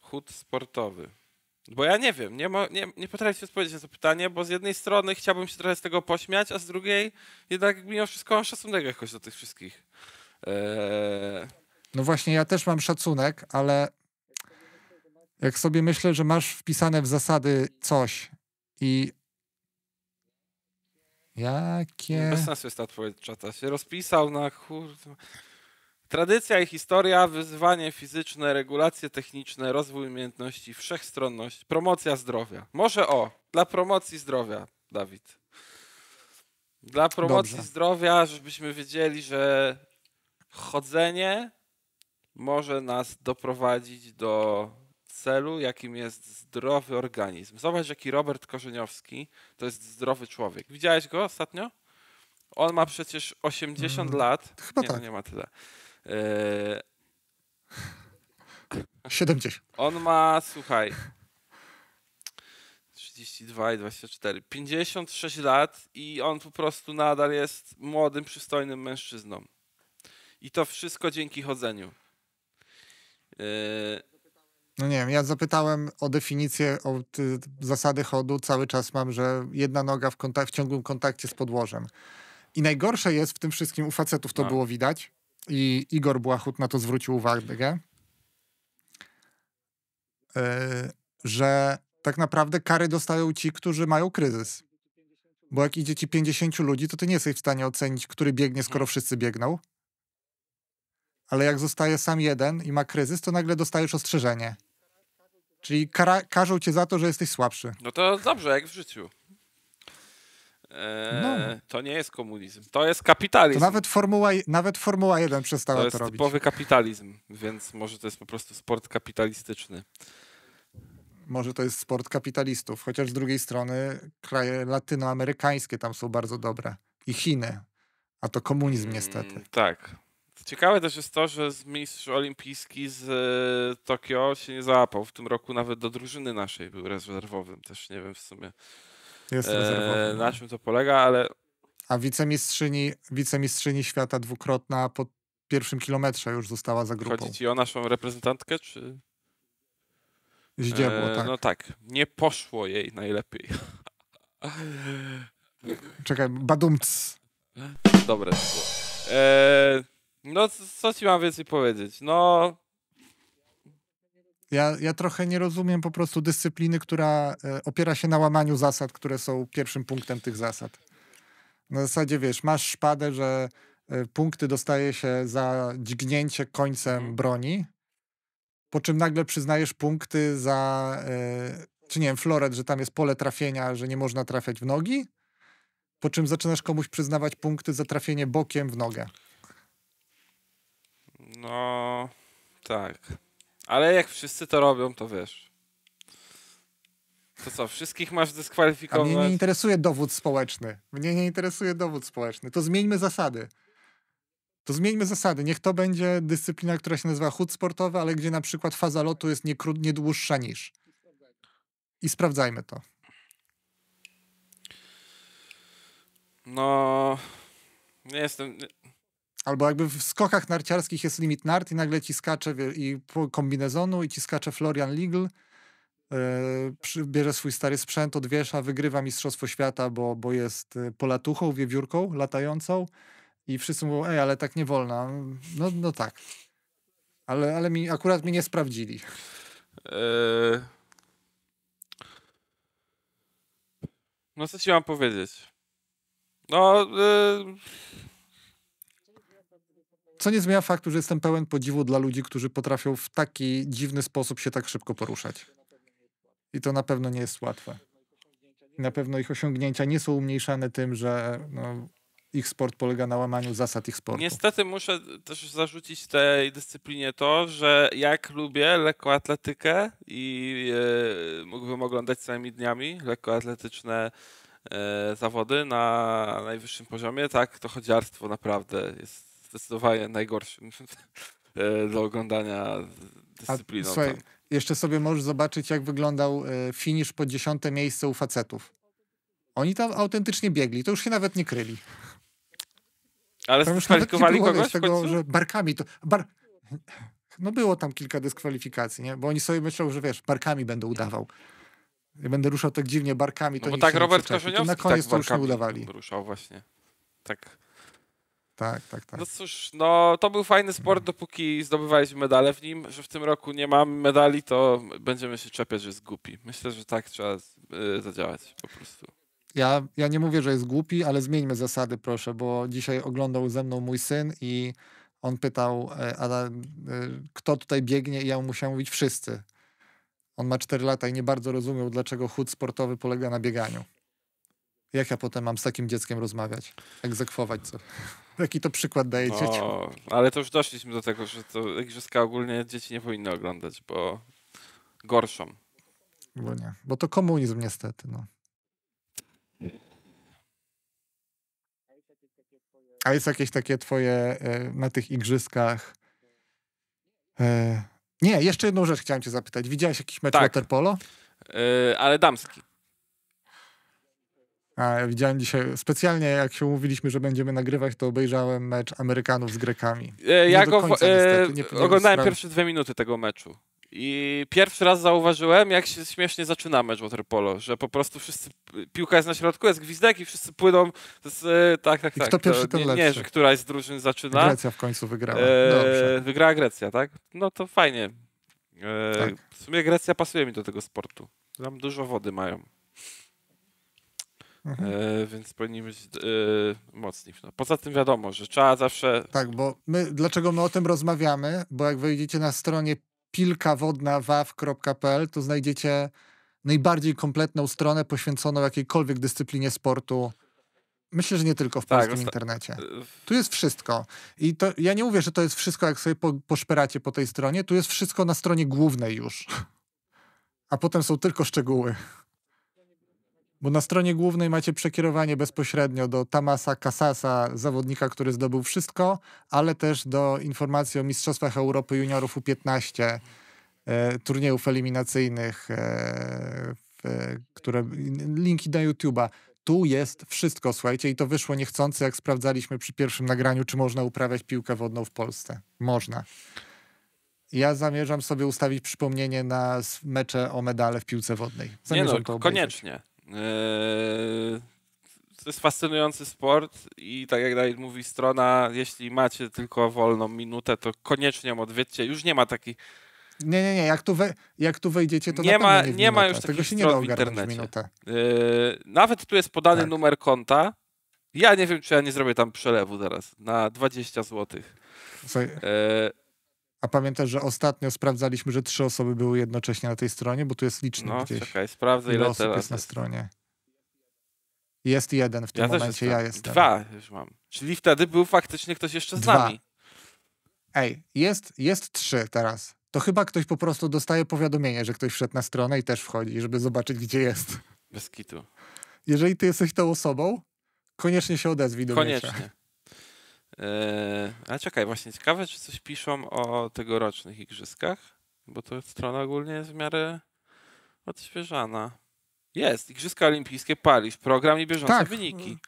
hut sportowy? Bo ja nie wiem, nie, nie, nie potrafię odpowiedzieć na to pytanie, bo z jednej strony chciałbym się trochę z tego pośmiać, a z drugiej jednak mimo wszystko mam szacunek jakoś do tych wszystkich. Eee... No właśnie, ja też mam szacunek, ale jak sobie myślę, że masz wpisane w zasady coś i Jakie? Bez sensu jest ta odpowiedź czata. Się rozpisał na kurde. Tradycja i historia, wyzwanie fizyczne, regulacje techniczne, rozwój umiejętności, wszechstronność, promocja zdrowia. Może o, dla promocji zdrowia, Dawid. Dla promocji Dobrze. zdrowia, żebyśmy wiedzieli, że chodzenie może nas doprowadzić do celu, jakim jest zdrowy organizm. Zobacz, jaki Robert Korzeniowski to jest zdrowy człowiek. Widziałeś go ostatnio? On ma przecież 80 hmm. lat. Chyba nie, tak. nie ma tyle. 70. E, on ma, słuchaj, 32 i 24, 56 lat i on po prostu nadal jest młodym, przystojnym mężczyzną. I to wszystko dzięki chodzeniu. Yy... No nie wiem, ja zapytałem o definicję, o zasady chodu. Cały czas mam, że jedna noga w, kontak- w ciągłym kontakcie z podłożem. I najgorsze jest w tym wszystkim, u facetów to no. było widać, i Igor Błachut na to zwrócił uwagę, e, że tak naprawdę kary dostają ci, którzy mają kryzys. Bo jak idzie ci 50 ludzi, to ty nie jesteś w stanie ocenić, który biegnie, skoro wszyscy biegną. Ale jak zostaje sam jeden i ma kryzys, to nagle dostajesz ostrzeżenie. Czyli kara- karzą cię za to, że jesteś słabszy. No to dobrze, jak w życiu no. Eee, to nie jest komunizm. To jest kapitalizm. To nawet, Formuła, nawet Formuła 1 przestała to, jest to robić. typowy kapitalizm, więc może to jest po prostu sport kapitalistyczny. Może to jest sport kapitalistów, chociaż z drugiej strony kraje latynoamerykańskie tam są bardzo dobre i Chiny, a to komunizm mm, niestety. Mm, tak. Ciekawe też jest to, że mistrz olimpijski z e, Tokio się nie załapał. W tym roku nawet do drużyny naszej był rezerwowym, też nie wiem w sumie. Jest e, na czym to polega, ale... A wicemistrzyni, wicemistrzyni świata dwukrotna po pierwszym kilometrze już została za grupą. Chodzi ci o naszą reprezentantkę, czy... Zdziebło, e, tak. No tak, nie poszło jej najlepiej. Czekaj, badumc. Dobre było. E, no, co ci mam więcej powiedzieć? No, ja, ja trochę nie rozumiem po prostu dyscypliny, która e, opiera się na łamaniu zasad, które są pierwszym punktem tych zasad. Na zasadzie, wiesz, masz szpadę, że e, punkty dostaje się za dźgnięcie końcem mhm. broni, po czym nagle przyznajesz punkty za, e, czy nie wiem, floret, że tam jest pole trafienia, że nie można trafiać w nogi, po czym zaczynasz komuś przyznawać punkty za trafienie bokiem w nogę. No, tak. Ale jak wszyscy to robią, to wiesz. To co, wszystkich masz dyskwalifikować? A mnie nie interesuje dowód społeczny. Mnie nie interesuje dowód społeczny. To zmieńmy zasady. To zmieńmy zasady. Niech to będzie dyscyplina, która się nazywa chód sportowy, ale gdzie na przykład faza lotu jest nie, krót, nie dłuższa niż. I sprawdzajmy to. No, nie jestem, Albo jakby w skokach narciarskich jest limit nart i nagle ci skacze wie, i kombinezonu i ci skacze Florian Ligl. Yy, bierze swój stary sprzęt, odwiesza, wygrywa Mistrzostwo Świata, bo, bo jest e, polatuchą, wiewiórką latającą i wszyscy mówią, ej, ale tak nie wolno. No, no tak. Ale, ale mi, akurat mi nie sprawdzili. Yy... No co ci mam powiedzieć? No... Yy... Co nie zmienia faktu, że jestem pełen podziwu dla ludzi, którzy potrafią w taki dziwny sposób się tak szybko poruszać. I to na pewno nie jest łatwe. I na pewno ich osiągnięcia nie są umniejszane tym, że no, ich sport polega na łamaniu zasad ich sportu. Niestety muszę też zarzucić tej dyscyplinie to, że jak lubię lekkoatletykę i e, mógłbym oglądać całymi dniami lekkoatletyczne e, zawody na najwyższym poziomie, tak, to chodziarstwo naprawdę jest zdecydowanie najgorszym e, do oglądania dyscypliną. A, słuchaj, tak. jeszcze sobie możesz zobaczyć, jak wyglądał e, finisz pod dziesiąte miejsce u facetów. Oni tam autentycznie biegli, to już się nawet nie kryli. Ale dyskwalifikowali kogoś tego, że barkami to... Bar... No było tam kilka dyskwalifikacji, nie? Bo oni sobie myślą, że wiesz, barkami będę udawał. Ja będę ruszał tak dziwnie barkami, to no bo tak Robert Korzeniowski na koniec tak to już nie udawali. ruszał właśnie. Tak tak, tak, tak. No cóż, no to był fajny sport, dopóki zdobywaliśmy medale w nim, że w tym roku nie mamy medali, to będziemy się czepiać, że jest głupi. Myślę, że tak trzeba y, zadziałać po prostu. Ja, ja nie mówię, że jest głupi, ale zmieńmy zasady, proszę, bo dzisiaj oglądał ze mną mój syn i on pytał, e, a, e, kto tutaj biegnie, i ja mu musiałem mówić wszyscy. On ma 4 lata i nie bardzo rozumiał, dlaczego chód sportowy polega na bieganiu. Jak ja potem mam z takim dzieckiem rozmawiać? Egzekwować co? Jaki to przykład daje no, dzieciom. Ale to już doszliśmy do tego, że to igrzyska ogólnie dzieci nie powinny oglądać, bo gorszą. Bo nie. Bo to komunizm niestety. No. A jest jakieś takie twoje e, na tych igrzyskach... E, nie, jeszcze jedną rzecz chciałem cię zapytać. Widziałeś jakiś mecz tak. waterpolo? Yy, e, ale damski. A widziałem dzisiaj, specjalnie jak się umówiliśmy, że będziemy nagrywać, to obejrzałem mecz Amerykanów z Grekami. E, ja go końca, e, niestety, oglądałem pierwsze dwie minuty tego meczu. I pierwszy raz zauważyłem, jak się śmiesznie zaczyna mecz waterpolo, że po prostu wszyscy, piłka jest na środku, jest gwizdek i wszyscy płyną z, tak, tak, tak. kto pierwszy, ten nie, Nie, że któraś z drużyn zaczyna. Grecja w końcu wygrała. E, wygrała Grecja, tak? No to fajnie. E, tak. W sumie Grecja pasuje mi do tego sportu. Tam dużo wody mają. Mhm. E, więc powinni być yy, mocni. No, poza tym wiadomo, że trzeba zawsze. Tak, bo my, dlaczego my o tym rozmawiamy? Bo jak wejdziecie na stronie pilkawodnawaw.pl, to znajdziecie najbardziej kompletną stronę poświęconą jakiejkolwiek dyscyplinie sportu. Myślę, że nie tylko w tak, polskim internecie. E, tu jest wszystko. I to, ja nie mówię, że to jest wszystko, jak sobie po, poszperacie po tej stronie. Tu jest wszystko na stronie głównej już. A potem są tylko szczegóły. Bo na stronie głównej macie przekierowanie bezpośrednio do Tamasa Kasasa, zawodnika, który zdobył wszystko, ale też do informacji o Mistrzostwach Europy Juniorów U15, e, turniejów eliminacyjnych, e, w, e, które, linki na YouTube'a. Tu jest wszystko, słuchajcie, i to wyszło niechcący, jak sprawdzaliśmy przy pierwszym nagraniu, czy można uprawiać piłkę wodną w Polsce. Można. Ja zamierzam sobie ustawić przypomnienie na mecze o medale w piłce wodnej. Zamierzam Nie no, koniecznie. Eee, to jest fascynujący sport i tak jak Dawid mówi, strona, jeśli macie tylko wolną minutę, to koniecznie ją odwiedźcie. Już nie ma takich nie, nie, nie, jak tu, we, jak tu wejdziecie, to nie ma, nie, nie ma już Tego się nie da w internecie. Yy, nawet tu jest podany tak. numer konta. Ja nie wiem, czy ja nie zrobię tam przelewu teraz na 20 zł. Yy, a pamiętasz, że ostatnio sprawdzaliśmy, że trzy osoby były jednocześnie na tej stronie, bo tu jest liczny no, gdzieś. czekaj, sprawdzę ile, ile osób jest, jest na stronie. Jest jeden w tym ja momencie, ja jestem. Dwa już mam. Czyli wtedy był faktycznie ktoś jeszcze z Dwa. nami. Ej, jest, jest trzy teraz. To chyba ktoś po prostu dostaje powiadomienie, że ktoś wszedł na stronę i też wchodzi, żeby zobaczyć, gdzie jest. Bez kitu. Jeżeli ty jesteś tą osobą, koniecznie się odezwij do Koniecznie. Ale czekaj, właśnie ciekawe, czy coś piszą o tegorocznych igrzyskach, bo to strona ogólnie jest w miarę odświeżana. Jest, Igrzyska Olimpijskie Paliw, program i bieżące tak. wyniki.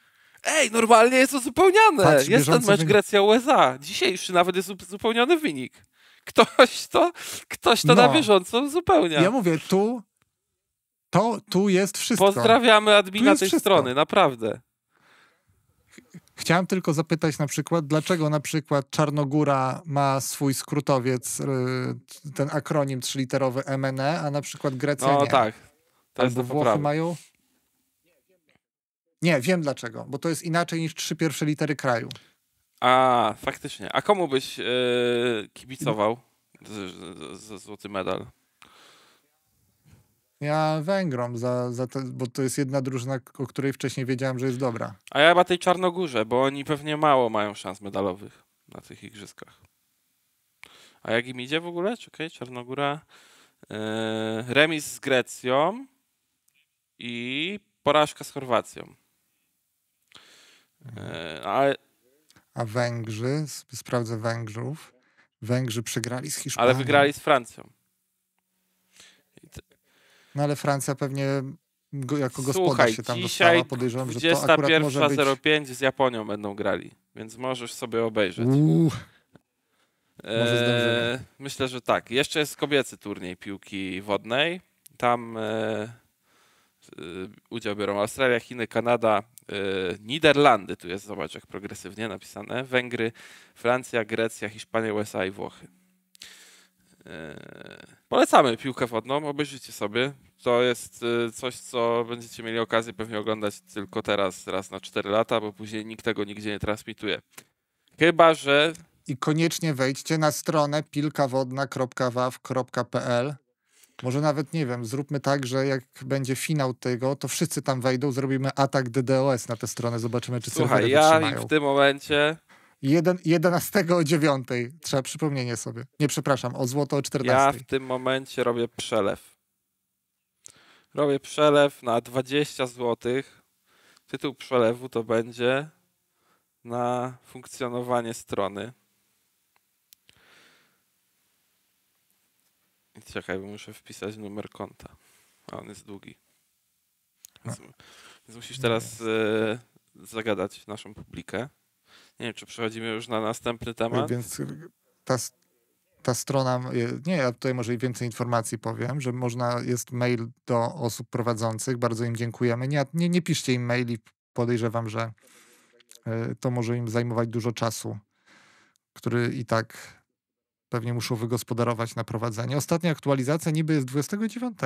Ej, normalnie jest uzupełniane. Patrz, jest ten mecz Grecja-USA. Dzisiejszy nawet jest uzupełniony wynik. Ktoś to, ktoś to no. na bieżąco uzupełnia. Ja mówię, tu to tu jest wszystko. Pozdrawiamy admina tej wszystko. strony, naprawdę. Chciałem tylko zapytać na przykład, dlaczego na przykład Czarnogóra ma swój skrótowiec, y, ten akronim trzyliterowy MNE, a na przykład Grecja no, nie. tak. To Albo Włochy mają? Nie, wiem dlaczego, bo to jest inaczej niż trzy pierwsze litery kraju. A, faktycznie. A komu byś yy, kibicował z, z, z, złoty medal? ja Węgrom, za, za te, bo to jest jedna drużyna, o której wcześniej wiedziałem, że jest dobra. A ja chyba tej Czarnogórze, bo oni pewnie mało mają szans medalowych na tych igrzyskach. A jak im idzie w ogóle? Czekaj, Czarnogóra. Yy, remis z Grecją i porażka z Chorwacją. Yy, ale... A Węgrzy, sprawdzę Węgrzów. Węgrzy przegrali z Hiszpanią. Ale wygrali z Francją. No ale Francja pewnie go, jako gospodarz się tam dostała. Podejrzewam, że to akurat może być... 05 z Japonią będą grali, więc możesz sobie obejrzeć. Uuu. Eee, myślę, że tak. Jeszcze jest kobiecy turniej piłki wodnej. Tam eee, e, udział biorą Australia, Chiny, Kanada, e, Niderlandy, tu jest, zobacz jak progresywnie napisane, Węgry, Francja, Grecja, Hiszpania, USA i Włochy. Eee, polecamy piłkę wodną, obejrzyjcie sobie. To jest y, coś, co będziecie mieli okazję pewnie oglądać tylko teraz, raz na 4 lata, bo później nikt tego nigdzie nie transmituje. Chyba, że... I koniecznie wejdźcie na stronę pilkawodna.waw.pl może nawet, nie wiem, zróbmy tak, że jak będzie finał tego, to wszyscy tam wejdą, zrobimy atak DDoS na tę stronę, zobaczymy, czy Słuchaj, serwery ja wytrzymają. w tym momencie Jeden, 11 o 9. Trzeba przypomnienie sobie. Nie, przepraszam, o złoto o 14. Ja w tym momencie robię przelew. Robię przelew na 20 zł. Tytuł przelewu to będzie na funkcjonowanie strony. I czekaj, bo muszę wpisać numer konta. A on jest długi. Więc, no. więc musisz teraz y, zagadać naszą publikę. Nie wiem, czy przechodzimy już na następny temat. Więc ta, ta strona, nie, ja tutaj może więcej informacji powiem, że można, jest mail do osób prowadzących, bardzo im dziękujemy. Nie, nie, nie piszcie im maili, podejrzewam, że e, to może im zajmować dużo czasu, który i tak pewnie muszą wygospodarować na prowadzenie. Ostatnia aktualizacja niby jest 29,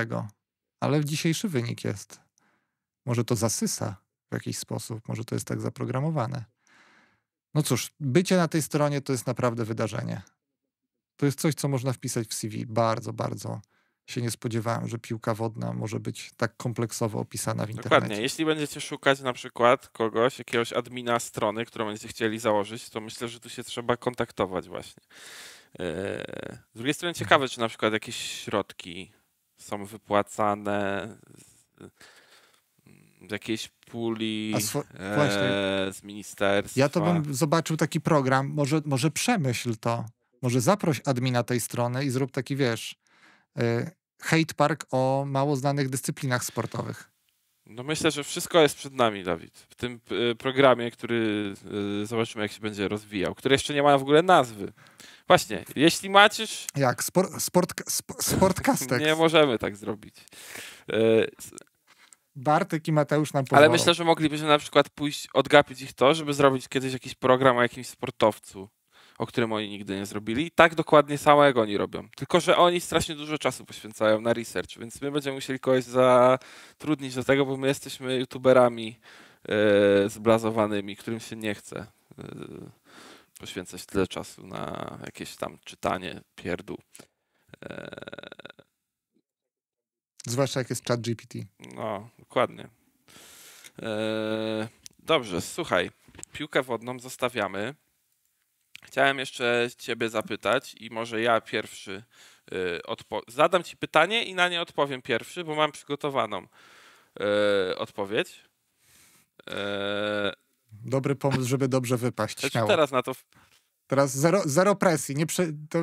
ale dzisiejszy wynik jest. Może to zasysa w jakiś sposób, może to jest tak zaprogramowane. No cóż, bycie na tej stronie to jest naprawdę wydarzenie. To jest coś, co można wpisać w CV. Bardzo, bardzo się nie spodziewałem, że piłka wodna może być tak kompleksowo opisana w internecie. Dokładnie. Jeśli będziecie szukać na przykład kogoś, jakiegoś admina strony, którą będziecie chcieli założyć, to myślę, że tu się trzeba kontaktować właśnie. Yy, z drugiej strony mhm. ciekawe, czy na przykład jakieś środki są wypłacane z jakiejś puli swo- e, z ministerstwa. Ja to bym zobaczył taki program, może, może przemyśl to, może zaproś admina tej strony i zrób taki, wiesz, e, hate park o mało znanych dyscyplinach sportowych. No myślę, że wszystko jest przed nami, Dawid. W tym e, programie, który e, zobaczymy, jak się będzie rozwijał, który jeszcze nie ma w ogóle nazwy. Właśnie, jeśli macieś. Jak? Spor, sport, sp, sportcastek. nie możemy tak zrobić. E, Bartek i Mateusz nam pomogą. Ale myślę, że moglibyśmy na przykład pójść, odgapić ich to, żeby zrobić kiedyś jakiś program o jakimś sportowcu, o którym oni nigdy nie zrobili. I tak dokładnie samego oni robią. Tylko, że oni strasznie dużo czasu poświęcają na research, więc my będziemy musieli kogoś zatrudnić do tego, bo my jesteśmy youtuberami yy, zblazowanymi, którym się nie chce yy, poświęcać tyle czasu na jakieś tam czytanie pierdół. Yy. Zwłaszcza jak jest chat GPT. No, dokładnie. Eee, dobrze, słuchaj. Piłkę wodną zostawiamy. Chciałem jeszcze ciebie zapytać i może ja pierwszy e, zadam ci pytanie i na nie odpowiem pierwszy, bo mam przygotowaną e, odpowiedź. E, Dobry pomysł, żeby dobrze wypaść. Teraz na to. Teraz zero, zero presji. Nie prze... to...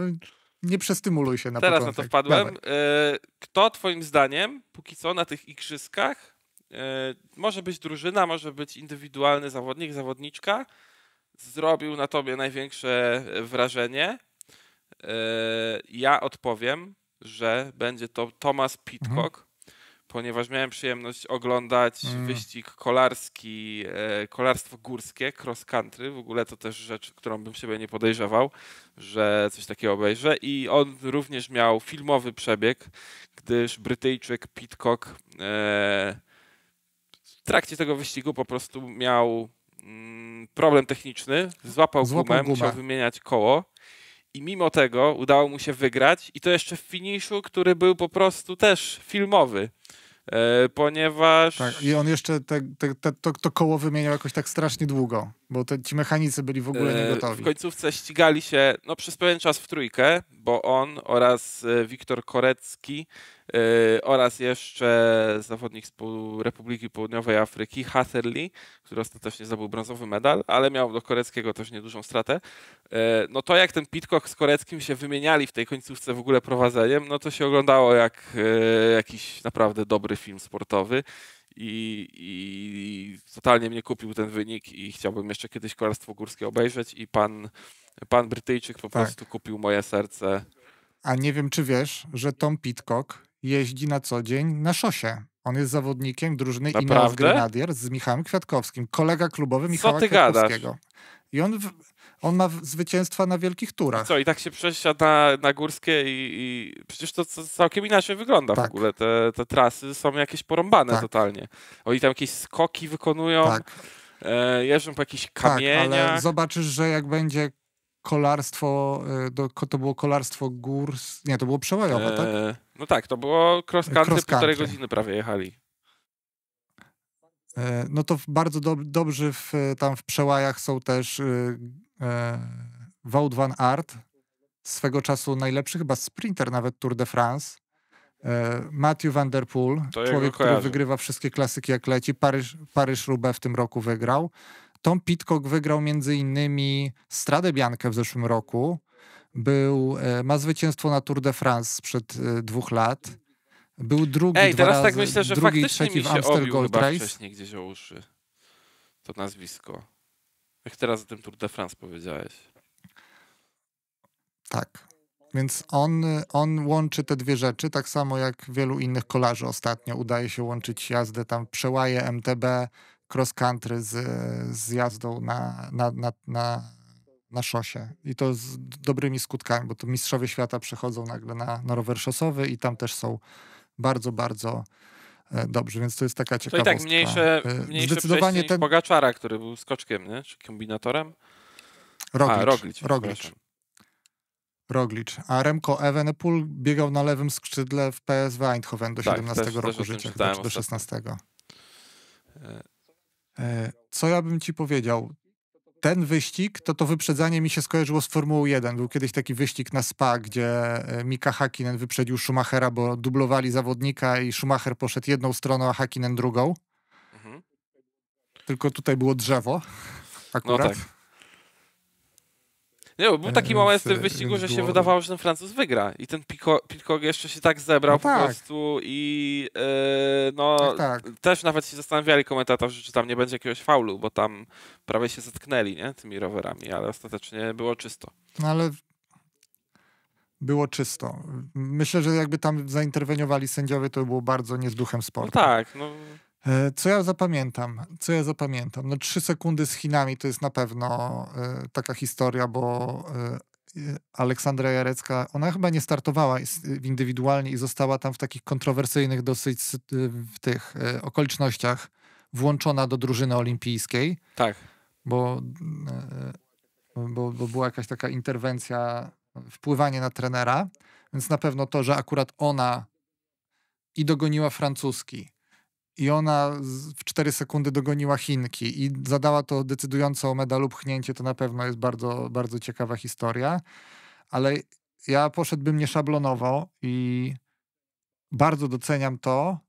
Nie przestymuluj się na Teraz początek. na to wpadłem. E, kto twoim zdaniem, póki co na tych igrzyskach, e, może być drużyna, może być indywidualny zawodnik, zawodniczka, zrobił na tobie największe wrażenie? E, ja odpowiem, że będzie to Thomas Pitcock. Mhm ponieważ miałem przyjemność oglądać mm. wyścig kolarski, e, kolarstwo górskie, cross country. W ogóle to też rzecz, którą bym siebie nie podejrzewał, że coś takiego obejrzę. I on również miał filmowy przebieg, gdyż Brytyjczyk Pitcock e, w trakcie tego wyścigu po prostu miał mm, problem techniczny, złapał, złapał gumę, gumę, musiał wymieniać koło. I mimo tego udało mu się wygrać, i to jeszcze w finiszu, który był po prostu też filmowy. E, ponieważ... Tak, i on jeszcze te, te, te, to, to, koło wymieniał jakoś tak strasznie długo, bo te, ci mechanicy byli w ogóle e, niegotowi. W końcówce ścigali się no, przez pewien czas w trójkę, bo on oraz e, Wiktor Korecki E, oraz jeszcze zawodnik z Republiki Południowej Afryki, Hatherley, który ostatecznie zdobył brązowy medal, ale miał do Koreckiego też niedużą stratę. E, no to jak ten Pitcock z Koreckim się wymieniali w tej końcówce w ogóle prowadzeniem, no to się oglądało jak e, jakiś naprawdę dobry film sportowy. I, i totalnie mnie kupił ten wynik i chciałbym jeszcze kiedyś kolarstwo górskie obejrzeć i pan, pan Brytyjczyk po tak. prostu kupił moje serce. A nie wiem, czy wiesz, że Tom Pitcock jeździ na co dzień na szosie. On jest zawodnikiem drużyny Naprawdę? Grenadier z Michałem Kwiatkowskim, kolega klubowy Michała co Kwiatkowskiego. Gadasz? I on, on ma zwycięstwa na wielkich turach. co, i tak się przesiada na, na górskie i, i przecież to, to całkiem inaczej wygląda tak. w ogóle. Te, te, trasy są jakieś porąbane tak. totalnie. Oni tam jakieś skoki wykonują. Tak. E, jeżdżą po jakichś kamieniach. Tak, ale zobaczysz, że jak będzie kolarstwo, e, to było kolarstwo gór, nie, to było przełajowe, eee, tak? E, no tak, to było cross country, cross country. półtorej godziny prawie jechali. Eee, no to bardzo do, dobrzy w, e, tam w przełajach są też y, e, Wout van Art, swego czasu najlepszy chyba sprinter nawet Tour de France. Matthew Van Der Poel, to człowiek, który wygrywa wszystkie klasyki jak leci, Paryż, Paryż-Roubaix w tym roku wygrał. Tom Pitcock wygrał między innymi Stradę Biankę w zeszłym roku, był, e, ma zwycięstwo na Tour de France sprzed e, dwóch lat, był drugi Ej, teraz tak razy, tak myślę, że drugi, faktycznie mi się w Amstel Gold Race. wcześniej gdzieś o uszy to nazwisko. Jak teraz o tym Tour de France powiedziałeś. Tak. Więc on, on łączy te dwie rzeczy, tak samo jak wielu innych kolarzy ostatnio udaje się łączyć jazdę tam przełaje MTB cross country z, z jazdą na, na, na, na, na szosie. I to z dobrymi skutkami, bo to mistrzowie świata przechodzą nagle na, na rower szosowy i tam też są bardzo, bardzo e, dobrze, więc to jest taka ciekawostka. To i tak mniejsze, e, mniejsze Zdecydowanie ten... Pogaczara, który był skoczkiem, nie? czy kombinatorem. Roglic. A, Roglic, Roglic. A Remco Evenepoel biegał na lewym skrzydle w PSW Eindhoven do tak, 17 też, roku też życia, do 16. E, co ja bym ci powiedział? Ten wyścig, to to wyprzedzanie mi się skojarzyło z Formułą 1. Był kiedyś taki wyścig na Spa, gdzie e, Mika Hakinen wyprzedził Schumachera, bo dublowali zawodnika i Schumacher poszedł jedną stroną, a Hakinen drugą. Mhm. Tylko tutaj było drzewo no akurat. No tak. Nie, bo był taki moment w tym y, wyścigu, że się wydawało, że ten Francuz wygra. I ten Pitcock jeszcze się tak zebrał no tak. po prostu i y, no tak, tak. też nawet się zastanawiali komentatorzy, czy tam nie będzie jakiegoś faulu, bo tam prawie się zetknęli, nie, tymi rowerami, ale ostatecznie było czysto. No ale było czysto. Myślę, że jakby tam zainterweniowali sędziowie, to by było bardzo nie z duchem sportu. No tak, no... E, co ja zapamiętam? Co ja zapamiętam? No trzy sekundy z Chinami to jest na pewno e, taka historia, bo e, Aleksandra Jarecka, ona chyba nie startowała indywidualnie i została tam w takich kontrowersyjnych dosyć w tych okolicznościach włączona do drużyny olimpijskiej. Tak. Bo, bo, bo była jakaś taka interwencja, wpływanie na trenera, więc na pewno to, że akurat ona i dogoniła francuski, i ona w 4 sekundy dogoniła Chinki i zadała to decydujące o medalu pchnięcie, to na pewno jest bardzo, bardzo ciekawa historia. Ale ja poszedłbym nie szablonowo i bardzo doceniam to,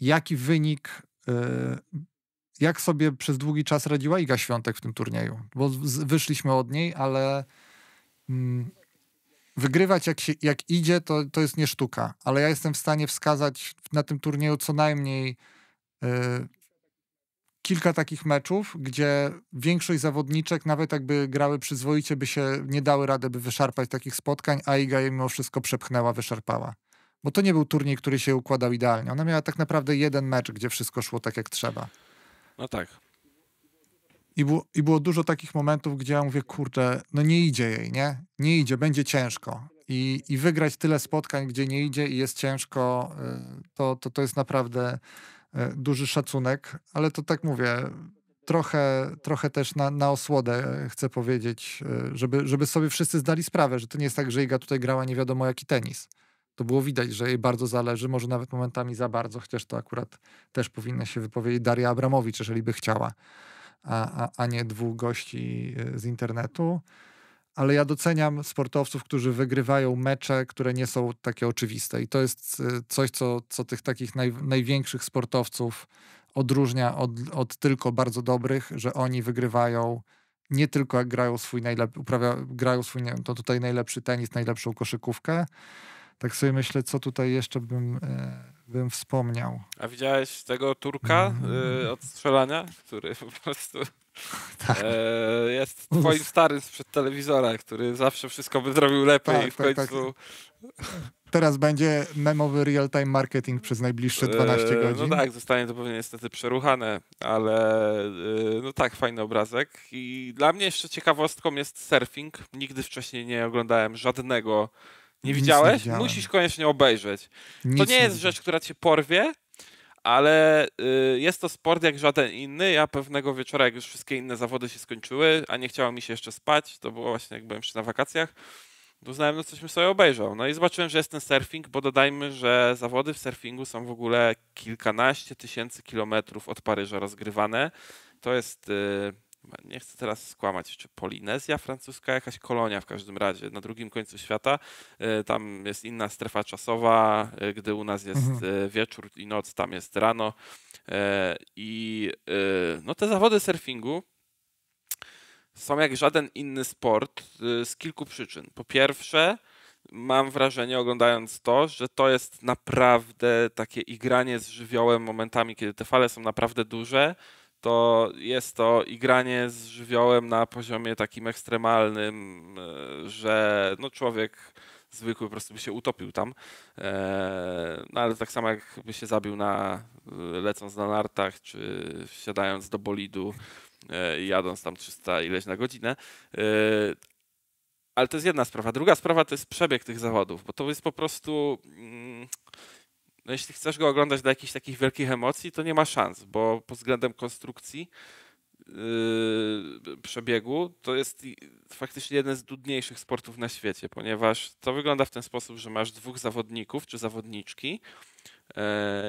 jaki wynik, y, jak sobie przez długi czas radziła Iga Świątek w tym turnieju. Bo wyszliśmy od niej, ale mm, wygrywać jak, się, jak idzie, to, to jest nie sztuka, ale ja jestem w stanie wskazać na tym turnieju co najmniej e, kilka takich meczów, gdzie większość zawodniczek, nawet jakby grały przyzwoicie, by się nie dały rady, by wyszarpać takich spotkań, a Iga je mimo wszystko przepchnęła, wyszarpała. Bo to nie był turniej, który się układał idealnie. Ona miała tak naprawdę jeden mecz, gdzie wszystko szło tak, jak trzeba. No tak. I, było I było dużo takich momentów, gdzie ja mówię, kurde, no nie idzie jej, nie? Nie idzie, będzie ciężko. I, i wygrać tyle spotkań, gdzie nie idzie i jest ciężko, y, to, to, to jest naprawdę y, duży szacunek. Ale to tak mówię, trochę, trochę też na, na osłodę y, chcę powiedzieć, żeby, żeby sobie wszyscy zdali sprawę, że to nie jest tak, że Iga tutaj grała nie wiadomo jaki tenis. To było widać, że jej bardzo zależy, może nawet momentami za bardzo, chociaż to akurat też powinna się wypowiedzieć Daria Abramowicz, jeżeli by chciała a, a, a nie dwóch gości e, z internetu. Ale ja doceniam sportowców, którzy wygrywają mecze, które nie są takie oczywiste. I to jest e, coś, co, co tych takich naj, największych sportowców odróżnia od, od tylko bardzo dobrych, że oni wygrywają nie tylko jak grają swój najlepszy, uprawia, grają swój, to tutaj najlepszy tenis, najlepszą koszykówkę, tak sobie myślę, co tutaj jeszcze bym, e, bym wspomniał. A widziałeś tego Turka mm. E, od strzelania, który po prostu tak. e, jest twoim starym sprzed telewizora, który zawsze wszystko by zrobił lepiej tak, i w tak, końcu... Tak. Teraz będzie memowy real-time marketing przez najbliższe 12 e, no godzin. No tak, zostanie to pewnie niestety przeruchane, ale no tak, fajny obrazek. I dla mnie jeszcze ciekawostką jest surfing. Nigdy wcześniej nie oglądałem żadnego nie widziałeś? Nie Musisz koniecznie obejrzeć. Nic to nie, nie jest rzecz, która cię porwie, ale y, jest to sport jak żaden inny. Ja pewnego wieczora, jak już wszystkie inne zawody się skończyły, a nie chciało mi się jeszcze spać, to było właśnie jak byłem jeszcze na wakacjach, to uznałem, no mi sobie obejrzał. No i zobaczyłem, że jest ten surfing, bo dodajmy, że zawody w surfingu są w ogóle kilkanaście tysięcy kilometrów od Paryża rozgrywane. To jest... Y, nie chcę teraz skłamać, czy Polinezja francuska, jakaś kolonia w każdym razie, na drugim końcu świata. E, tam jest inna strefa czasowa, e, gdy u nas jest mhm. E, wieczór i noc, tam jest rano. I no, te zawody surfingu są jak żaden inny sport z kilku przyczyn. Po pierwsze, mam wrażenie, oglądając to, że to jest naprawdę takie igranie z żywiołem momentami, kiedy te fale są naprawdę duże to jest to igranie z żywiołem na poziomie takim ekstremalnym, e, że no człowiek zwykły po prostu by się utopił tam. E, no ale tak samo jakby się zabił na e, lecąc na nartach, czy wsiadając do bolidu i jadąc tam 300 ileś na godzinę. Ale to jest jedna sprawa. Druga sprawa to jest przebieg tych zawodów, bo to jest po prostu mm, no jeśli chcesz go oglądać dla jakichś takich wielkich emocji, to nie ma szans, bo pod względem konstrukcji Yy, przebiegu, to jest faktycznie jeden z dudniejszych sportów na świecie, ponieważ to wygląda w ten sposób, że masz dwóch zawodników czy zawodniczki yy,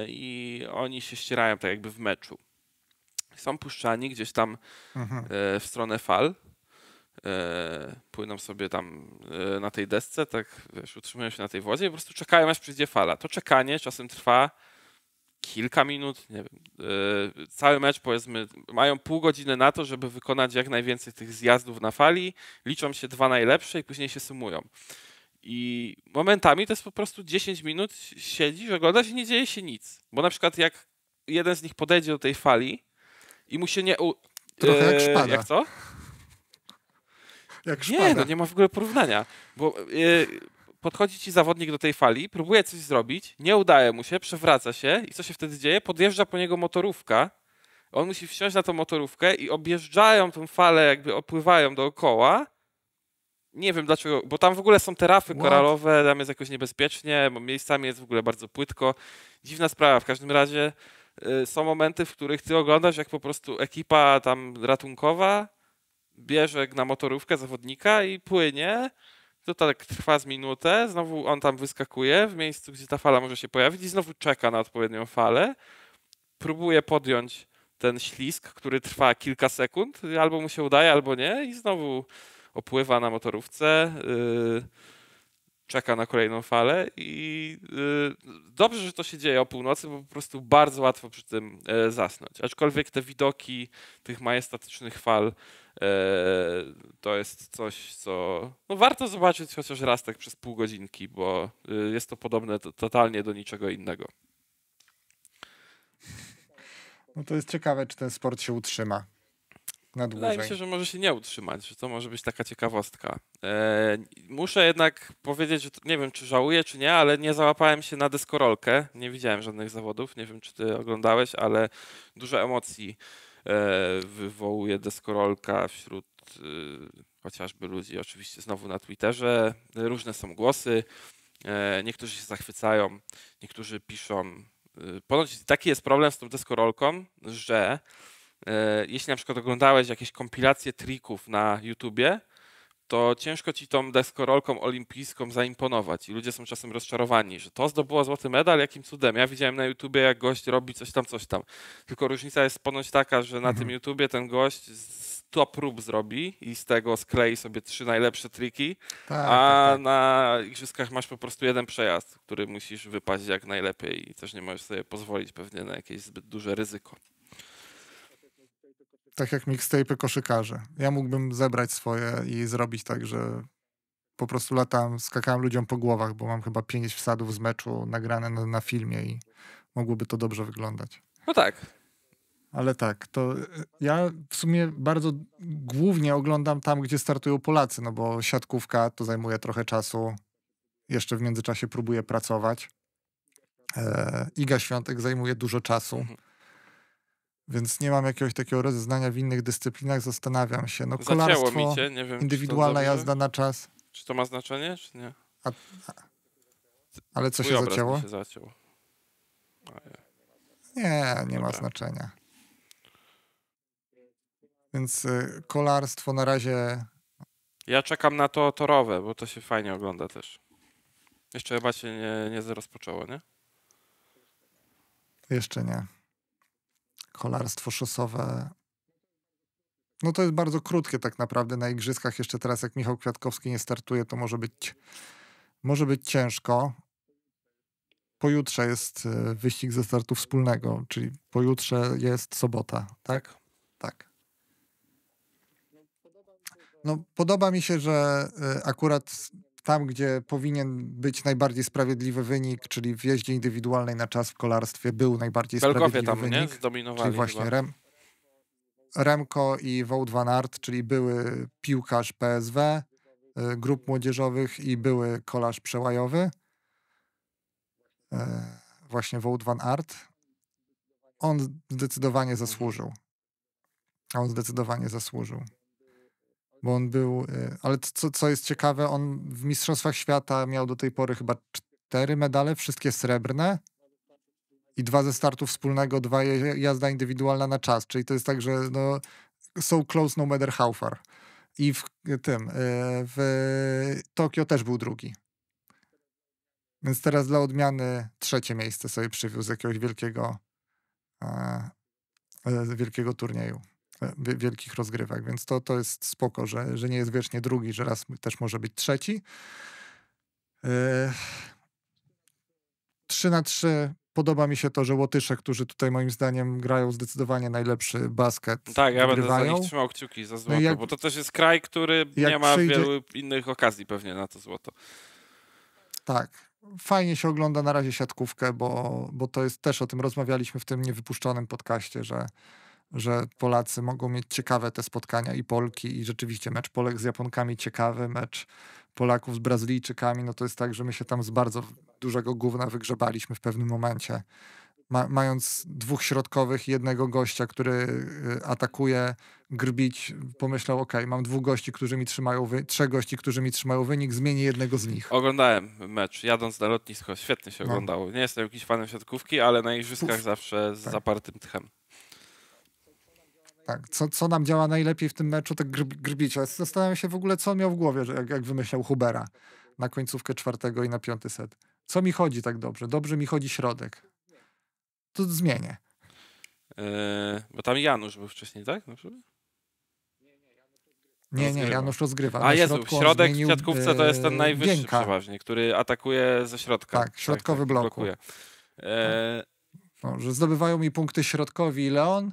i oni się ścierają tak jakby w meczu. Są puszczani gdzieś tam mhm. yy, w stronę fal E, płyną sobie tam e, na tej desce, tak wiesz, utrzymują się na tej wodzie i po prostu czekają, aż przyjdzie fala. To czekanie czasem trwa kilka minut, nie wiem. E, cały mecz, powiedzmy, mają pół godziny na to, żeby wykonać jak najwięcej tych zjazdów na fali, liczą się dwa najlepsze i później się sumują. I momentami to jest po prostu 10 minut, siedzisz, oglądasz i nie dzieje się nic. Bo na przykład jak jeden z nich podejdzie do tej fali i mu się nie... U... Trochę jak szpada. Jak co? Jak szpada. Nie, no nie ma w ogóle porównania, bo y, podchodzi ci zawodnik do tej fali, próbuje coś zrobić, nie udaje mu się, przewraca się i co się wtedy dzieje? Podjeżdża po niego motorówka, on musi wsiąść na tą motorówkę i objeżdżają tą falę, jakby opływają dookoła. Nie wiem dlaczego, bo tam w ogóle są te rafy What? koralowe, tam jest jakoś niebezpiecznie, bo miejscami jest w ogóle bardzo płytko. Dziwna sprawa, w każdym razie y, są momenty, w których ty oglądasz, jak po prostu ekipa tam ratunkowa bierze na motorówkę zawodnika i płynie. To tak trwa z minutę, znowu on tam wyskakuje w miejscu, gdzie ta fala może się pojawić i znowu czeka na odpowiednią falę. Próbuje podjąć ten ślisk, który trwa kilka sekund, albo mu się udaje, albo nie i znowu opływa na motorówce. Yy czeka na kolejną falę i y, dobrze, że to się dzieje o północy, bo po prostu bardzo łatwo przy tym e, zasnąć. Aczkolwiek te widoki tych majestatycznych fal e, to jest coś, co no, warto zobaczyć chociaż raz tak przez pół godzinki, bo y, jest to podobne totalnie do niczego innego. No to jest ciekawe, czy ten sport się utrzyma na dłużej. Wydaje mi się, że może się nie utrzymać, że to może być taka ciekawostka. E, muszę jednak powiedzieć, że nie wiem, czy żałuję, czy nie, ale nie załapałem się na deskorolkę. Nie widziałem żadnych zawodów, nie wiem, czy ty oglądałeś, ale dużo emocji e, wywołuje deskorolka wśród e, chociażby ludzi, oczywiście znowu na Twitterze. Różne są głosy. E, niektórzy się zachwycają, niektórzy piszą. E, ponoć taki jest problem z tą deskorolką, że E, jeśli na przykład oglądałeś jakieś kompilacje trików na YouTubie, to ciężko ci tą deskorolką olimpijską zaimponować. I ludzie są czasem rozczarowani, że to zdobyło złoty medal, jakim cudem. Ja widziałem na YouTubie, jak gość robi coś tam, coś tam. Tylko różnica jest ponoć taka, że na mhm. tym YouTubie ten gość 100 prób zrobi i z tego sklei sobie trzy najlepsze triki, tak, a tak, tak. na igrzyskach masz po prostu jeden przejazd, który musisz wypaść jak najlepiej i też nie możesz sobie pozwolić pewnie na jakieś zbyt duże ryzyko tak jak mixtape'y koszykarze. Ja mógłbym zebrać swoje i zrobić tak, że po prostu latam, skakałem ludziom po głowach, bo mam chyba pięć wsadów z meczu nagrane na, na filmie i mogłoby to dobrze wyglądać. No tak. Ale tak, to e, ja w sumie bardzo głównie oglądam tam, gdzie startują Polacy, no bo siatkówka to zajmuje trochę czasu. Jeszcze w międzyczasie próbuję pracować. E, Iga Świątek zajmuje dużo czasu. Mhm. Więc nie mam jakiegoś takiego rozeznania w innych dyscyplinach, zastanawiam się. No kolarstwo, mi się. nie wiem, indywidualna jazda na czas. Czy to ma znaczenie, czy nie? A, ale co Mój się zacięło? Się zaciął. Nie, nie Dobra. ma znaczenia. Więc y, kolarstwo na razie. Ja czekam na to torowe, bo to się fajnie ogląda też. Jeszcze chyba się nie, nie rozpoczęło, nie? Jeszcze nie kolarstwo szosowe. No to jest bardzo krótkie tak naprawdę na igrzyskach. Jeszcze teraz jak Michał Kwiatkowski nie startuje, to może być, może być ciężko. Pojutrze jest e, wyścig ze startu wspólnego, czyli pojutrze jest sobota, tak? Tak. tak. No, podoba mi się, że e, akurat tam, gdzie powinien być najbardziej sprawiedliwy wynik, czyli w jeździe indywidualnej na czas w kolarstwie był najbardziej Belgowie sprawiedliwy tam, wynik. Nie? Zdominowali czyli właśnie Rem, Remko i Wout van Aert, czyli były piłkarz PSW, y, grup młodzieżowych i były kolarz przełajowy, y, właśnie Wout van Aert. On zdecydowanie zasłużył. On zdecydowanie zasłużył bo on był, e, ale co, co jest ciekawe, on w Mistrzostwach Świata miał do tej pory chyba cztery medale, wszystkie srebrne i dwa ze startu wspólnego, dwa jazda indywidualna na czas, czyli to jest tak, że no, so close, no matter how far. I w e, tym, e, w Tokio też był drugi. Więc teraz dla odmiany trzecie miejsce sobie przywiózł z jakiegoś wielkiego, wielkiego turnieju. E, wielkich rozgrywek, więc to, to jest spoko, że, że nie jest wiecznie drugi, że raz też może być trzeci. E, trzy 3 na 3 podoba mi się to, że Łotysze, którzy tutaj moim zdaniem grają zdecydowanie najlepszy basket. Tak, ja wygrywają. będę za nich trzymał kciuki za no złoto, jak, bo to też jest kraj, który nie ma przyjdzie... wielu innych okazji pewnie na to złoto. Tak. Fajnie się ogląda na razie siatkówkę, bo, bo to jest też o tym rozmawialiśmy w tym niewypuszczonym podcaście, że że Polacy mogą mieć ciekawe te spotkania i Polki i rzeczywiście mecz Polek z Japonkami ciekawy, mecz Polaków z Brazylijczykami, no to jest tak, że my się tam z bardzo dużego gówna wygrzebaliśmy w pewnym momencie. Ma, mając dwóch środkowych i jednego gościa, który y, atakuje, grbić, pomyślał, ok, mam dwóch gości, którzy mi trzymają, wy- trzech gości, którzy mi trzymają wynik, zmienię jednego z nich. Oglądałem mecz, jadąc na lotnisko, świetnie się no. oglądało. Nie jestem jakimś fanem środkówki, ale na igrzyskach zawsze z tak. zapartym tchem. Tak, co, co nam działa najlepiej w tym meczu, tak grb, grbicie. Zastanawiam się w ogóle, co on miał w głowie, jak, jak wymyślał Hubera na końcówkę czwartego i na piąty set. Co mi chodzi tak dobrze? Dobrze mi chodzi środek. To zmienię. Eee, bo tam Janusz był wcześniej, tak? Na Nie, nie, Janusz rozgrywa. A jest środek w siatkówce to jest ten eee, najwyższy Gienka. przeważnie, który atakuje ze środka. Tak, tak środkowy tak, tak blokuje. E... No, że zdobywają mi punkty środkowi Leon,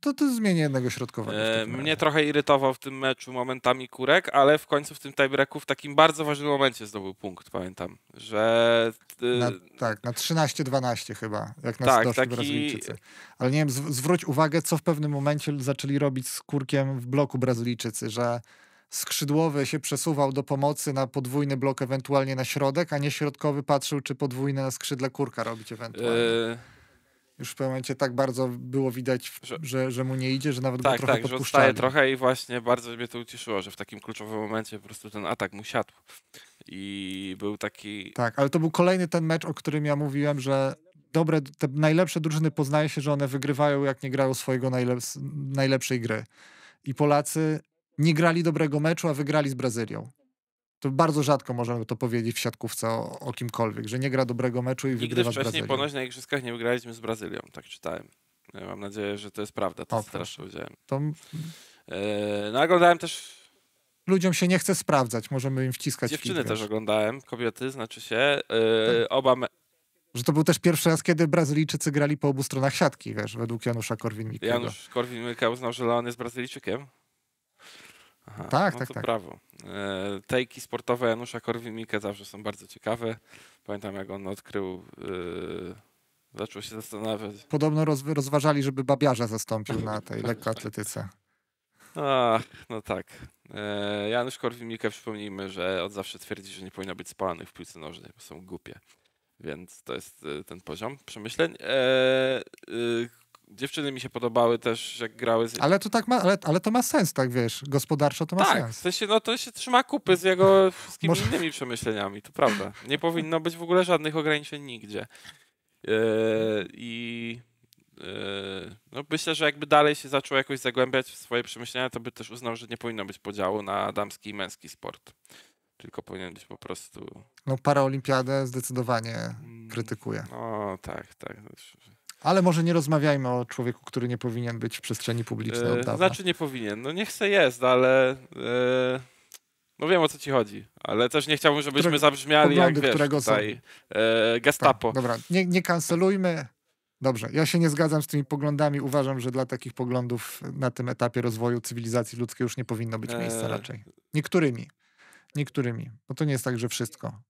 to, to zmienia jednego środkowego. E, mnie trochę irytował w tym meczu momentami Kurek, ale w końcu w tym tiebreaku w takim bardzo ważnym momencie zdobył punkt, pamiętam, że... E, na, tak, na 13-12 chyba, jak nas tak, doszli taki... Brazylijczycy. Ale nie wiem, zwróć uwagę, co w pewnym momencie zaczęli robić z Kurkiem w bloku Brazylijczycy, że skrzydłowy się przesuwał do pomocy na podwójny blok, ewentualnie na środek, a nie środkowy patrzył, czy podwójne na skrzydle Kurka robić ewentualnie. E, już w pewnym momencie tak bardzo było widać, że, że, że mu nie idzie, że nawet tak, go trochę tak, podpuszczali. Tak, trochę i właśnie bardzo mnie to ucieszyło, że w takim kluczowym momencie po prostu ten atak mu siadł. I był taki... Tak, ale to był kolejny ten mecz, o którym ja mówiłem, że dobre, te najlepsze drużyny poznaje się, że one wygrywają, jak nie grają swojego najlepszej gry. I Polacy nie grali dobrego meczu, a wygrali z Brazylią to bardzo rzadko możemy to powiedzieć w siatkówce o, o kimkolwiek, że nie gra dobrego meczu i wygrywa z Brazylią. wcześniej ponoć na Igrzyskach nie wygraliśmy z Brazylią, tak czytałem. Ja mam nadzieję, że to jest prawda, to strasznie widziałem. To... Yy, no oglądałem też... Ludziom się nie chce sprawdzać, możemy im wciskać Dziewczyny też wiesz. oglądałem, kobiety, znaczy się. Yy, oba... Me... Że to był też pierwszy raz, kiedy Brazylijczycy grali po obu stronach siatki, wiesz, według Janusza Korwin-Mikkego. Janusz Korwin-Mikke uznał, że Leon jest Brazylijczykiem. Aha, tak, no tak, to tak. Brawo. E, tejki sportowe Janusza Korwin-Mikke zawsze są bardzo ciekawe. Pamiętam, jak on odkrył... Yy, zaczął się zastanawiać. Podobno roz, rozważali, żeby babiarza zastąpił na tej lekkoatletyce. Ach, no tak. E, Janusz Korwin-Mikke, przypomnijmy, że od zawsze twierdzi, że nie powinno być spalanych w piłce nożnej, bo są głupie. Więc to jest ten poziom przemyśleń. Dziewczyny mi się podobały też, jak grały. Z... Ale to tak ma, ale, ale to ma sens, tak wiesz, gospodarczo to ma tak, sens. W sensie, no to się trzyma kupy z jego wszystkimi Może... innymi przemyśleniami, to prawda. Nie powinno być w ogóle żadnych ograniczeń nigdzie. Yy, I yy, no myślę, że jakby dalej się zaczął jakoś zagłębiać w swoje przemyślenia, to by też uznał, że nie powinno być podziału na damski i męski sport. Tylko powinien być po prostu. No, paraolimpiadę zdecydowanie mm, krytykuje. No tak, tak. Ale może nie rozmawiajmy o człowieku, który nie powinien być w przestrzeni publicznej e, od dawna. Znaczy nie powinien. No nie chcę jest, ale... E, no wiem o co ci chodzi, ale też nie chciałbym, żebyśmy Które, zabrzmiali poglądy, jak wiesz, którego tutaj e, gestapo. Tak, dobra, nie, nie kancelujmy. Dobrze, ja się nie zgadzam z tymi poglądami. Uważam, że dla takich poglądów na tym etapie rozwoju cywilizacji ludzkiej już nie powinno być e, miejsca e... raczej. Niektórymi. Niektórymi. Bo no to nie jest tak, że wszystko.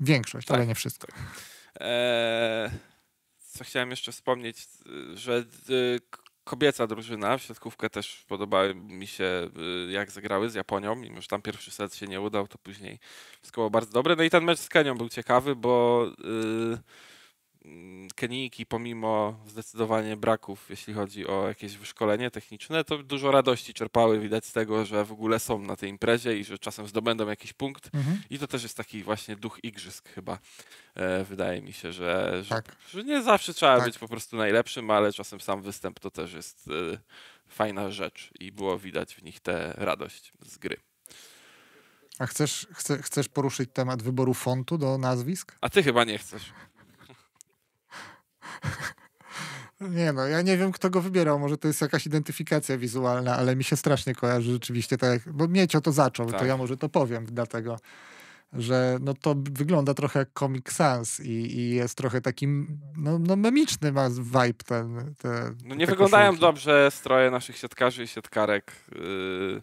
Większość, tak, ale nie wszystko. Tak. E co chciałem jeszcze wspomnieć, y, że y, kobieca drużyna w środkówkę też podobały mi się, y, jak zagrały z Japonią, mimo że tam pierwszy set się nie udał, to później wszystko było bardzo dobre. No i ten mecz z Kenią był ciekawy, bo... Yy, Mm, Kenijki, pomimo zdecydowanie braków, jeśli chodzi o jakieś wyszkolenie techniczne, to dużo radości czerpały widać z tego, że w ogóle są na tej imprezie i że czasem zdobędą jakiś punkt. Mhm. I to też jest taki właśnie duch igrzysk chyba. E, wydaje mi się, że, że, tak. że nie zawsze trzeba tak. być po prostu najlepszym, ale czasem sam występ to też jest e, fajna rzecz i było widać w nich tę radość z gry. A chcesz, chcesz poruszyć temat wyboru fontu do nazwisk? A ty chyba nie chcesz. No nie no, ja nie wiem, kto go wybierał. Może to jest jakaś identyfikacja wizualna, ale mi się strasznie kojarzy rzeczywiście tak, bo Miecio to zaczął, tak. to ja może to powiem, dlatego że no to wygląda trochę jak Comic Sans i, i jest trochę taki, no, no memiczny ma vibe ten. Te, no nie te wyglądają koszulki. dobrze stroje naszych siatkarzy i siatkarek. Yy.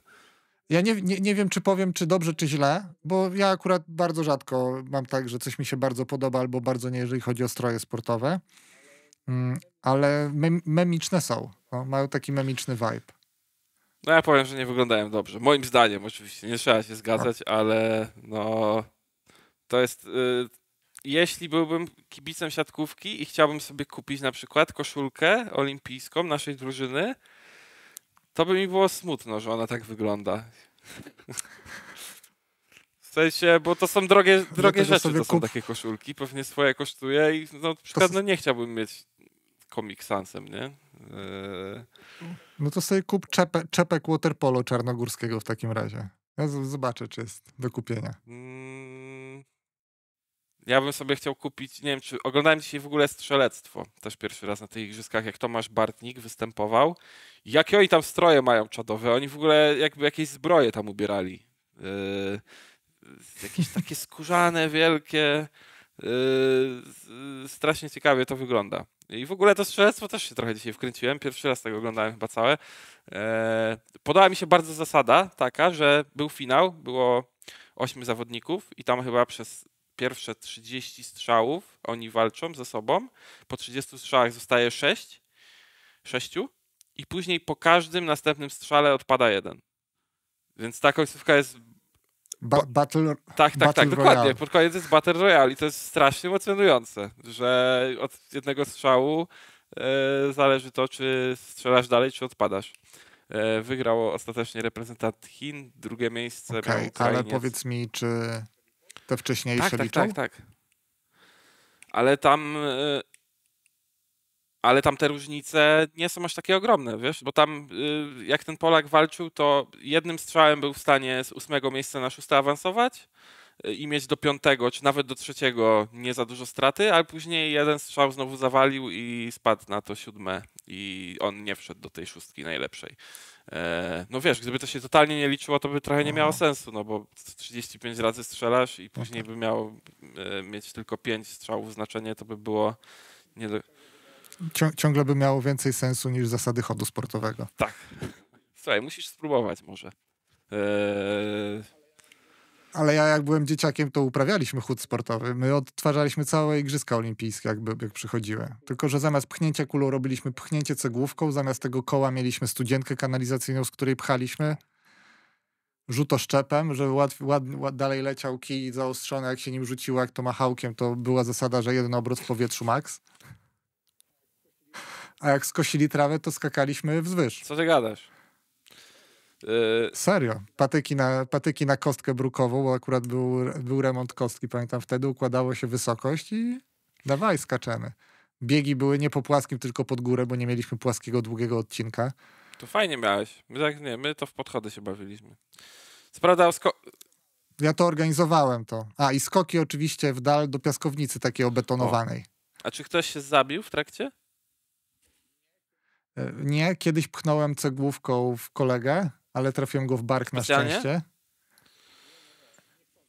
Ja nie, nie, nie wiem, czy powiem, czy dobrze, czy źle, bo ja akurat bardzo rzadko mam tak, że coś mi się bardzo podoba albo bardzo nie, jeżeli chodzi o stroje sportowe. Mm, ale mem memiczne są. No, mają taki memiczny vibe. No ja powiem, że nie wyglądałem dobrze. Moim zdaniem oczywiście, nie trzeba się zgadzać, no. ale no to jest... Y jeśli byłbym kibicem siatkówki i chciałbym sobie kupić na przykład koszulkę olimpijską naszej drużyny, to by mi było smutno, że ona tak wygląda. W sensie, bo to są drogie, drogie rzeczy, to są takie koszulki, pewnie swoje kosztuje i no, na przykład no, nie chciałbym mieć Comic Sansem, nie? E, no to sobie kup czepek, czepek waterpolo czarnogórskiego w takim razie. Ja zobaczę, czy jest do kupienia. Mm, ja bym sobie chciał kupić, nie wiem, czy oglądałem dzisiaj w ogóle strzelectwo, też pierwszy raz na tych igrzyskach, jak Tomasz Bartnik występował. Jakie oni tam stroje mają czadowe? Oni w ogóle jakby jakieś zbroje tam ubierali. E, jakieś takie skórzane, wielkie. Yy, strasznie ciekawie to wygląda. I w ogóle to strzelectwo też się trochę dzisiaj wkręciłem. Pierwszy raz tego oglądałem chyba całe. Yy, podoba mi się bardzo zasada taka, że był finał, było ośmiu zawodników i tam chyba przez pierwsze 30 strzałów oni walczą ze sobą. Po 30 strzałach zostaje 6, 6 i później po każdym następnym strzale odpada jeden. Więc ta końcówka jest Ba battle Tak, tak, tak, dokładnie. Pod koniec jest Battle Royale i to jest strasznie emocjonujące, że od jednego strzału e, zależy to, czy strzelasz dalej, czy odpadasz. E, ostatecznie reprezentant Chin, drugie miejsce okay, miał Ale powiedz mi, czy te wcześniejsze tak, tak liczą? Tak, tak, tak. Ale tam e, ale tam te różnice nie są aż takie ogromne, wiesz, bo tam y, jak ten Polak walczył, to jednym strzałem był w stanie z ósmego miejsca na szóste awansować y, i mieć do piątego, czy nawet do trzeciego nie za dużo straty, ale później jeden strzał znowu zawalił i spadł na to siódme i on nie wszedł do tej szóstki najlepszej. E, no wiesz, gdyby to się totalnie nie liczyło, to by trochę nie miało mhm. sensu, no bo 35 razy strzelasz i później no tak. by miał e, mieć tylko 5 strzałów znaczenie, to by było nie do... Cią ciągle by miało więcej sensu niż zasady chodu sportowego. Tak. Słuchaj, musisz spróbować może. Eee... Ale ja jak byłem dzieciakiem, to uprawialiśmy chód sportowy. My odtwarzaliśmy całe Igrzyska Olimpijskie, jakby, jak przychodziły. Tylko, że zamiast pchnięcia kulą robiliśmy pchnięcie cegłówką, zamiast tego koła mieliśmy studzienkę kanalizacyjną, z której pchaliśmy rzutoszczepem, że ład, ład, ład, dalej leciał kij zaostrzony, jak się nim rzuciło, jak to machałkiem, to była zasada, że jeden obrót w powietrzu maks a jak skosili trawę, to skakaliśmy wzwyż. Co ty gadasz? Yy... Serio. Patyki na, patyki na kostkę brukową, bo akurat był, był remont kostki, pamiętam wtedy, układało się wysokość i dawaj, skaczemy. Biegi były nie po płaskim, tylko pod górę, bo nie mieliśmy płaskiego, długiego odcinka. To fajnie miałeś. My tak, nie, my to w podchody się bawiliśmy. Co sko- ja to organizowałem to. A i skoki oczywiście w dal do piaskownicy takiej obetonowanej. O. A czy ktoś się zabił w trakcie? Nie, kiedyś pchnąłem cegłówką w kolegę, ale trafiłem go w bark na Specjalnie? szczęście.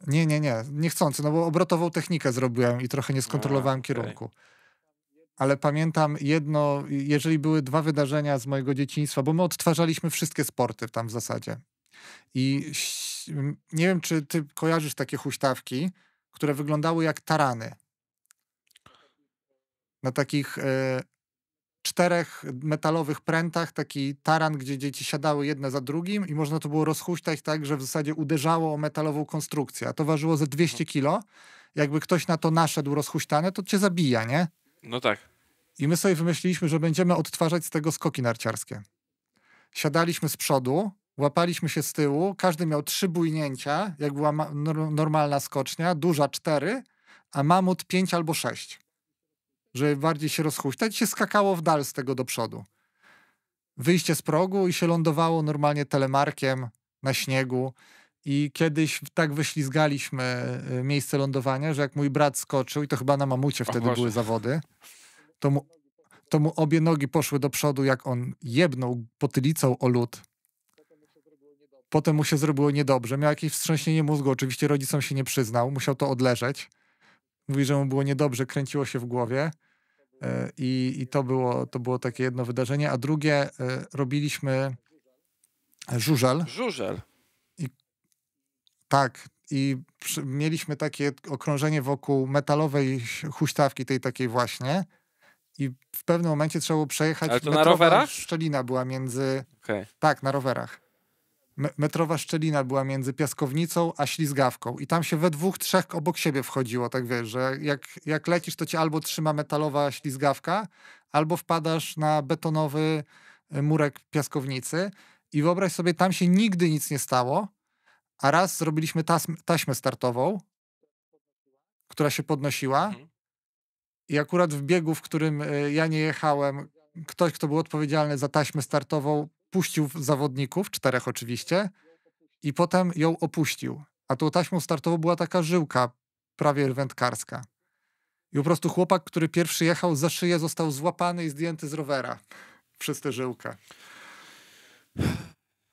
Nie, nie, nie, niechcący, no bo obrotową technikę zrobiłem i trochę nie skontrolowałem A, kierunku. Okay. Ale pamiętam jedno, jeżeli były dwa wydarzenia z mojego dzieciństwa, bo my odtwarzaliśmy wszystkie sporty tam w zasadzie. I nie wiem, czy ty kojarzysz takie huśtawki, które wyglądały jak tarany. Na takich e, czterech metalowych prętach taki taran, gdzie dzieci siadały jedne za drugim i można to było rozhuśtać tak, że w zasadzie uderzało o metalową konstrukcję, a to ważyło ze 200 mhm. kilo. Jakby ktoś na to naszedł rozhuśtane, to cię zabija, nie? No tak. I my sobie wymyśliliśmy, że będziemy odtwarzać z tego skoki narciarskie. Siadaliśmy z przodu, łapaliśmy się z tyłu, każdy miał trzy bujnięcia, jak była normalna skocznia, duża cztery, a mamut pięć albo sześć żeby bardziej się tak się skakało w dal z tego do przodu. Wyjście z progu i się lądowało normalnie telemarkiem na śniegu. I kiedyś tak wyślizgaliśmy y, miejsce lądowania, że jak mój brat skoczył, i to chyba na mamucie wtedy były zawody, to mu, to mu obie nogi poszły do przodu, jak on jebnął potylicą o lód. Potem mu się zrobiło niedobrze. Miał jakieś wstrząśnienie mózgu. Oczywiście rodzicom się nie przyznał. Musiał to odleżeć. Mówi, że mu było niedobrze, kręciło się w głowie. E, I, i to, było, to było takie jedno wydarzenie. A drugie, e, robiliśmy e, żużel. Żużel. I, tak. I przy, mieliśmy takie okrążenie wokół metalowej huśtawki, tej takiej właśnie. I w pewnym momencie trzeba było przejechać. Ale to na rowerach? Szczelina była między. Okay. Tak, na rowerach metrowa szczelina była między piaskownicą a ślizgawką i tam się we dwóch, trzech obok siebie wchodziło, tak wiesz, że jak, jak lecisz, to cię albo trzyma metalowa ślizgawka, albo wpadasz na betonowy e, murek piaskownicy i wyobraź sobie, tam się nigdy nic nie stało, a raz zrobiliśmy taśm taśmę startową, która się podnosiła mhm. i akurat w biegu, w którym e, ja nie jechałem, ktoś, kto był odpowiedzialny za taśmę startową, puścił zawodników, czterech oczywiście, i potem ją opuścił. A tą taśmą startową była taka żyłka prawie rwędkarska. I po prostu chłopak, który pierwszy jechał za szyję, został złapany i zdjęty z rowera przez tę żyłkę.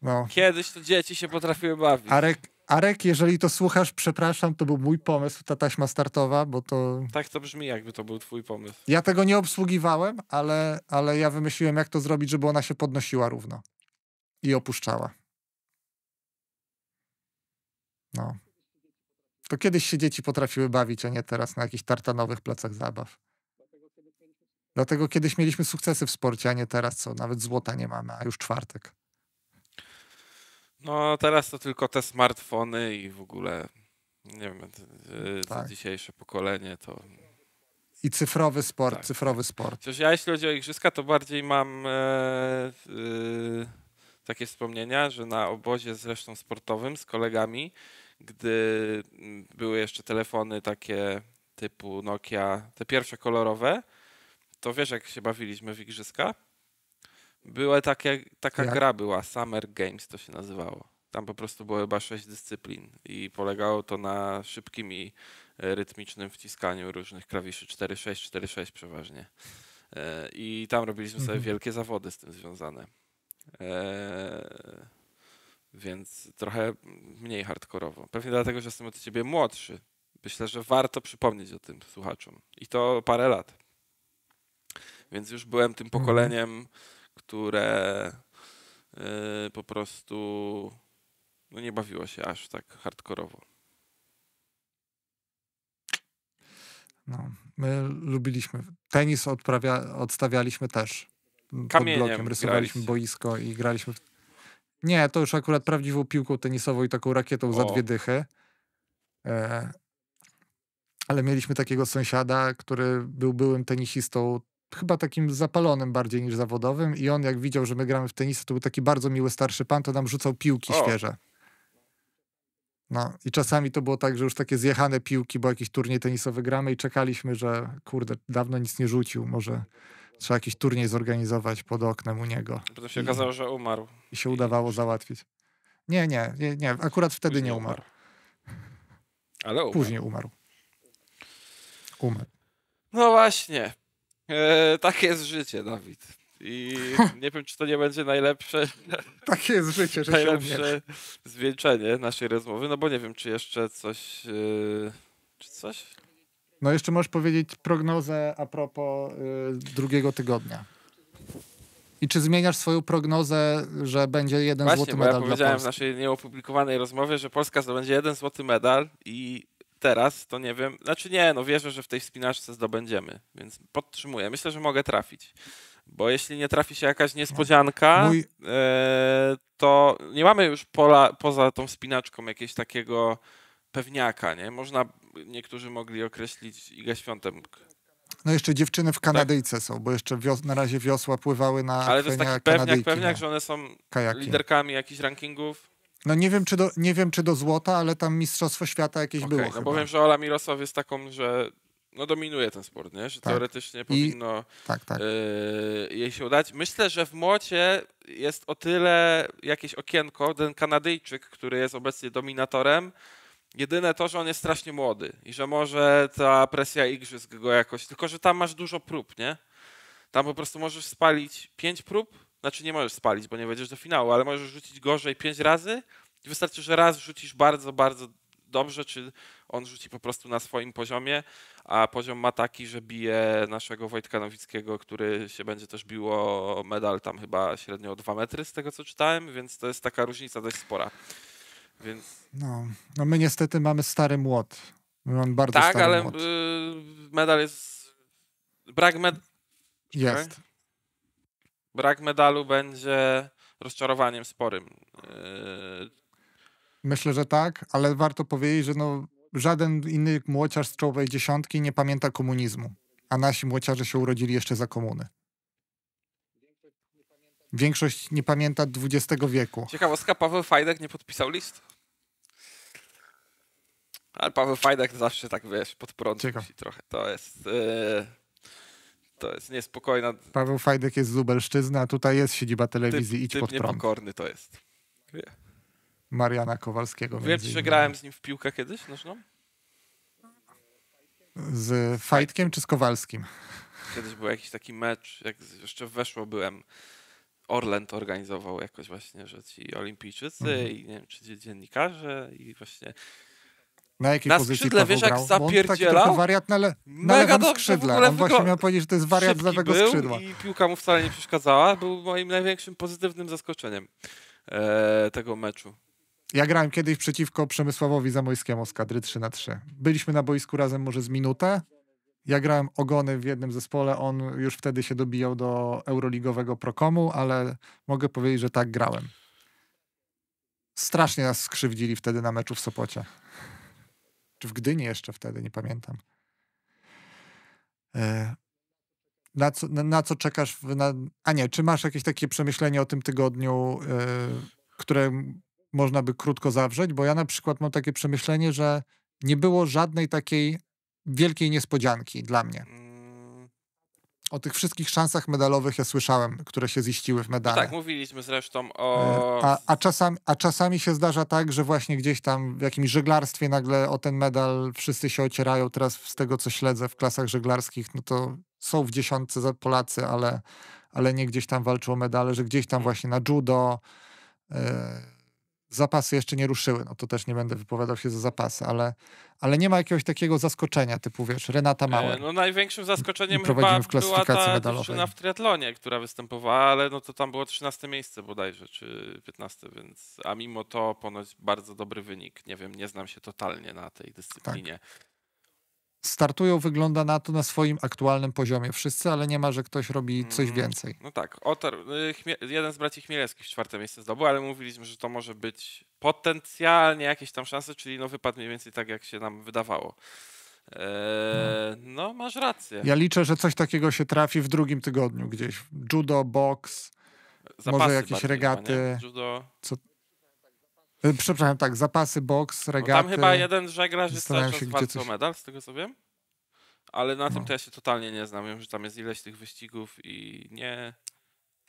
No. Kiedyś to dzieci się potrafiły bawić. Arek, Arek, jeżeli to słuchasz, przepraszam, to był mój pomysł, ta taśma startowa, bo to... Tak to brzmi, jakby to był twój pomysł. Ja tego nie obsługiwałem, ale, ale ja wymyśliłem, jak to zrobić, żeby ona się podnosiła równo i opuszczała. No. To kiedyś się dzieci potrafiły bawić, a nie teraz na jakichś tartanowych placach zabaw. Dlatego kiedyś mieliśmy sukcesy w sporcie, a nie teraz, co nawet złota nie mamy, a już czwartek. No teraz to tylko te smartfony i w ogóle, nie wiem, tak. dzisiejsze pokolenie to... I cyfrowy sport, tak. cyfrowy tak. sport. Chociaż ja jeśli chodzi o igrzyska, to bardziej mam e, e, takie wspomnienia, że na obozie zresztą sportowym z kolegami, gdy były jeszcze telefony takie typu Nokia, te pierwsze kolorowe, to wiesz jak się bawiliśmy w igrzyska? Była taka Jak? gra była, Summer Games to się nazywało. Tam po prostu było chyba sześć dyscyplin i polegało to na szybkim i e, rytmicznym wciskaniu różnych klawiszy 4-6, 4-6 przeważnie. E, I tam robiliśmy sobie mhm. wielkie zawody z tym związane. E, więc trochę mniej hardkorowo. Pewnie dlatego, że jestem od ciebie młodszy. Myślę, że warto przypomnieć o tym słuchaczom. I to parę lat. Więc już byłem tym mhm. pokoleniem które yy, po prostu no nie bawiło się aż tak hardkorowo. No, my lubiliśmy. Tenis odprawia, odstawialiśmy też. Kamieniem pod blokiem rysowaliśmy graliście. boisko i graliśmy. W... Nie, to już akurat prawdziwą piłką tenisową i taką rakietą o. za dwie dychy. E... Ale mieliśmy takiego sąsiada, który był byłym tenisistą chyba takim zapalonym bardziej niż zawodowym i on jak widział, że my gramy w tenis, to był taki bardzo miły starszy pan, to nam rzucał piłki o. świeże. No i czasami to było tak, że już takie zjechane piłki, bo jakiś turniej tenisowy gramy i czekaliśmy, że kurde, dawno nic nie rzucił, może trzeba jakiś turniej zorganizować pod oknem u niego. Potem się I, okazało, że umarł. I się udawało załatwić. Nie, nie, nie, nie akurat wtedy Później nie umarł. umarł. Ale umarł. Później umarł. Umarł. No właśnie, E, tak takie jest życie, Dawid. I nie wiem, czy to nie będzie najlepsze. Takie jest życie, że najlepsze się zwieńczenie naszej rozmowy, no bo nie wiem, czy jeszcze coś. E, czy coś? No, jeszcze możesz powiedzieć prognozę a propos e, drugiego tygodnia. I czy zmieniasz swoją prognozę, że będzie jeden Właśnie, złoty medal? Bo ja powiedziałem w naszej nieopublikowanej rozmowie, że Polska zdobędzie jeden złoty medal i teraz, to nie wiem. Znaczy nie, no wierzę, że w tej wspinaczce zdobędziemy, więc podtrzymuję. Myślę, że mogę trafić. Bo jeśli nie trafi się jakaś niespodzianka, no, Mój... E, to nie mamy już pola, poza tą spinaczką jakiegoś takiego pewniaka, nie? Można, niektórzy mogli określić Iga Świątek. No jeszcze dziewczyny w Kanadyjce tak. są, bo jeszcze wios, na razie wiosła pływały na Ale to jest taki pewniak, pewniak, no. że one są Kajaki. liderkami jakichś rankingów. No nie wiem, czy do, nie wiem, czy do złota, ale tam Mistrzostwo Świata jakieś okay, było. No chyba. powiem, że Ola Mirosław jest taką, że no dominuje ten sport, nie? Że tak. teoretycznie powinno tak, tak. Yy, jej się udać. Myślę, że w młocie jest o tyle jakieś okienko. Ten Kanadyjczyk, który jest obecnie dominatorem, jedyne to, że on jest strasznie młody i że może ta presja igrzysk go jakoś... Tylko, że tam masz dużo prób, nie? Tam po prostu możesz spalić pięć prób znaczy nie możesz spalić, bo nie wejdziesz do finału, ale możesz rzucić gorzej pięć razy i wystarczy, że raz rzucisz bardzo, bardzo dobrze, czy on rzuci po prostu na swoim poziomie, a poziom ma taki, że bije naszego Wojtka Nowickiego, który się będzie też biło medal tam chyba średnio o 2 metry z tego co czytałem, więc to jest taka różnica dość spora. Więc... No, no my niestety mamy stary młot. Mam bardzo tak, stary ale młot. Y, medal jest... Brak medal. Jest brak medalu będzie rozczarowaniem sporym. Yy. Myślę, że tak, ale warto powiedzieć, że no, żaden inny młociarz z czołowej dziesiątki nie pamięta komunizmu, a nasi młociarze się urodzili jeszcze za komuny. Większość nie pamięta XX wieku. Ciekawostka, Paweł Fajdek nie podpisał list? Ale Paweł Fajdek zawsze tak, wiesz, pod prąd trochę. To jest... Yy... To jest niespokojna. Paweł Fajdek jest z Lubelszczyzny, a tutaj jest siedziba telewizji Idź pod prąd. Korny to jest. Wie. Mariana Kowalskiego. Wiem, czy grałem z nim w piłkę kiedyś nożną? Z Fajtkiem czy z Kowalskim? Kiedyś był jakiś taki mecz, jak jeszcze weszło byłem. Orlen organizował jakoś właśnie, że ci olimpijczycy mhm. i nie wiem, czy dziennikarze i właśnie na jakiej na pozycji skrzydle, wiesz, grał? jak zapierdzielał? On taki wariat na, le- na lewym skrzydle. On właśnie miał powiedzieć, że to jest wariat z lewego był skrzydła. i piłka mu wcale nie przeszkadzała. Był moim największym pozytywnym zaskoczeniem e, tego meczu. Ja grałem kiedyś przeciwko Przemysławowi Zamojskiemu z kadry 3 na 3 Byliśmy na boisku razem może z minutę. Ja grałem ogony w jednym zespole, on już wtedy się dobijał do euroligowego Prokomu, ale mogę powiedzieć, że tak grałem. Strasznie nas skrzywdzili wtedy na meczu w Sopocie w Gdyni jeszcze wtedy, nie pamiętam. E, na co, na, na co czekasz? W, na, a nie, czy masz jakieś takie przemyślenie o tym tygodniu, y, które można by krótko zawrzeć? Bo ja na przykład mam takie przemyślenie, że nie było żadnej takiej wielkiej niespodzianki dla mnie o tych wszystkich szansach medalowych ja słyszałem, które się ziściły w medalach. No tak, mówiliśmy zresztą o... E, a, a, czasami, a czasami się zdarza tak, że właśnie gdzieś tam w jakimś żeglarstwie nagle o ten medal wszyscy się ocierają. Teraz z tego, co śledzę w klasach żeglarskich, no to są w dziesiątce Polacy, ale, ale nie gdzieś tam walczą o medale, że gdzieś tam mhm. właśnie na judo... Yy, Zapasy jeszcze nie ruszyły, no to też nie będę wypowiadał się za zapasy, ale, ale nie ma jakiegoś takiego zaskoczenia, typu wiesz, Renata e, Małe. No największym zaskoczeniem chyba w była ta medalowej. w triatlonie, która występowała, ale no to tam było 13 miejsce bodajże, czy 15, więc a mimo to ponoć bardzo dobry wynik. Nie wiem, nie znam się totalnie na tej tak. dyscyplinie. Tak startują, wygląda na to na swoim aktualnym poziomie wszyscy, ale nie ma, że ktoś robi coś mm, więcej. No tak, Otar, y, jeden z braci Chmielewskich czwarte miejsce zdobył, ale mówiliśmy, że to może być potencjalnie jakieś tam szanse, czyli no wypadł mniej więcej tak, jak się nam wydawało. Eee, hmm. no, masz rację. Ja liczę, że coś takiego się trafi w drugim tygodniu gdzieś. Judo, boks, może jakieś regaty. Judo. Co, E, przepraszam, tak, zapasy, boks, no, regaty. tam chyba jeden żeglarz jest cały coś... medal, z tego co wiem. Ale na no. tym to ja się totalnie nie znam. Wiem, że tam jest ileś tych wyścigów i nie...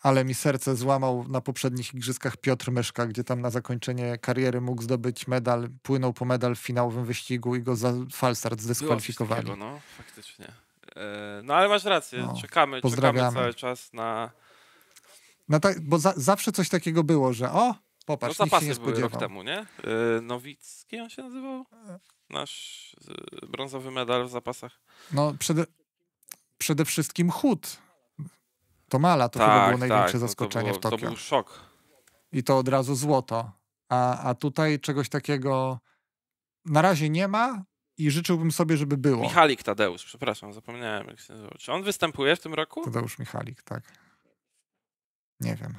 Ale mi serce złamał na poprzednich igrzyskach Piotr Myszka, gdzie tam na zakończenie kariery mógł zdobyć medal, płynął po medal w finałowym wyścigu i go za falstart zdyskwalifikowali. Takiego, no, faktycznie. E, no ale masz rację, no, czekamy, czekamy cały czas na... No tak, bo za, zawsze coś takiego było, że o, Popatrz, no nikt się nie spodziewał. rok temu, nie? Y, Nowicki on się nazywał? Nasz y, brązowy medal w zapasach. No przede, przede wszystkim chód. Tomala to tak, chyba było tak, tak, największe tak, zaskoczenie no to było, w Tokio. To był szok. I to od razu złoto. A, a tutaj czegoś takiego na razie nie ma i życzyłbym sobie, żeby było. Michalik Tadeusz, przepraszam, zapomniałem jak się Czy on występuje w tym roku? Tadeusz Michalik, tak. Nie wiem.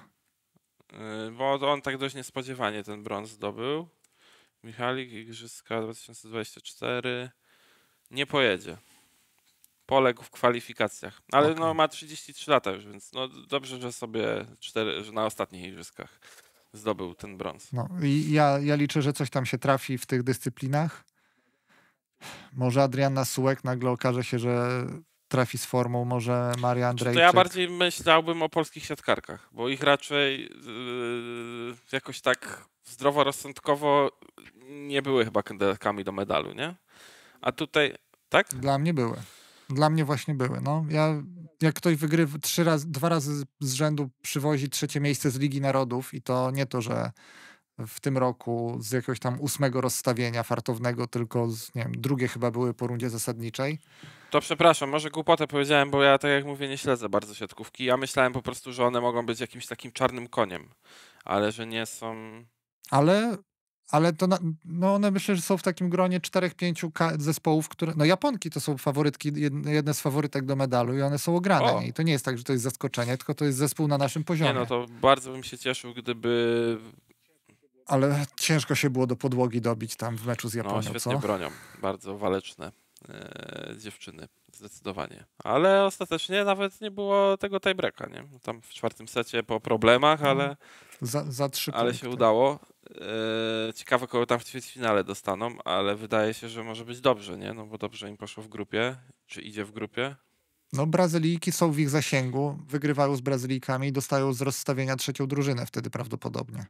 E, bo on tak dość niespodziewanie ten brąz zdobył. Michalik, Igrzyska 2024. Nie pojedzie. Poległ w kwalifikacjach. Ale okay. no, ma 33 lata już, więc no, dobrze, że sobie cztery, że na ostatnich Igrzyskach zdobył ten brąz. No, i ja, ja liczę, że coś tam się trafi w tych dyscyplinach. Może Adriana Sułek nagle okaże się, że trafi z formą może Maria Andrzejczyk. To ja bardziej myślałbym o polskich siatkarkach, bo ich raczej yy, jakoś tak zdroworozsądkowo nie były chyba kandydatkami do medalu, nie? A tutaj, tak? Dla mnie były. Dla mnie właśnie były. No, ja, jak ktoś wygrywa trzy razy dwa razy z rzędu przywozi trzecie miejsce z Ligi Narodów i to nie to, że w tym roku z jakiegoś tam ósmego rozstawienia fartownego, tylko z, nie wiem, drugie chyba były po rundzie zasadniczej to przepraszam, może głupotę powiedziałem, bo ja tak jak mówię, nie śledzę bardzo siatkówki. Ja myślałem po prostu, że one mogą być jakimś takim czarnym koniem, ale że nie są. Ale ale to na, no one myślę, że są w takim gronie 4-5 zespołów, które. No Japonki to są faworytki, jedne z faworytek do medalu i one są ograne. I to nie jest tak, że to jest zaskoczenie, tylko to jest zespół na naszym poziomie. Nie no to bardzo bym się cieszył, gdyby. Ale ciężko się było do podłogi dobić tam w meczu z no, Japonią. No, świetnie co? bronią, bardzo waleczne. E, dziewczyny, zdecydowanie. Ale ostatecznie nawet nie było tego tiebreaka, nie? Tam w czwartym secie po problemach, no. ale za, za trzy ale punkty. się udało. E, ciekawe, kogo tam w finale dostaną, ale wydaje się, że może być dobrze, nie? No bo dobrze im poszło w grupie, czy idzie w grupie. No, Brazylijki są w ich zasięgu, wygrywają z Brazylijkami i dostają z rozstawienia trzecią drużynę wtedy prawdopodobnie.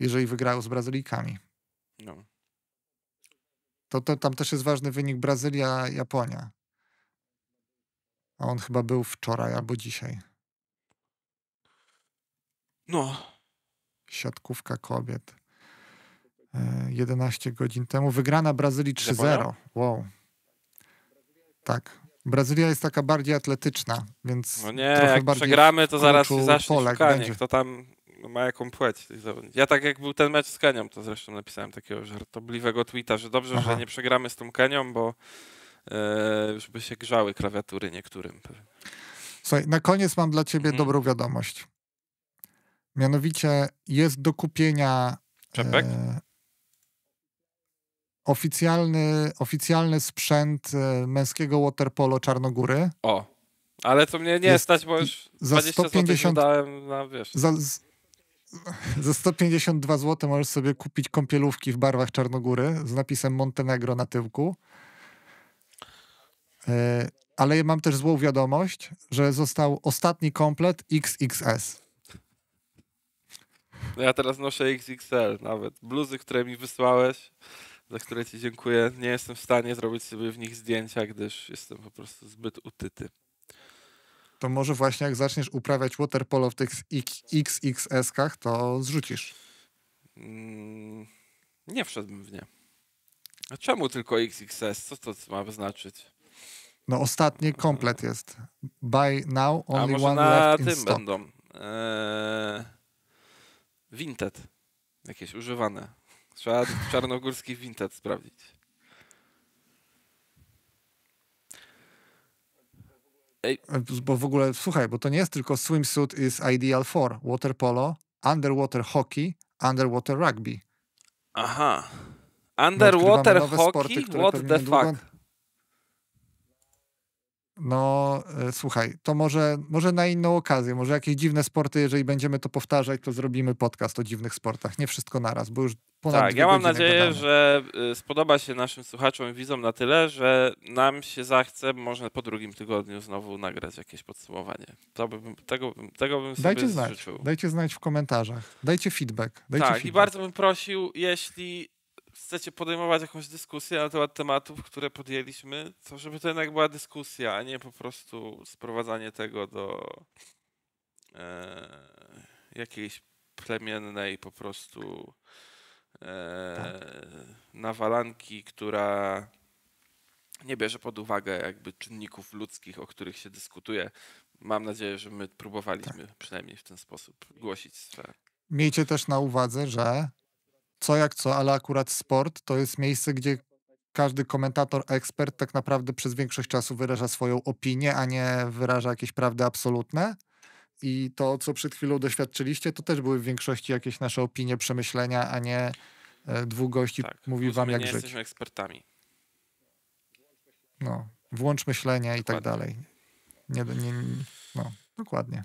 Jeżeli wygrają z Brazylijkami. No. To, to tam też jest ważny wynik Brazylia-Japonia. A on chyba był wczoraj albo dzisiaj. No. Siatkówka kobiet. 11 e, godzin temu. Wygrana Brazylii 3-0. Wow. Tak. Brazylia jest taka bardziej atletyczna, więc. No nie, jak przegramy, to zaraz zacznie Polak szukanie, kto tam no, ma jaką płeć tych zawodników. Ja tak jak był ten mecz z Kenią, to zresztą napisałem takiego żartobliwego tweeta, że dobrze, Aha. że nie przegramy z tą Kenią, bo e, już by się grzały klawiatury niektórym. Słuchaj, na koniec mam dla ciebie mhm. dobrą wiadomość. Mianowicie jest do kupienia Czepek? E, oficjalny, oficjalny sprzęt e, męskiego waterpolo Czarnogóry. O, ale to mnie nie jest, stać, bo już za 20 150, dałem na, wiesz. Za, za 152 zł możesz sobie kupić kąpielówki w barwach Czarnogóry z napisem Montenegro na tyłku. E, ale mam też złą wiadomość, że został ostatni komplet XXS. No ja teraz noszę XXL nawet. Bluzy, które mi wysłałeś, za które ci dziękuję. Nie jestem w stanie zrobić sobie w nich zdjęcia, gdyż jestem po prostu zbyt utyty to może właśnie jak zaczniesz uprawiać waterpolo w tych XXS-kach, to zrzucisz. Mm, nie wszedłbym w nie. A czemu tylko XXS? Co to ma znaczyć? No ostatni komplet jest. Buy now, only A może one na left tym in stock. będą. Eee, vinted. Jakieś używane. Trzeba czarnogórski Vinted sprawdzić. E, bo w ogóle, słuchaj, bo to nie jest tylko swimsuit is ideal for water polo, underwater hockey, underwater rugby. Aha. Underwater hockey? Sporty, What the fuck? No, e, słuchaj, to może, może na inną okazję, może jakieś dziwne sporty, jeżeli będziemy to powtarzać, to zrobimy podcast o dziwnych sportach. Nie wszystko naraz, bo już ponad Tak, ja mam nadzieję, gadamy. że e, spodoba się naszym słuchaczom i widzom na tyle, że nam się zachce, może po drugim tygodniu znowu nagrać jakieś podsumowanie. To bym, tego, tego bym sobie dajcie znać, życzył. Dajcie znać w komentarzach, dajcie feedback. Dajcie tak, feedback. i bardzo bym prosił, jeśli chcecie podejmować jakąś dyskusję na temat tematów, które podjęliśmy, to żeby to jednak była dyskusja, a nie po prostu sprowadzanie tego do e, jakiejś plemiennej po prostu e, tak. nawalanki, która nie bierze pod uwagę jakby czynników ludzkich, o których się dyskutuje. Mam nadzieję, że my próbowaliśmy tak. przynajmniej w ten sposób głosić swe. Miejcie też na uwadze, że co jak co, ale akurat sport to jest miejsce, gdzie każdy komentator, ekspert tak naprawdę przez większość czasu wyraża swoją opinię, a nie wyraża jakieś prawdy absolutne. I to, co przed chwilą doświadczyliście, to też były w większości jakieś nasze opinie, przemyślenia, a nie e, dwóch gości tak, mówi wam, jak nie żyć. jesteśmy ekspertami. No, włącz myślenie dokładnie. i tak dalej. Nie, nie, no, dokładnie.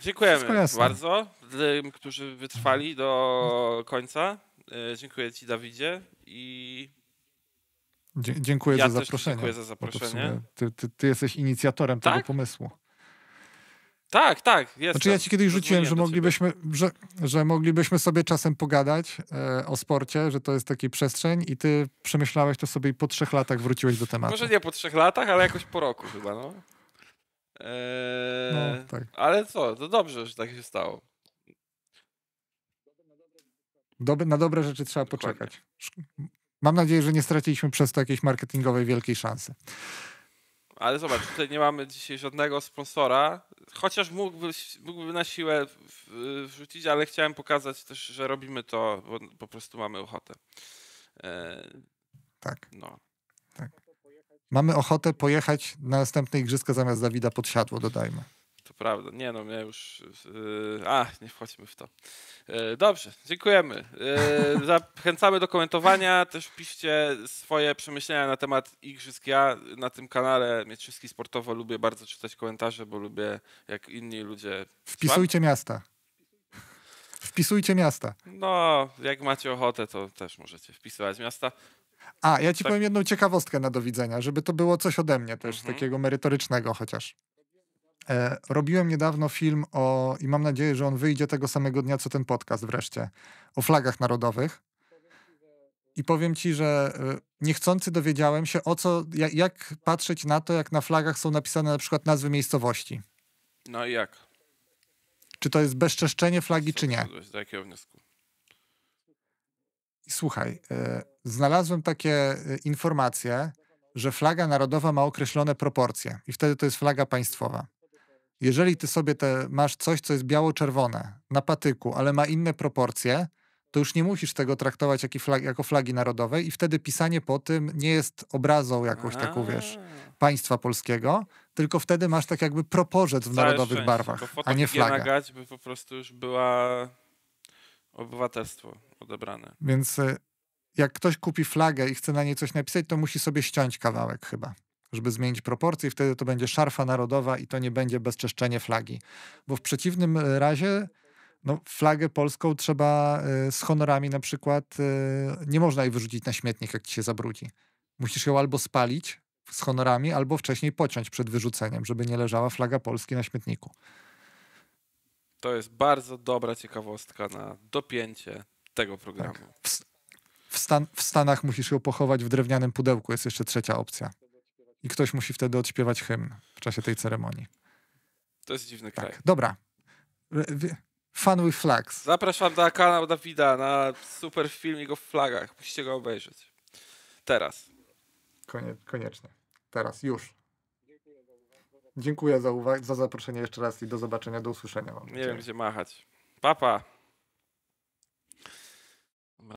Dziękujemy bardzo tym, którzy wytrwali do końca. E, dziękuję Ci, Dawidzie. I Dzie dziękuję ja za zaproszenie. Dziękuję za zaproszenie. Ty, ty, ty, jesteś inicjatorem tak? tego pomysłu. Tak, tak. Jestem. Znaczy ja ci kiedyś rzuciłem, że moglibyśmy, że, że moglibyśmy sobie czasem pogadać e, o sporcie, że to jest taki przestrzeń i ty przemyślałeś to sobie i po trzech latach wróciłeś do tematu. Może nie po trzech latach, ale jakoś po roku chyba, no. E, no tak. Ale co, to dobrze, że tak się stało. Dob na dobre rzeczy trzeba Dokładnie. poczekać. Mam nadzieję, że nie straciliśmy przez to jakiejś marketingowej wielkiej szansy. Ale zobacz, tutaj nie mamy dzisiaj żadnego sponsora, chociaż mógłby, mógłby na siłę wrzucić, ale chciałem pokazać też, że robimy to, bo po prostu mamy ochotę. E... tak. No. tak. Mamy ochotę pojechać na następne igrzyska zamiast Dawida Podsiadło, dodajmy prawda. Nie no, mnie już... Yy, a, nie wchodźmy w to. Yy, dobrze, dziękujemy. Yy, zachęcamy do komentowania. Też piszcie swoje przemyślenia na temat igrzysk. Ja na tym kanale Mietrzyski Sportowo lubię bardzo czytać komentarze, bo lubię jak inni ludzie... Wpisujcie miasta. Wpisujcie miasta. No, jak macie ochotę, to też możecie wpisywać miasta. A, ja ci tak. powiem jedną ciekawostkę na do widzenia, żeby to było coś ode mnie też, mhm. takiego merytorycznego chociaż. E, robiłem niedawno film o, i mam nadzieję, że on wyjdzie tego samego dnia, co ten podcast wreszcie, o flagach narodowych. I powiem ci, że e, niechcący dowiedziałem się, o co, jak, patrzeć na to, jak na flagach są napisane na przykład nazwy miejscowości. No i jak? Czy to jest bezczeszczenie flagi, co czy nie? Do jakiego wniosku? Słuchaj, e, znalazłem takie informacje, że flaga narodowa ma określone proporcje i wtedy to jest flaga państwowa. Jeżeli ty sobie te, masz coś, co jest biało-czerwone na patyku, ale ma inne proporcje, to już nie musisz tego traktować jak flag, jako flagi narodowej i wtedy pisanie po tym nie jest obrazą jakąś Aha. Tak wiesz, państwa polskiego, tylko wtedy masz tak jakby proporzec w narodowych szczęście, barwach, a nie flagę. Gać by po prostu już była obywatelstwo odebrane. Więc y, jak ktoś kupi flagę i chce na niej coś napisać, to musi sobie ściąć kawałek chyba żeby zmienić proporcje i wtedy to będzie szarfa narodowa i to nie będzie bezczeszczenie flagi. Bo w przeciwnym e, razie no, flagę polską trzeba e, z honorami na przykład, e, nie można jej wyrzucić na śmietnik, jak ci się zabrudzi. Musisz ją albo spalić z honorami, albo wcześniej pociąć przed wyrzuceniem, żeby nie leżała flaga Polski na śmietniku. To jest bardzo dobra ciekawostka na dopięcie tego programu. Tak. W, w, stan, w Stanach musisz ją pochować w drewnianym pudełku, jest jeszcze trzecia opcja i ktoś musi wtedy odśpiewać hymn w czasie tej ceremonii. To jest dziwny tak, kraj. Tak, dobra. Fun with Flags. Zapraszam do kanału Dawida na super filmik o flagach. Musicie go obejrzeć. Teraz. Konie koniecznie. Teraz, już. Dziękuję za uwagę, za zaproszenie jeszcze raz i do zobaczenia, do usłyszenia. Nie wiem, gdzie machać. Papa. Pa.